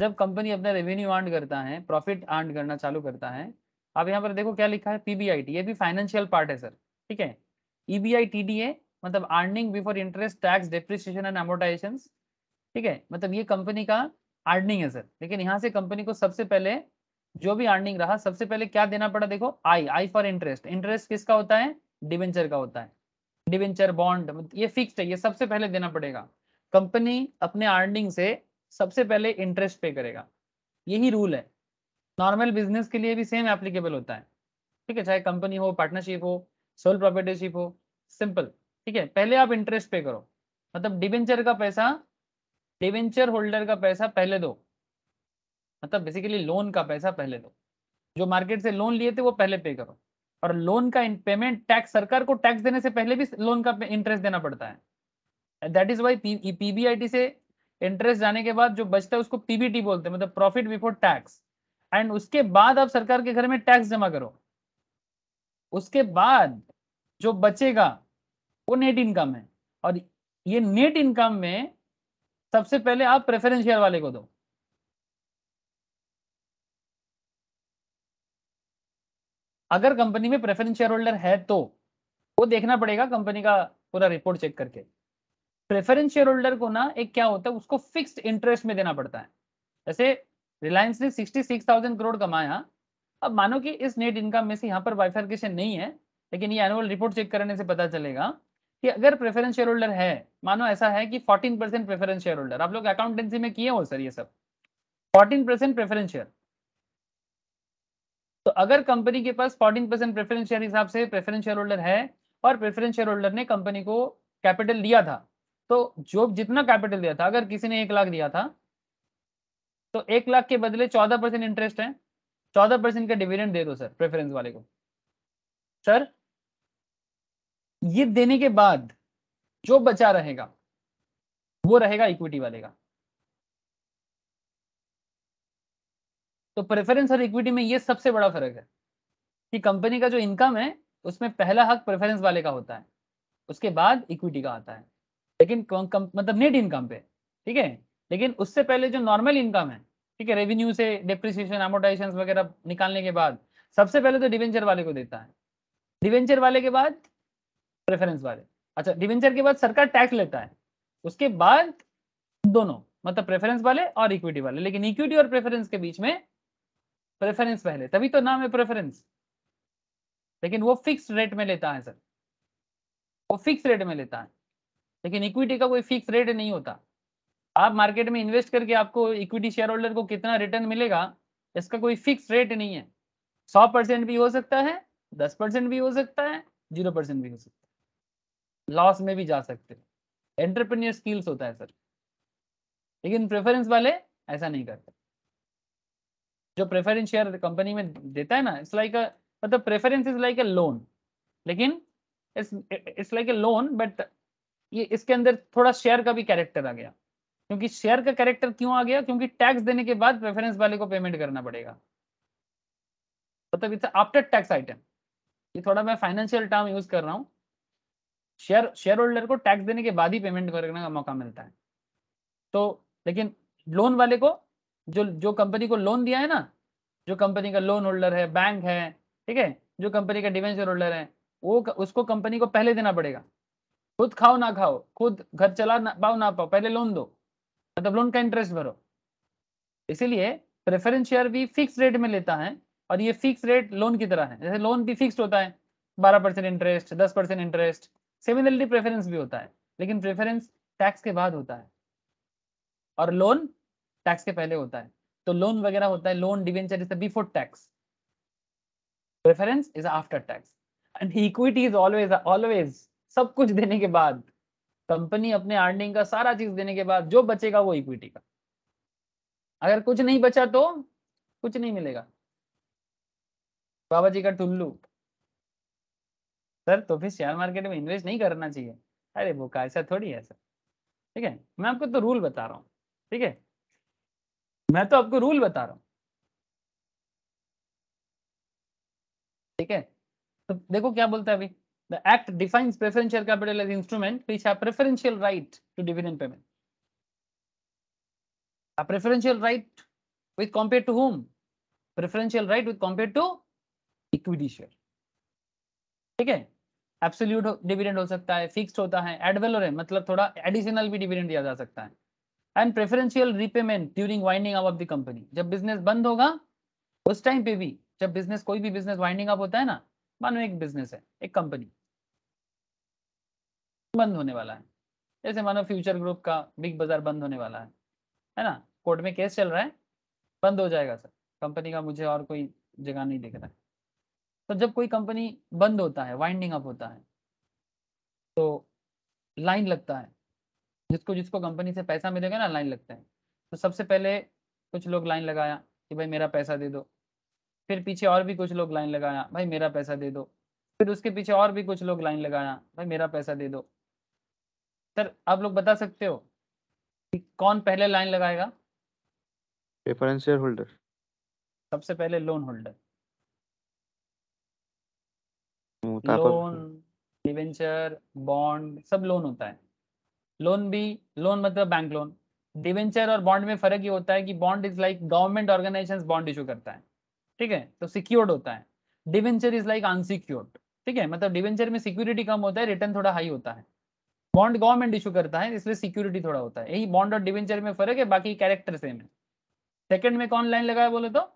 जब कंपनी अपना रेवेन्यू अर्न करता है प्रॉफिट अर्न करना चालू करता है आप यहाँ पर देखो क्या लिखा है पीबीआईटी ये भी फाइनेंशियल पार्ट है सर ठीक है ईबीआई e टीडीए मतलब earning before interest tax depreciation and amortisation ठीक है मतलब ये कंपनी का अर्निंग है सर लेकिन यहाँ से कंपनी को सबसे पहले जो भी अर्निंग रहा सबसे पहले क्या देना पड़ा देखो I I for interest interest किसका होता है डिवेंचर का होता है डिवेंचर बॉन्ड मतलब ये फिक्स्ड है ये सबसे पहले देना पड़ेगा कंपनी अपने अर्निंग से सबसे पहले इंटरेस्ट पे करेगा यही रूल है नॉर्मल बिजनेस के लिए भी सेम एप्लीकेबल होता है ठीक है चाहे कंपनी हो पार्टनरशिप हो सोल प्रॉपर्टीशिप हो सिंपल ठीक है पहले आप इंटरेस्ट पे करो मतलब डिवेंचर का पैसा डिवेंचर होल्डर का पैसा पहले दो मतलब बेसिकली लोन का पैसा पहले दो जो मार्केट से लोन लिए थे वो पहले पे करो और लोन का पेमेंट टैक्स सरकार को टैक्स देने से पहले भी लोन का इंटरेस्ट देना पड़ता है दैट इज वाई पीबीआईटी से इंटरेस्ट जाने के बाद जो बचता है उसको पीबीटी बोलते हैं मतलब प्रॉफिट बिफोर टैक्स एंड उसके बाद आप सरकार के घर में टैक्स जमा करो उसके बाद जो बचेगा वो नेट इनकम है और ये नेट इनकम में सबसे पहले आप प्रेफरेंस शेयर वाले को दो अगर कंपनी में प्रेफरेंस शेयर होल्डर है तो वो देखना पड़ेगा कंपनी का पूरा रिपोर्ट चेक करके प्रेफरेंस शेयर होल्डर को ना एक क्या होता है उसको फिक्स्ड इंटरेस्ट में देना पड़ता है जैसे रिलायंस ने 66,000 करोड़ कमाया अब मानो कि इस नेट इनकम में से यहाँ पर बाइफर्केशन नहीं है लेकिन ये एनुअल रिपोर्ट चेक करने से पता चलेगा कि अगर प्रेफरेंस शेयर होल्डर है मानो ऐसा है कि 14 परसेंट प्रेफरेंस शेयर होल्डर आप लोग अकाउंटेंसी में किए हो सर ये सब 14 परसेंट प्रेफरेंस शेयर तो अगर कंपनी के पास 14 परसेंट प्रेफरेंस शेयर हिसाब से प्रेफरेंस शेयर होल्डर है और प्रेफरेंस शेयर होल्डर ने कंपनी को कैपिटल दिया था तो जो जितना कैपिटल दिया था अगर किसी ने एक लाख दिया था तो एक लाख के बदले चौदह इंटरेस्ट है चौदह का डिविडेंड दे दो सर प्रेफरेंस वाले को सर ये देने के बाद जो बचा रहेगा वो रहेगा इक्विटी वाले का तो प्रेफरेंस और इक्विटी में ये सबसे बड़ा फर्क है कि कंपनी का जो इनकम है उसमें पहला हक प्रेफरेंस वाले का होता है उसके बाद इक्विटी का आता है लेकिन मतलब नेट इनकम पे ठीक है लेकिन उससे पहले जो नॉर्मल इनकम है ठीक है रेवेन्यू से डिप्रिसिएशन एमोटाइजेशन वगैरह निकालने के बाद सबसे पहले तो डिवेंचर वाले को देता है डिवेंचर वाले के बाद प्रेफरेंस वाले अच्छा डिवेंचर के बाद सरकार टैक्स लेता है उसके बाद दोनों मतलब प्रेफरेंस वाले और इक्विटी वाले लेकिन इक्विटी और प्रेफरेंस के बीच में प्रेफरेंस पहले तभी तो नाम है प्रेफरेंस लेकिन वो फिक्स रेट में लेता है सर वो फिक्स रेट में लेता है लेकिन इक्विटी का कोई फिक्स रेट नहीं होता आप मार्केट में इन्वेस्ट करके आपको इक्विटी शेयर होल्डर को कितना रिटर्न मिलेगा इसका कोई फिक्स रेट नहीं है सौ परसेंट भी हो सकता है दस परसेंट भी हो सकता है जीरो परसेंट भी हो सकता है लॉस में भी जा सकते हैं एंटरप्रेन्योर स्किल्स होता है सर लेकिन प्रेफरेंस वाले ऐसा नहीं करते जो प्रेफरेंस शेयर कंपनी में देता है ना इट्स लाइक मतलब preference is like a loan लेकिन it's like a loan but ये इसके अंदर थोड़ा शेयर का भी कैरेक्टर आ गया क्योंकि शेयर का कैरेक्टर क्यों आ गया क्योंकि टैक्स देने के बाद प्रेफरेंस वाले को पेमेंट करना पड़ेगा मतलब इट्स आफ्टर टैक्स आइटम ये थोड़ा मैं फाइनेंशियल टर्म यूज कर रहा हूँ शेयर शेयर होल्डर को टैक्स देने के बाद ही पेमेंट करने का मौका मिलता है तो लेकिन लोन वाले को जो जो कंपनी को लोन दिया है ना जो कंपनी का लोन होल्डर है बैंक है ठीक है जो कंपनी का डिवेंचर होल्डर है वो उसको कंपनी को पहले देना पड़ेगा खुद खाओ ना खाओ खुद घर चला ना पाओ ना पाओ पहले लोन दो मतलब लोन का इंटरेस्ट भरो इसीलिए प्रेफरेंस शेयर भी फिक्स रेट में लेता है और ये फिक्स रेट लोन की तरह है जैसे लोन भी फिक्स होता है बारह परसेंट इंटरेस्ट दस परसेंट इंटरेस्ट सिमिलरली प्रेफरेंस भी होता है लेकिन प्रेफरेंस टैक्स के बाद होता है और लोन टैक्स के पहले होता है तो लोन वगैरह होता है loan debenture is before tax preference is after tax and equity is always always सब कुछ देने के बाद कंपनी अपने अर्निंग का सारा चीज देने के बाद जो बचेगा वो इक्विटी का अगर कुछ नहीं बचा तो कुछ नहीं मिलेगा बाबा जी का टुल्लू सर तो फिर शेयर मार्केट में इन्वेस्ट नहीं करना चाहिए अरे वो का ऐसा थोड़ी है सर ठीक है मैं आपको तो रूल बता रहा हूँ ठीक है मैं तो आपको रूल बता रहा हूँ ठीक है तो देखो क्या बोलता है अभी The Act defines preferential capital as instrument which have preferential right to dividend payment. A preferential right with compared to whom? Preferential right with compared to equity share. ठीक है एब्सोल्यूट डिविडेंड हो सकता है फिक्स्ड होता है एडवेलोर है मतलब थोड़ा एडिशनल भी डिविडेंड दिया जा सकता है and preferential repayment during winding up of the company जब बिजनेस बंद होगा उस टाइम पे भी जब बिजनेस कोई भी बिजनेस वाइंडिंग अप होता है ना मानो एक बिजनेस है एक कंपनी बंद होने वाला है जैसे मानो फ्यूचर ग्रुप का बिग बाजार बंद होने वाला है है ना कोर्ट में केस चल रहा है बंद हो जाएगा सर कंपनी का मुझे और कोई जगह नहीं दिख रहा है तो जब कोई कंपनी बंद होता है वाइंडिंग अप होता है तो लाइन लगता है जिसको जिसको कंपनी से पैसा मिलेगा ना लाइन लगता है तो सबसे पहले कुछ लोग लाइन लगाया कि भाई मेरा पैसा दे दो फिर पीछे और भी कुछ लोग लाइन लगाया भाई मेरा पैसा दे दो फिर उसके पीछे और भी कुछ लोग लाइन लगाया भाई मेरा पैसा दे दो सर आप लोग बता सकते हो कि कौन पहले लाइन लगाएगा प्रेफरेंस शेयर होल्डर सबसे पहले loan holder loan debenture bond सब लोन होता है लोन भी लोन मतलब बैंक लोन डिवेंचर और बॉन्ड में फर्क ये होता है कि bond is like government organisation bond issue करता है ठीक है तो सिक्योर्ड होता है डिवेंचर इज लाइक अनसिक्योर्ड ठीक है मतलब डिवेंचर में सिक्योरिटी कम होता है रिटर्न थोड़ा हाई होता है बॉन्ड गवर्नमेंट इशू करता है इसलिए सिक्योरिटी थोड़ा होता है यही बॉन्ड और डिवेंचर में फर्क है बाकी कैरेक्टर सेम है सेकंड में कौन लाइन लगाया बोले तो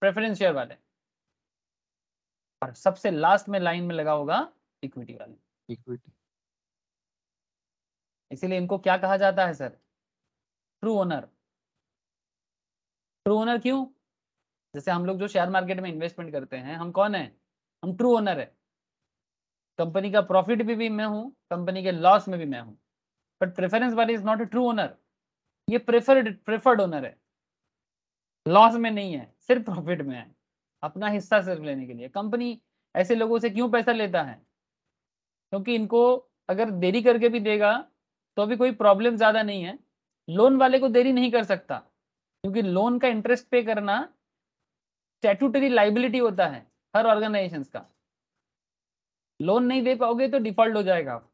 प्रेफरेंस शेयर वाले और सबसे लास्ट में लाइन में लगा होगा इक्विटी वाले इक्विटी इसीलिए इनको क्या कहा जाता है sir true owner true owner क्यों जैसे हम लोग जो शेयर मार्केट में इन्वेस्टमेंट करते हैं हम कौन है हम ट्रू ओनर है कंपनी का प्रॉफिट भी, भी मैं हूं कंपनी के लॉस में भी मैं हूं बट प्रेफरेंस वाले is not a true owner ये प्रेफर्ड प्रेफर्ड ओनर है लॉस में नहीं है सिर्फ प्रॉफिट में है अपना हिस्सा सिर्फ लेने के लिए कंपनी ऐसे लोगों से क्यों पैसा लेता है क्योंकि इनको अगर देरी करके भी देगा तो अभी कोई प्रॉब्लम ज्यादा नहीं है लोन वाले को देरी नहीं कर सकता क्योंकि लोन का इंटरेस्ट पे करना स्टेटूटरी लाइबिलिटी होता है हर ऑर्गेनाइजेशन का लोन नहीं दे पाओगे तो डिफॉल्ट हो जाएगा आप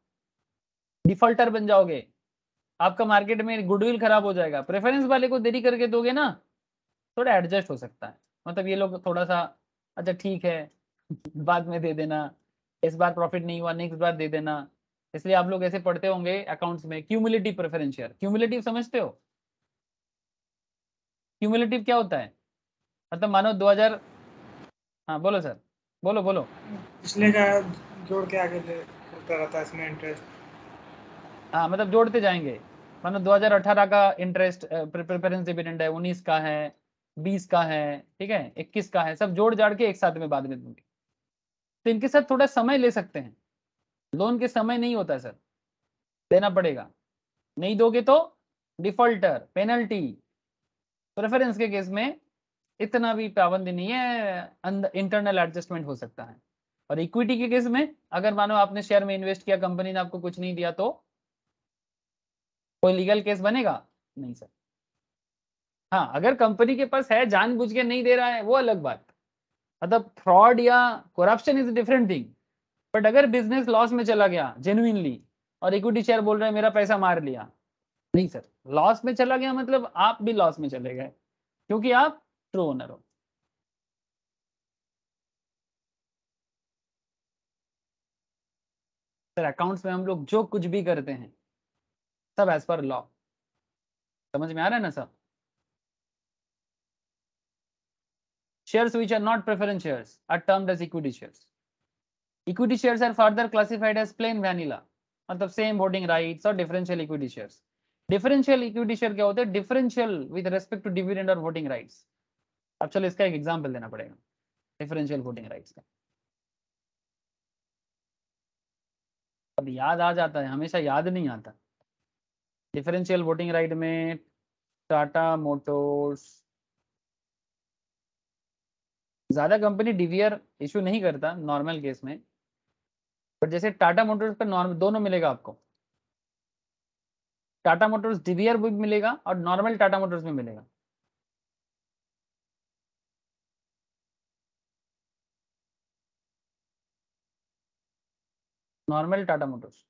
डिफॉल्टर बन जाओगे आपका मार्केट में गुडविल खराब हो जाएगा प्रेफरेंस वाले को देरी करके दोगे ना थोड़ा एडजस्ट हो सकता है मतलब ये लोग थोड़ा सा अच्छा ठीक है बाद में दे देना इस बार प्रॉफिट नहीं हुआ नेक्स्ट बार दे देना इसलिए आप लोग ऐसे पढ़ते होंगे अकाउंट्स में क्यूमुलेटिव प्रेफरेंस शेयर क्यूमुलेटिव समझते हो क्यूमुलेटिव क्या होता है मतलब मानो 2000 हजार हाँ बोलो सर बोलो बोलो पिछले का जोड़ के आगे करता रहता है इसमें इंटरेस्ट हाँ मतलब जोड़ते जाएंगे मानो 2018 का इंटरेस्ट प्रेफरेंस डिविडेंड है 19 का है बीस का है ठीक है इक्कीस का है सब जोड़ जाड़ के एक साथ में बाद में दूंगी तो इनके साथ थोड़ा समय ले सकते हैं लोन के समय नहीं होता सर देना पड़ेगा नहीं दोगे तो डिफॉल्टर पेनल्टी प्रेफरेंस के केस में इतना भी पाबंदी नहीं है इंटरनल एडजस्टमेंट हो सकता है और इक्विटी के केस में अगर मानो आपने शेयर में इन्वेस्ट किया कंपनी ने आपको कुछ नहीं दिया तो कोई लीगल केस बनेगा नहीं सर हाँ अगर कंपनी के पास है जानबूझ के नहीं दे रहा है वो अलग बात मतलब फ्रॉड या corruption is different thing but अगर बिजनेस लॉस में चला गया जेनुइनली और इक्विटी शेयर बोल रहे हैं मेरा पैसा मार लिया नहीं सर लॉस में चला गया मतलब आप भी लॉस में चले गए क्योंकि आप ट्रू ओनर हो सर अकाउंट्स में हम लोग जो कुछ भी करते हैं सब एज पर लॉ समझ में आ रहा है ना सब Shares which are not preference shares are termed as equity shares. Equity shares are further classified as plain vanilla, matlab same voting rights or differential equity shares. differential equity share kya होते हैं differential with respect to dividend और voting rights अब चलो इसका एक example देना पड़ेगा differential voting rights का अब याद आ जाता है हमेशा याद नहीं आता डिफरेंशियल वोटिंग राइट में टाटा मोटर्स ज़्यादा कंपनी डीवीआर इशू नहीं करता नॉर्मल केस में पर जैसे टाटा मोटर्स का नॉर्मल दोनों मिलेगा आपको टाटा मोटर्स डीवीआर भी मिलेगा और नॉर्मल टाटा मोटर्स में मिलेगा normal Tata Motors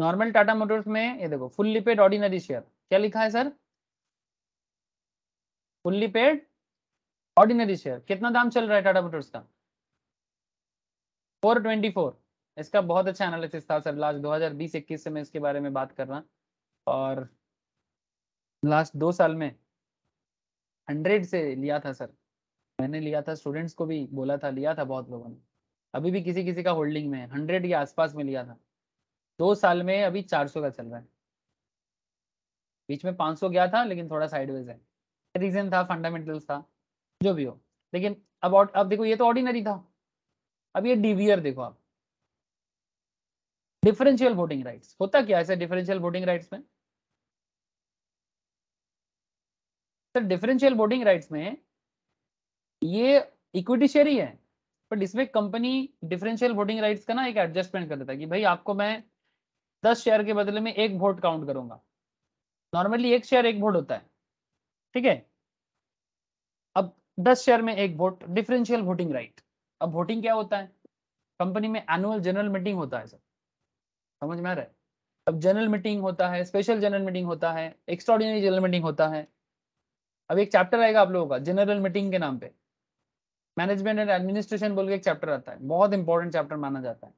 normal Tata Motors में ये देखो फुल्ली पेड ऑर्डिनरी शेयर क्या लिखा है sir fully paid ordinary share कितना दाम चल रहा है टाटा मोटर्स का 424 इसका बहुत अच्छा एनालिसिस था सर लास्ट 2020-21 से मैं इसके बारे में बात कर रहा और लास्ट दो साल में हंड्रेड से लिया था सर मैंने लिया था स्टूडेंट्स को भी बोला था लिया था बहुत लोगों ने अभी भी किसी किसी का होल्डिंग में हंड्रेड के आसपास में लिया था दो साल में अभी चार सौ का चल रहा है बीच में पाँच सौ गया था लेकिन थोड़ा साइडवेज है रीजन था फंडामेंटल्स था जो भी हो लेकिन अब अब देखो ये तो ऑर्डिनरी था अब ये डिवियर देखो आप डिफरेंशियल वोटिंग राइट्स होता क्या है डिफरेंशियल वोटिंग राइट्स में सर डिफरेंशियल वोटिंग राइट्स में ये इक्विटी शेयर ही है बट इसमें कंपनी डिफरेंशियल वोटिंग राइट्स का ना एक एडजस्टमेंट कर देता है कि भाई आपको मैं दस शेयर के बदले में एक वोट काउंट करूंगा नॉर्मली एक शेयर एक वोट होता है ठीक है दस शेयर में एक वोट डिफरेंशियल वोटिंग राइट अब वोटिंग क्या होता है कंपनी में एनुअल जनरल मीटिंग होता है सर समझ में आ रहा है अब जनरल मीटिंग होता है स्पेशल जनरल मीटिंग होता है एक्स्ट्रॉर्डिनरी जनरल मीटिंग होता है अब एक चैप्टर आएगा आप लोगों का जनरल मीटिंग के नाम पे मैनेजमेंट एंड एडमिनिस्ट्रेशन बोल के एक चैप्टर आता है बहुत इंपॉर्टेंट चैप्टर माना जाता है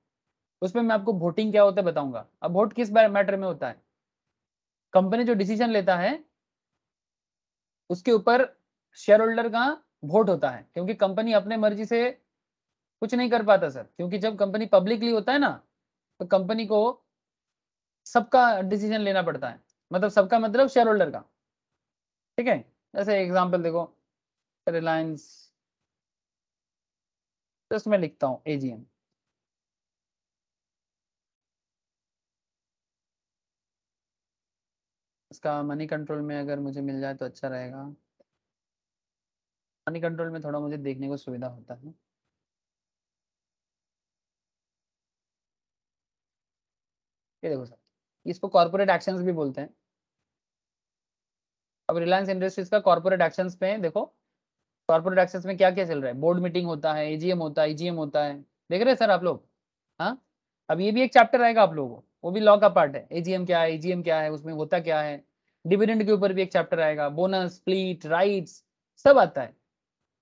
उसमें मैं आपको वोटिंग क्या होता है बताऊंगा अब वोट किस मैटर में होता है कंपनी जो डिसीजन लेता है उसके ऊपर शेयर होल्डर का वोट होता है क्योंकि कंपनी अपने मर्जी से कुछ नहीं कर पाता सर क्योंकि जब कंपनी पब्लिकली होता है ना तो कंपनी को सबका डिसीजन लेना पड़ता है मतलब सबका मतलब शेयर होल्डर का ठीक है जैसे एग्जाम्पल देखो रिलायंस जस्ट मैं लिखता हूं एजीएम इसका मनी कंट्रोल में अगर मुझे मिल जाए तो अच्छा रहेगा मनी कंट्रोल में थोड़ा मुझे देखने को सुविधा होता है ये देखो सर इसको कॉर्पोरेट एक्शंस भी बोलते हैं अब रिलायंस इंडस्ट्रीज का कॉर्पोरेट एक्शंस पे देखो कॉर्पोरेट एक्शंस में क्या क्या चल रहा है बोर्ड मीटिंग होता है एजीएम होता है ईजीएम e होता है देख रहे हैं सर आप लोग हाँ अब ये भी एक चैप्टर आएगा आप लोगों को वो भी लॉ का पार्ट है एजीएम क्या है एजीएम e क्या है उसमें होता क्या है डिविडेंड के ऊपर भी एक चैप्टर आएगा बोनस प्लीट राइट्स सब आता है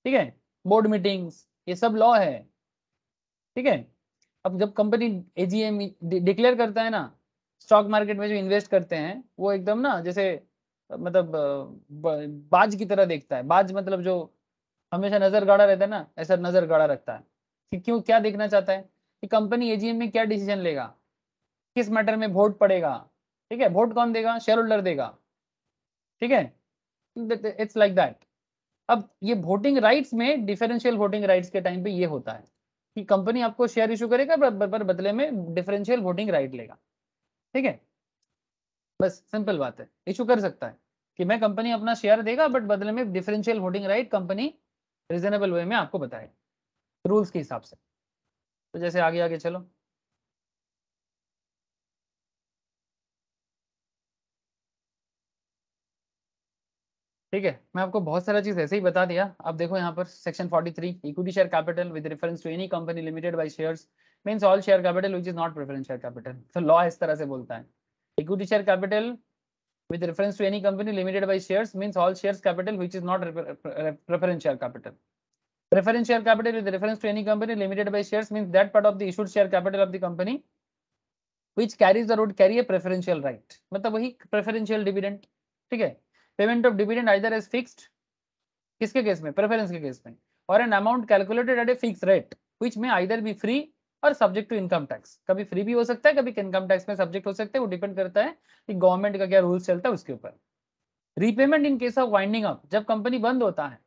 ठीक है बोर्ड मीटिंग्स ये सब लॉ है ठीक है अब जब कंपनी एजीएम डिक्लेयर करता है ना स्टॉक मार्केट में जो इन्वेस्ट करते हैं वो एकदम ना जैसे मतलब बाज की तरह देखता है बाज मतलब जो हमेशा नजर गाड़ा रहता है ना ऐसा नजर गाड़ा रखता है कि क्यों क्या देखना चाहता है कि कंपनी एजीएम में क्या डिसीजन लेगा किस मैटर में वोट पड़ेगा ठीक है वोट कौन देगा शेयर होल्डर देगा ठीक है इट्स लाइक दैट अब ये वोटिंग राइट्स में डिफरेंशियल वोटिंग राइट्स के टाइम पे ये होता है कि कंपनी आपको शेयर इशू करेगा पर बदले में डिफरेंशियल वोटिंग राइट लेगा ठीक है बस सिंपल बात है इशू कर सकता है कि मैं कंपनी अपना शेयर देगा बट बदले में differential voting right company reasonable way में आपको बताएगा रूल्स के हिसाब से तो जैसे आगे आगे चलो ठीक है मैं आपको बहुत सारा चीज ऐसे ही बता दिया आप देखो यहाँ पर section forty three equity share capital with reference to any company limited by shares means all share capital which is not preference share capital तो लॉ इस तरह से बोलता है equity share capital with reference to any company limited by share means all share capital which is not preference share capital preference share capital with reference to any company limited by share mean that part of the issued share capital of the company which carries the road carry a preferential right मतलब वही preferential dividend ठीक है payment of dividend either as fixed किसके case में preference के case में or an amount calculated at a fix rate which may either be free or subject to income tax कभी free भी हो सकता है कभी इनकम टैक्स में सब्जेक्ट हो सकता है वो डिपेंड करता है कि गवर्नमेंट का क्या रूल्स चलता है उसके ऊपर repayment in case of winding up जब कंपनी बंद होता है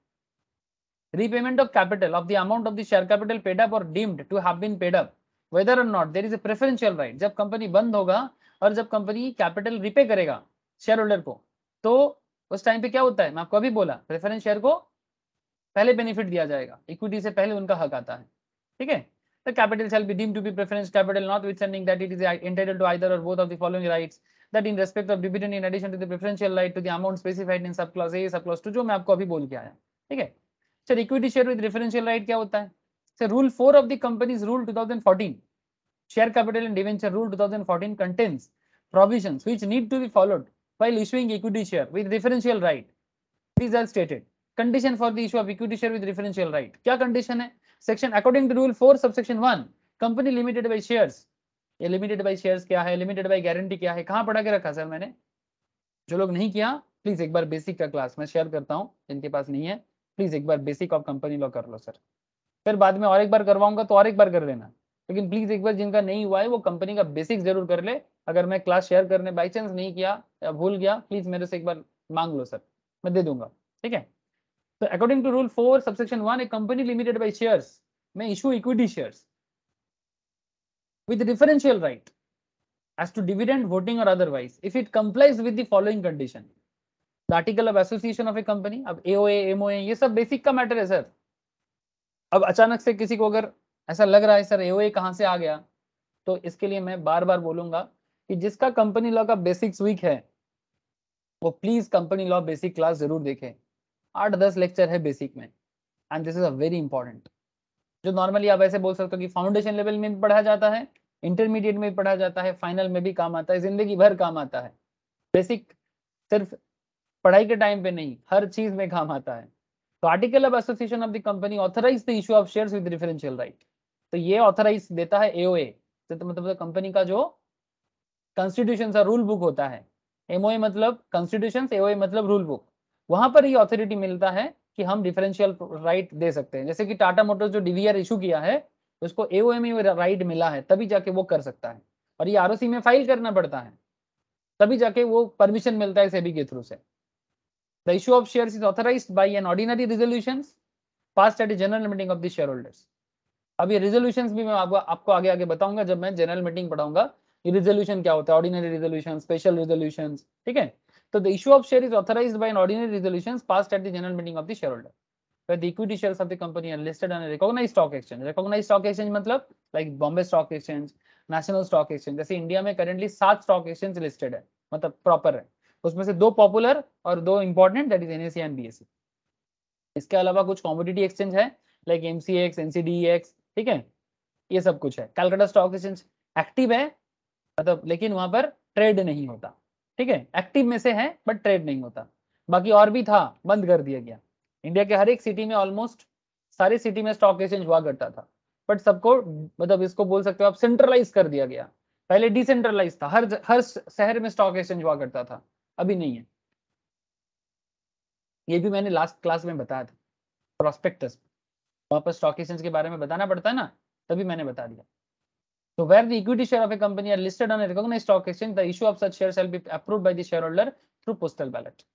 repayment of capital of the amount of the share capital paid up or deemed to have been paid up whether or not there is a preferential right जब company बंद होगा और जब company capital repay करेगा share holder को तो उस time पे क्या होता है मैं आपको अभी बोला प्रेफरेंस शेयर को पहले बेनिफिट दिया जाएगा इक्विटी से पहले उनका हक आता है ठीक है the capital shall be to be preference capital notwithstanding that it is entitled to either or both of the following rights that in respect of dividend in addition to the preferential right to the amount specified in sub class ए सब class 2 जो मैं आपको अभी बोल के आया ठीक है sir equity share with preferential right क्या होता है sir rule 4 of the companies rule 2014 share capital and debenture rule 2014 contains provisions which need to be followed while issuing equity share with differential right. These are stated. Condition for the issue of equity share with differential right. kya condition hai Section according to rule 4 subsection 1, company limited by shares. ye limited by shares kya hai Limited by guarantee kya hai kahan padha ke rakha sir maine jo log nahi kiya please ek bar basic ka class main share karta hu jinke paas nahi hai please ek bar basic of company law kar lo sir fir baad mein aur ek bar karwaunga to aur ek bar kar lena lekin please ek bar jinka nahi hua hai wo company ka basic zarur kar le अगर मैं class share करने by chance नहीं किया या भूल गया please मेरे से एक बार मांग लो सर मैं दे दूंगा ठीक है तो according to rule four subsection one A company limited by share में issue equity share with differential right as to dividend voting or otherwise if it complies with the following condition the article of association of a company अब AOA MOA ये सब basic का matter है sir अब अचानक से किसी को अगर ऐसा लग रहा है सर AOA कहाँ से आ गया तो इसके लिए मैं बार बार बोलूंगा कि जिसका कंपनी लॉ का बेसिक्स वीक है वो please company law basic class जरूर देखें आठ दस लेक्चर है बेसिक में and this is a very important जो नॉर्मली आप ऐसे बोल सकते हो कि फाउंडेशन लेवल में पढ़ा जाता है इंटरमीडिएट में पढ़ा जाता है फाइनल में भी काम आता है जिंदगी भर काम आता है बेसिक सिर्फ पढ़ाई के टाइम पे नहीं हर चीज में काम आता है तो article of association of the company authorise the issue of shares with preferential right तो ये ऑथराइज देता है एओए तो मतलब कंपनी तो का जो कॉन्स्टिट्यूशन सा रूल बुक होता है एमओए मतलब कॉन्स्टिट्यूशन एओए मतलब रूल बुक वहां पर ये ऑथोरिटी मिलता है कि हम डिफरेंशियल राइट दे सकते हैं जैसे कि टाटा मोटर्स जो डीवीआर इशू किया है उसको एओए में राइट मिला है तभी जाके वो कर सकता है और ये आर में फाइल करना पड़ता है तभी जाके वो परमिशन मिलता है सेबी के थ्रू से the issue of share is authorised by an ordinary resolution pass at a general meeting of the share holders अब ये रिजोल्यूशन भी मैं आपको आगे आगे बताऊंगा जब मैं जनरल मीटिंग पढ़ाऊंगा resolution kya hota hai ordinary resolution special resolutions theek hai so the issue of share is authorized by an ordinary resolution passed at the general meeting of the shareholder where the equity shares of the company are listed on a recognized stock exchange recognized stock exchange मतलब like bombay stock exchange national stock exchange जैसे India में currently सात stock exchange listed है मतलब proper है उसमें से दो पॉपुलर और दो important that is NSC and BSC इसके अलावा कुछ कॉमोडिटी एक्सचेंज है लाइक एमसीएक्स एनसीडीएक्स ठीक है ये सब कुछ है कैलकाटा स्टॉक एक्सचेंज एक्टिव है मतलब लेकिन वहां पर ट्रेड नहीं होता ठीक है एक्टिव में से है बट ट्रेड नहीं होता बाकी और भी था बंद कर दिया गया इंडिया के हर एक सिटी में ऑलमोस्ट सारी सिटी में स्टॉक एक्सचेंज हुआ करता था बट सबको मतलब इसको बोल सकते हो आप सेंट्रलाइज कर दिया गया पहले डिसेंट्रलाइज था हर हर शहर में स्टॉक एक्सचेंज हुआ करता था अभी नहीं है ये भी मैंने लास्ट क्लास में बताया था प्रोस्पेक्टस वहां पर स्टॉक एक्सचेंज के बारे में बताना पड़ता है ना तभी मैंने बता दिया So where the equity share of a company are listed on a recognized stock exchange, the issue of such shares shall be approved by the shareholder through postal ballot.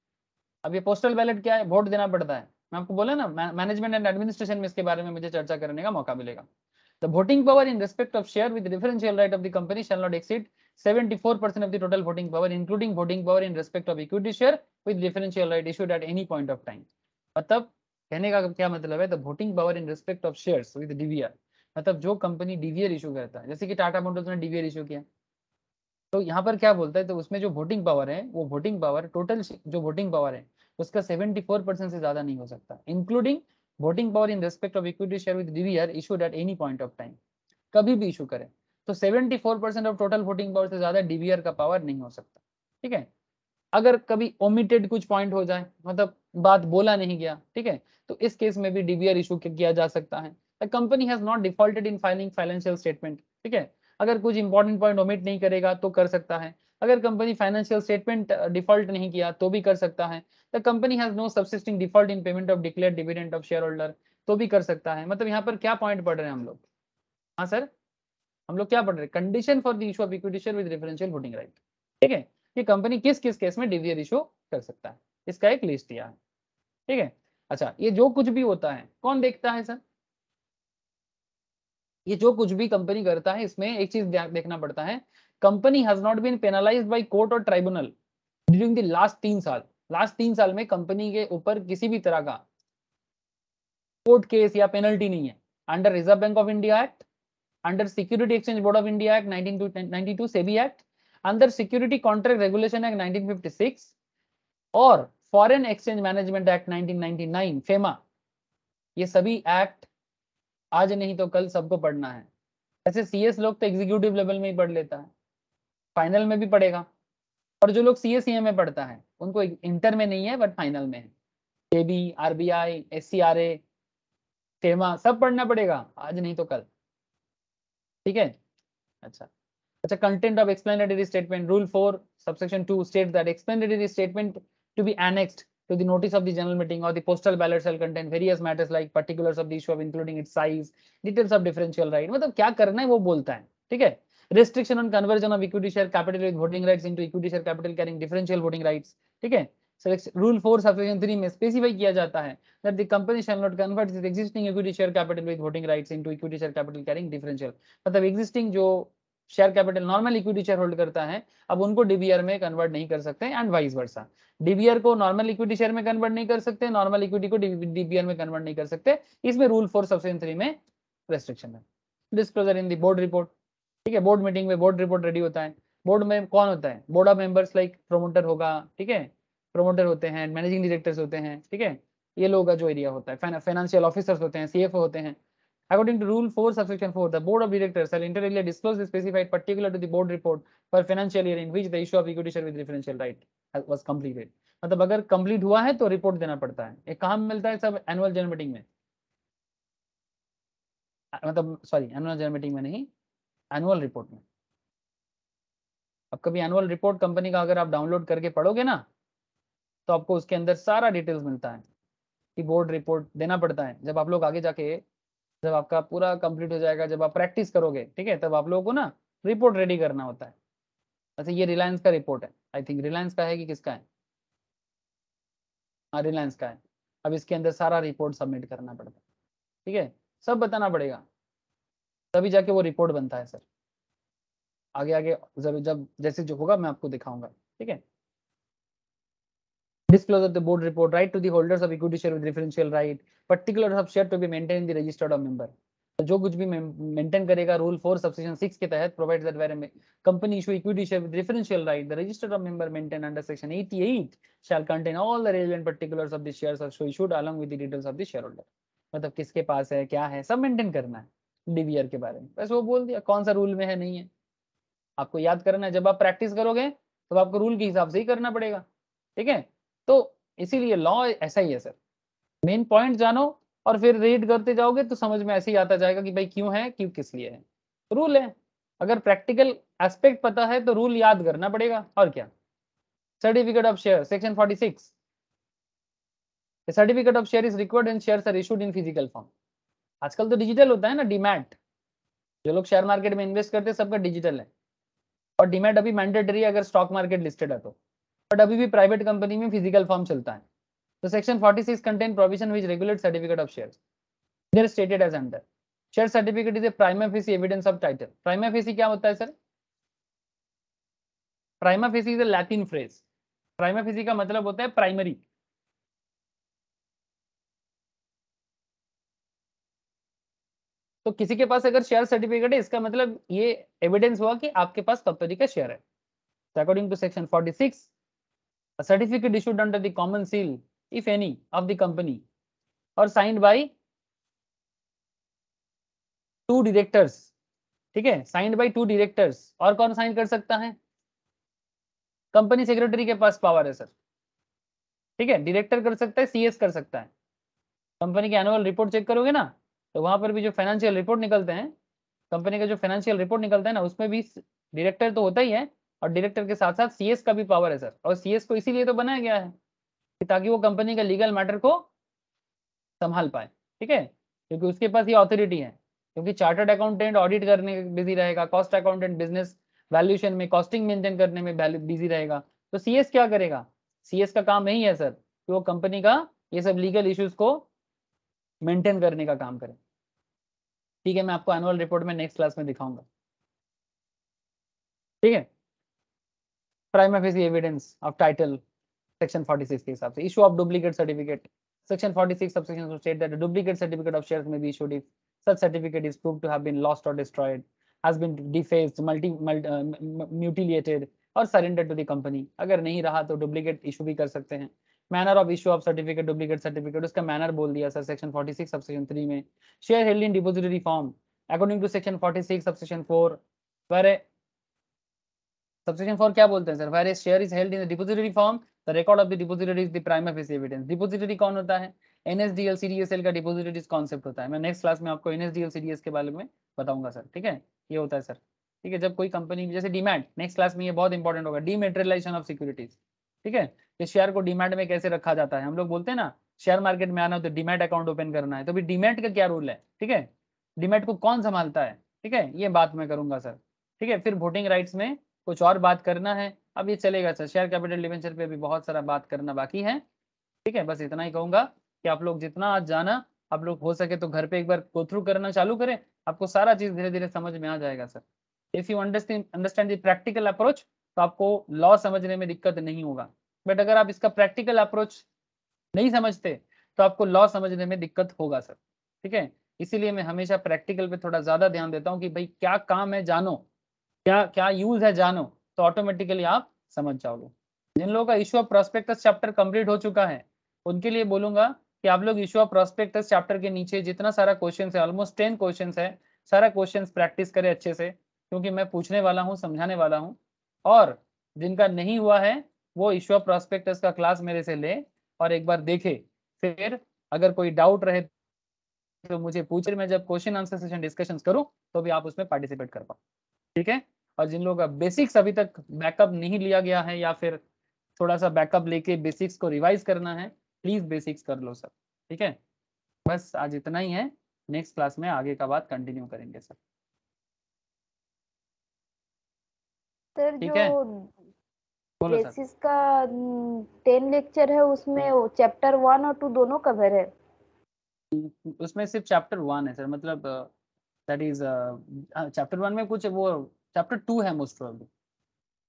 अब ये पोस्टल बैलेट क्या है vote देना पड़ता है मैं आपको बोला ना मैनेजमेंट एंड एडमिनिस्ट्रेशन में इसके बारे में मुझे चर्चा करने का मौका मिलेगा The voting power in respect of share with differential right of the company shall not exceed 74% of the total voting power, including voting power in respect of equity share with differential right issued at any point of time. मतलब कहने का क्या मतलब है? The voting power in respect of shares with DVR मतलब जो company डीवीएल issue करता है जैसे कि टाटा मोटर्स ने डीवीएल इशू किया तो यहाँ पर क्या बोलता है तो उसमें जो वोटिंग पावर है वो वोटिंग पावर टोटल जो वोटिंग पावर है उसका फोर परसेंट से ज्यादा नहीं हो सकता including voting power in respect of equity share with DVR issued at any point of time कभी भी इशू करें तो 74 percent of total voting power से ज्यादा डीवीआर का पावर नहीं हो सकता ठीक है अगर कभी ओमिटेड कुछ पॉइंट हो जाए मतलब बात बोला नहीं गया ठीक है तो इस केस में भी डीवीआर इशू किया जा सकता है company has not defaulted in filing financial statement ठीक है अगर कुछ इंपॉर्टेंट पॉइंट ओमिट नहीं करेगा तो कर सकता है अगर कंपनी फाइनेंशियल स्टेटमेंट डिफॉल्ट नहीं किया तो भी कर सकता है the company has no subsisting default in payment of declare dividend of share holder तो भी कर सकता है मतलब यहाँ पर क्या पॉइंट पढ़ रहे हैं हम लोग हाँ सर हम लोग क्या पढ़ रहे हैं condition for the issue of equity share with preferential voting right ठीक है कि कंपनी किस किस केस में डिवियर इशू कर सकता है इसका एक लिस्ट दिया है ठीक है अच्छा ये जो कुछ भी होता है कौन देखता है सर ये जो कुछ भी कंपनी करता है इसमें एक चीज देखना पड़ता है company has not been penalised by court or tribunal during the last तीन साल लास्ट तीन साल में कंपनी के ऊपर किसी भी तरह का कोर्ट केस या पेनल्टी नहीं है under reserve bank of India act under security exchange board of India act 1992 SEBI act under security contract regulation act nineteen or foreign exchange management act nineteen FEMA ये सभी act आज नहीं तो कल सबको पढ़ना है ऐसे सीएस लोग तो एग्जीक्यूटिव लेवल में ही पढ़ लेता है फाइनल में भी पढ़ेगा और जो लोग सी एस में पढ़ता है उनको इंटर में नहीं है बट फाइनल में है के B R B I S C R A टेमा सब पढ़ना पड़ेगा आज नहीं तो कल ठीक है अच्छा अच्छा content of explanatory statement rule four subsection two state that explanatory statement to be annexed to the notice of the general meeting or the postal ballot shall contain various matters like particulars of the issue of including its size details of differential right मतलब क्या करना है वो बोलता है ठीक है restriction on conversion of equity share capital with voting rights into equity share capital carrying differential voting rights ठीक है रूल फोर सबसेक्शन three में स्पेसिफाई किया जाता है that the company shall not convert its existing equity share capital with voting rights into equity share capital carrying differential मतलब existing जो share capital normal equity share hold करता है अब उनको डीबीआर में कन्वर्ट नहीं कर सकते एंड वाइस वर्सा डीबीआर को नॉर्मल इक्विटी शेयर में कन्वर्ट नहीं कर सकते नॉर्मल इक्विटी को डीबीआर में कन्वर्ट नहीं कर सकते इसमें रूल फोर सबसेशन थ्री में रेस्ट्रिक्शन है disclosure in the board report ठीक है बोर्ड मीटिंग में बोर्ड रिपोर्ट रेडी होता है बोर्ड में कौन होता है board of members like promoter होगा ठीक है प्रोमोटर होते हैं मैनेजिंग डायरेक्टर्स होते हैं ठीक है ये लोगों का जो एरिया होता है फाइनेंशियल ऑफिसर्स होते हैं सीएफओ होते हैं According to Rule 4, Subsection 4, the Board of Directors shall integrally disclose the specified particular to the board report for financial year in which the issue of equity share with referential right was completed. मतलब अगर complete हुआ है तो report देना पड़ता है ये कहा मिलता है सब annual general meeting mein मतलब सॉरी एनुअल जनरल मीटिंग में नहीं एनुअल रिपोर्ट में अब कभी एनुअल रिपोर्ट कंपनी का अगर आप डाउनलोड करके पढ़ोगे ना तो आपको उसके अंदर सारा डिटेल्स मिलता है कि बोर्ड रिपोर्ट देना पड़ता है जब आप लोग आगे जाके जब आपका पूरा कंप्लीट हो जाएगा जब आप प्रैक्टिस करोगे ठीक है तब आप लोगों को ना रिपोर्ट रेडी करना होता है अच्छा ये रिलायंस का रिपोर्ट है आई थिंक रिलायंस का है कि किसका है रिलायंस हाँ, का है अब इसके अंदर सारा रिपोर्ट सबमिट करना पड़ता है ठीक है सब बताना पड़ेगा तभी जाके वो रिपोर्ट बनता है सर आगे आगे जब जब जैसे जो होगा मैं आपको दिखाऊंगा ठीक है disclose of the board report, right to the holders of equity share with differential right, particulars of share to be maintained in the registered member. तो जो कुछ भी मेंटेन करेगा रूल फोर सबसेक्शन सिक्स के तहत provide that where company issue equity share with preferential right the registered member maintain under section 88 shall contain all the relevant particulars of the shares are show issued along with the details of the share holder मतलब किसके पास है क्या है सब maintain करना है DVR के बारे में बस वो बोल दिया कौन सा रूल में है नहीं है आपको याद करना है जब आप प्रैक्टिस करोगे तो आपको रूल के हिसाब से ही करना पड़ेगा ठीक है तो इसीलिए लॉ ऐसा ही है सर मेन पॉइंट जानो और फिर रीड करते जाओगे तो समझ में ऐसे ही आता जाएगा कि भाई क्यों है क्यों किस लिए है रूल है अगर प्रैक्टिकल एस्पेक्ट पता है तो रूल याद करना पड़ेगा और क्या certificate of share section forty six certificate of share is required and share are issued in physical form आजकल तो डिजिटल होता है ना डिमैट जो लोग शेयर मार्केट में इन्वेस्ट करते हैं सबका डिजिटल है और डिमैट अभी मैंडेटरी अगर स्टॉक मार्केट लिस्टेड है तो बट अभी भी प्राइवेट कंपनी में फिजिकल फॉर्म चलता है तो section 46 contain provision which regulate certificate of share इधर stated as under share certificate is a prima facie evidence of title prima facie क्या होता है sir prima facie is a Latin phrase prima facie का मतलब होता है primary तो किसी के पास अगर शेयर सर्टिफिकेट है इसका मतलब ये एविडेंस हुआ कि आपके पास कंपनी का शेयर है according to section 46 a certificate issued under the common seal if any of the company or signed by two directors ठीक है साइंड बाय टू डायरेक्टर्स और कौन साइन कर सकता है कंपनी सेक्रेटरी के पास पावर है सर ठीक है डायरेक्टर कर सकता है सीएस कर सकता है कंपनी की एनुअल रिपोर्ट चेक करोगे ना तो वहां पर भी जो फाइनेंशियल रिपोर्ट निकलते हैं कंपनी का जो फाइनेंशियल रिपोर्ट निकलता है ना उसमें भी डायरेक्टर तो होता ही है और डायरेक्टर के साथ साथ सीएस का भी पावर है सर और सीएस को इसीलिए तो बनाया गया है कि ताकि वो कंपनी का लीगल मैटर को संभाल पाए ठीक है क्योंकि उसके पास ये ऑथोरिटी है क्योंकि चार्टर्ड अकाउंटेंट ऑडिट करने में बिजी रहेगा कॉस्ट अकाउंटेंट बिजनेस वैल्यूशन में कॉस्टिंग मेंटेन करने में बिजी रहेगा तो सीएस क्या करेगा सीएस का काम यही है सर कि वो कंपनी का ये सब लीगल इश्यूज को मेंटेन करने का काम करें ठीक है मैं आपको एनुअल रिपोर्ट में नेक्स्ट क्लास में दिखाऊंगा ठीक है prima facie evidence of title section 46 के हिसाब से issue of duplicate certificate section 46 subsection state that a duplicate certificate of shares may be issued if such certificate is proved to have been lost or destroyed has been defaced multi, multi और surrender to the company अगर नहीं रहा तो duplicate issue भी कर सकते हैं manner of issue of certificate duplicate certificate उसका मैनर बोल दिया सर सेक्शन 46 सबसेक्शन 3 में share held in depository form according to section 46 subsection 4 where Subsection 4 क्या बोलते हैं सर where share is held in depository form the record of the depository is the prime of evidence depository कौन होता है NSDL CDSL का depository concept होता है मैं नेक्स्ट क्लास में आपको एनएसडीएल सीडीएस के बारे में बताऊंगा सर ठीक है ये होता है सर ठीक है जब कोई कंपनी जैसे डिमांड नेक्स्ट क्लास में ये बहुत इंपॉर्टेंट होगा डीमेटेरियलाइजेशन ऑफ सिक्योरिटीज ठीक है कि शेयर को डिमांड में कैसे रखा जाता है हम लोग बोलते हैं ना शेयर मार्केट में आना हो तो डिमेट अकाउंट ओपन करना है तो भी डिमेट का क्या रूल है ठीक है डिमेट को कौन संभालता है ठीक है ये बात मैं करूंगा सर ठीक है फिर वोटिंग राइट्स में कुछ और बात करना है अब ये चलेगा सर शेयर कैपिटल डिवेंचर पे भी बहुत सारा बात करना बाकी है ठीक है बस इतना ही कहूंगा कि आप लोग जितना आज जाना आप लोग हो सके तो घर पे एक बार गो थ्रू करना चालू करें आपको सारा चीज धीरे धीरे समझ में आ जाएगा sir if you understand the practical approach तो आपको लॉ समझने में दिक्कत नहीं होगा बट अगर आप इसका प्रैक्टिकल अप्रोच नहीं समझते तो आपको लॉ समझने में दिक्कत होगा सर ठीक है इसीलिए मैं हमेशा प्रैक्टिकल पे थोड़ा ज्यादा ध्यान देता हूँ कि भाई क्या काम है जानो क्या क्या यूज है जानो तो ऑटोमेटिकली आप समझ जाओगे जिन लोगों का issue of prospectus chapter complete हो चुका है उनके लिए बोलूंगा कि आप लोग इशू ऑफ प्रोस्पेक्टस चैप्टर के नीचे जितना सारा क्वेश्चन है ऑलमोस्ट टेन क्वेश्चन है सारा क्वेश्चन प्रैक्टिस करें अच्छे से क्योंकि मैं पूछने वाला हूँ समझाने वाला हूँ और जिनका नहीं हुआ है वो इश्यू ऑफ प्रोस्पेक्टस का क्लास मेरे से ले और एक बार देखे फिर अगर कोई डाउट रहे तो मुझे पूछे मैं जब क्वेश्चन आंसर सेशन डिस्कशन करूँ तो भी आप उसमें पार्टिसिपेट कर पाओ ठीक है और जिन लोगों का बेसिक्स अभी तक बैकअप नहीं लिया गया है या फिर थोड़ा सा बैकअप लेके बेसिक्स को रिवाइज करना है प्लीज बेसिक्स कर लो सर ठीक है बस आज इतना ही है नेक्स्ट क्लास में आगे का बात कंटिन्यू करेंगे सर सर जो बेसिस का टेन हम्म, लेक्चर है उसमें चैप्टर वन और टू दोनों कवर है उसमें सिर्फ चैप्टर वन है सर मतलब दैट इज चैप्टर वन में कुछ वो चैप्टर टू है मोस्ट प्रोबेबली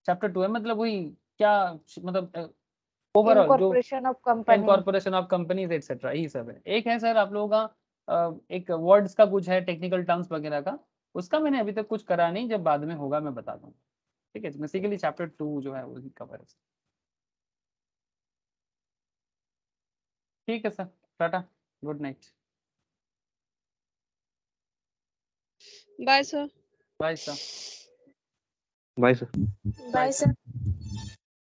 चैप्टर टू है मतलब वही क्या मतलब ओवरऑल uh, जो ऑफ कंपनीज एटसेट्रा यही सब है एक है सर आप लोगों का uh, एक वर्ड्स का कुछ है टेक्निकल टर्म्स वगैरह का उसका मैंने अभी तक कुछ करा नहीं जब बाद में होगा मैं बता दूंगा ठीक है बेसिकली चैप्टर टू जो है वही कवर है ठीक है sir tata good night bye sir bye sir Bye, sir. Bye, sir.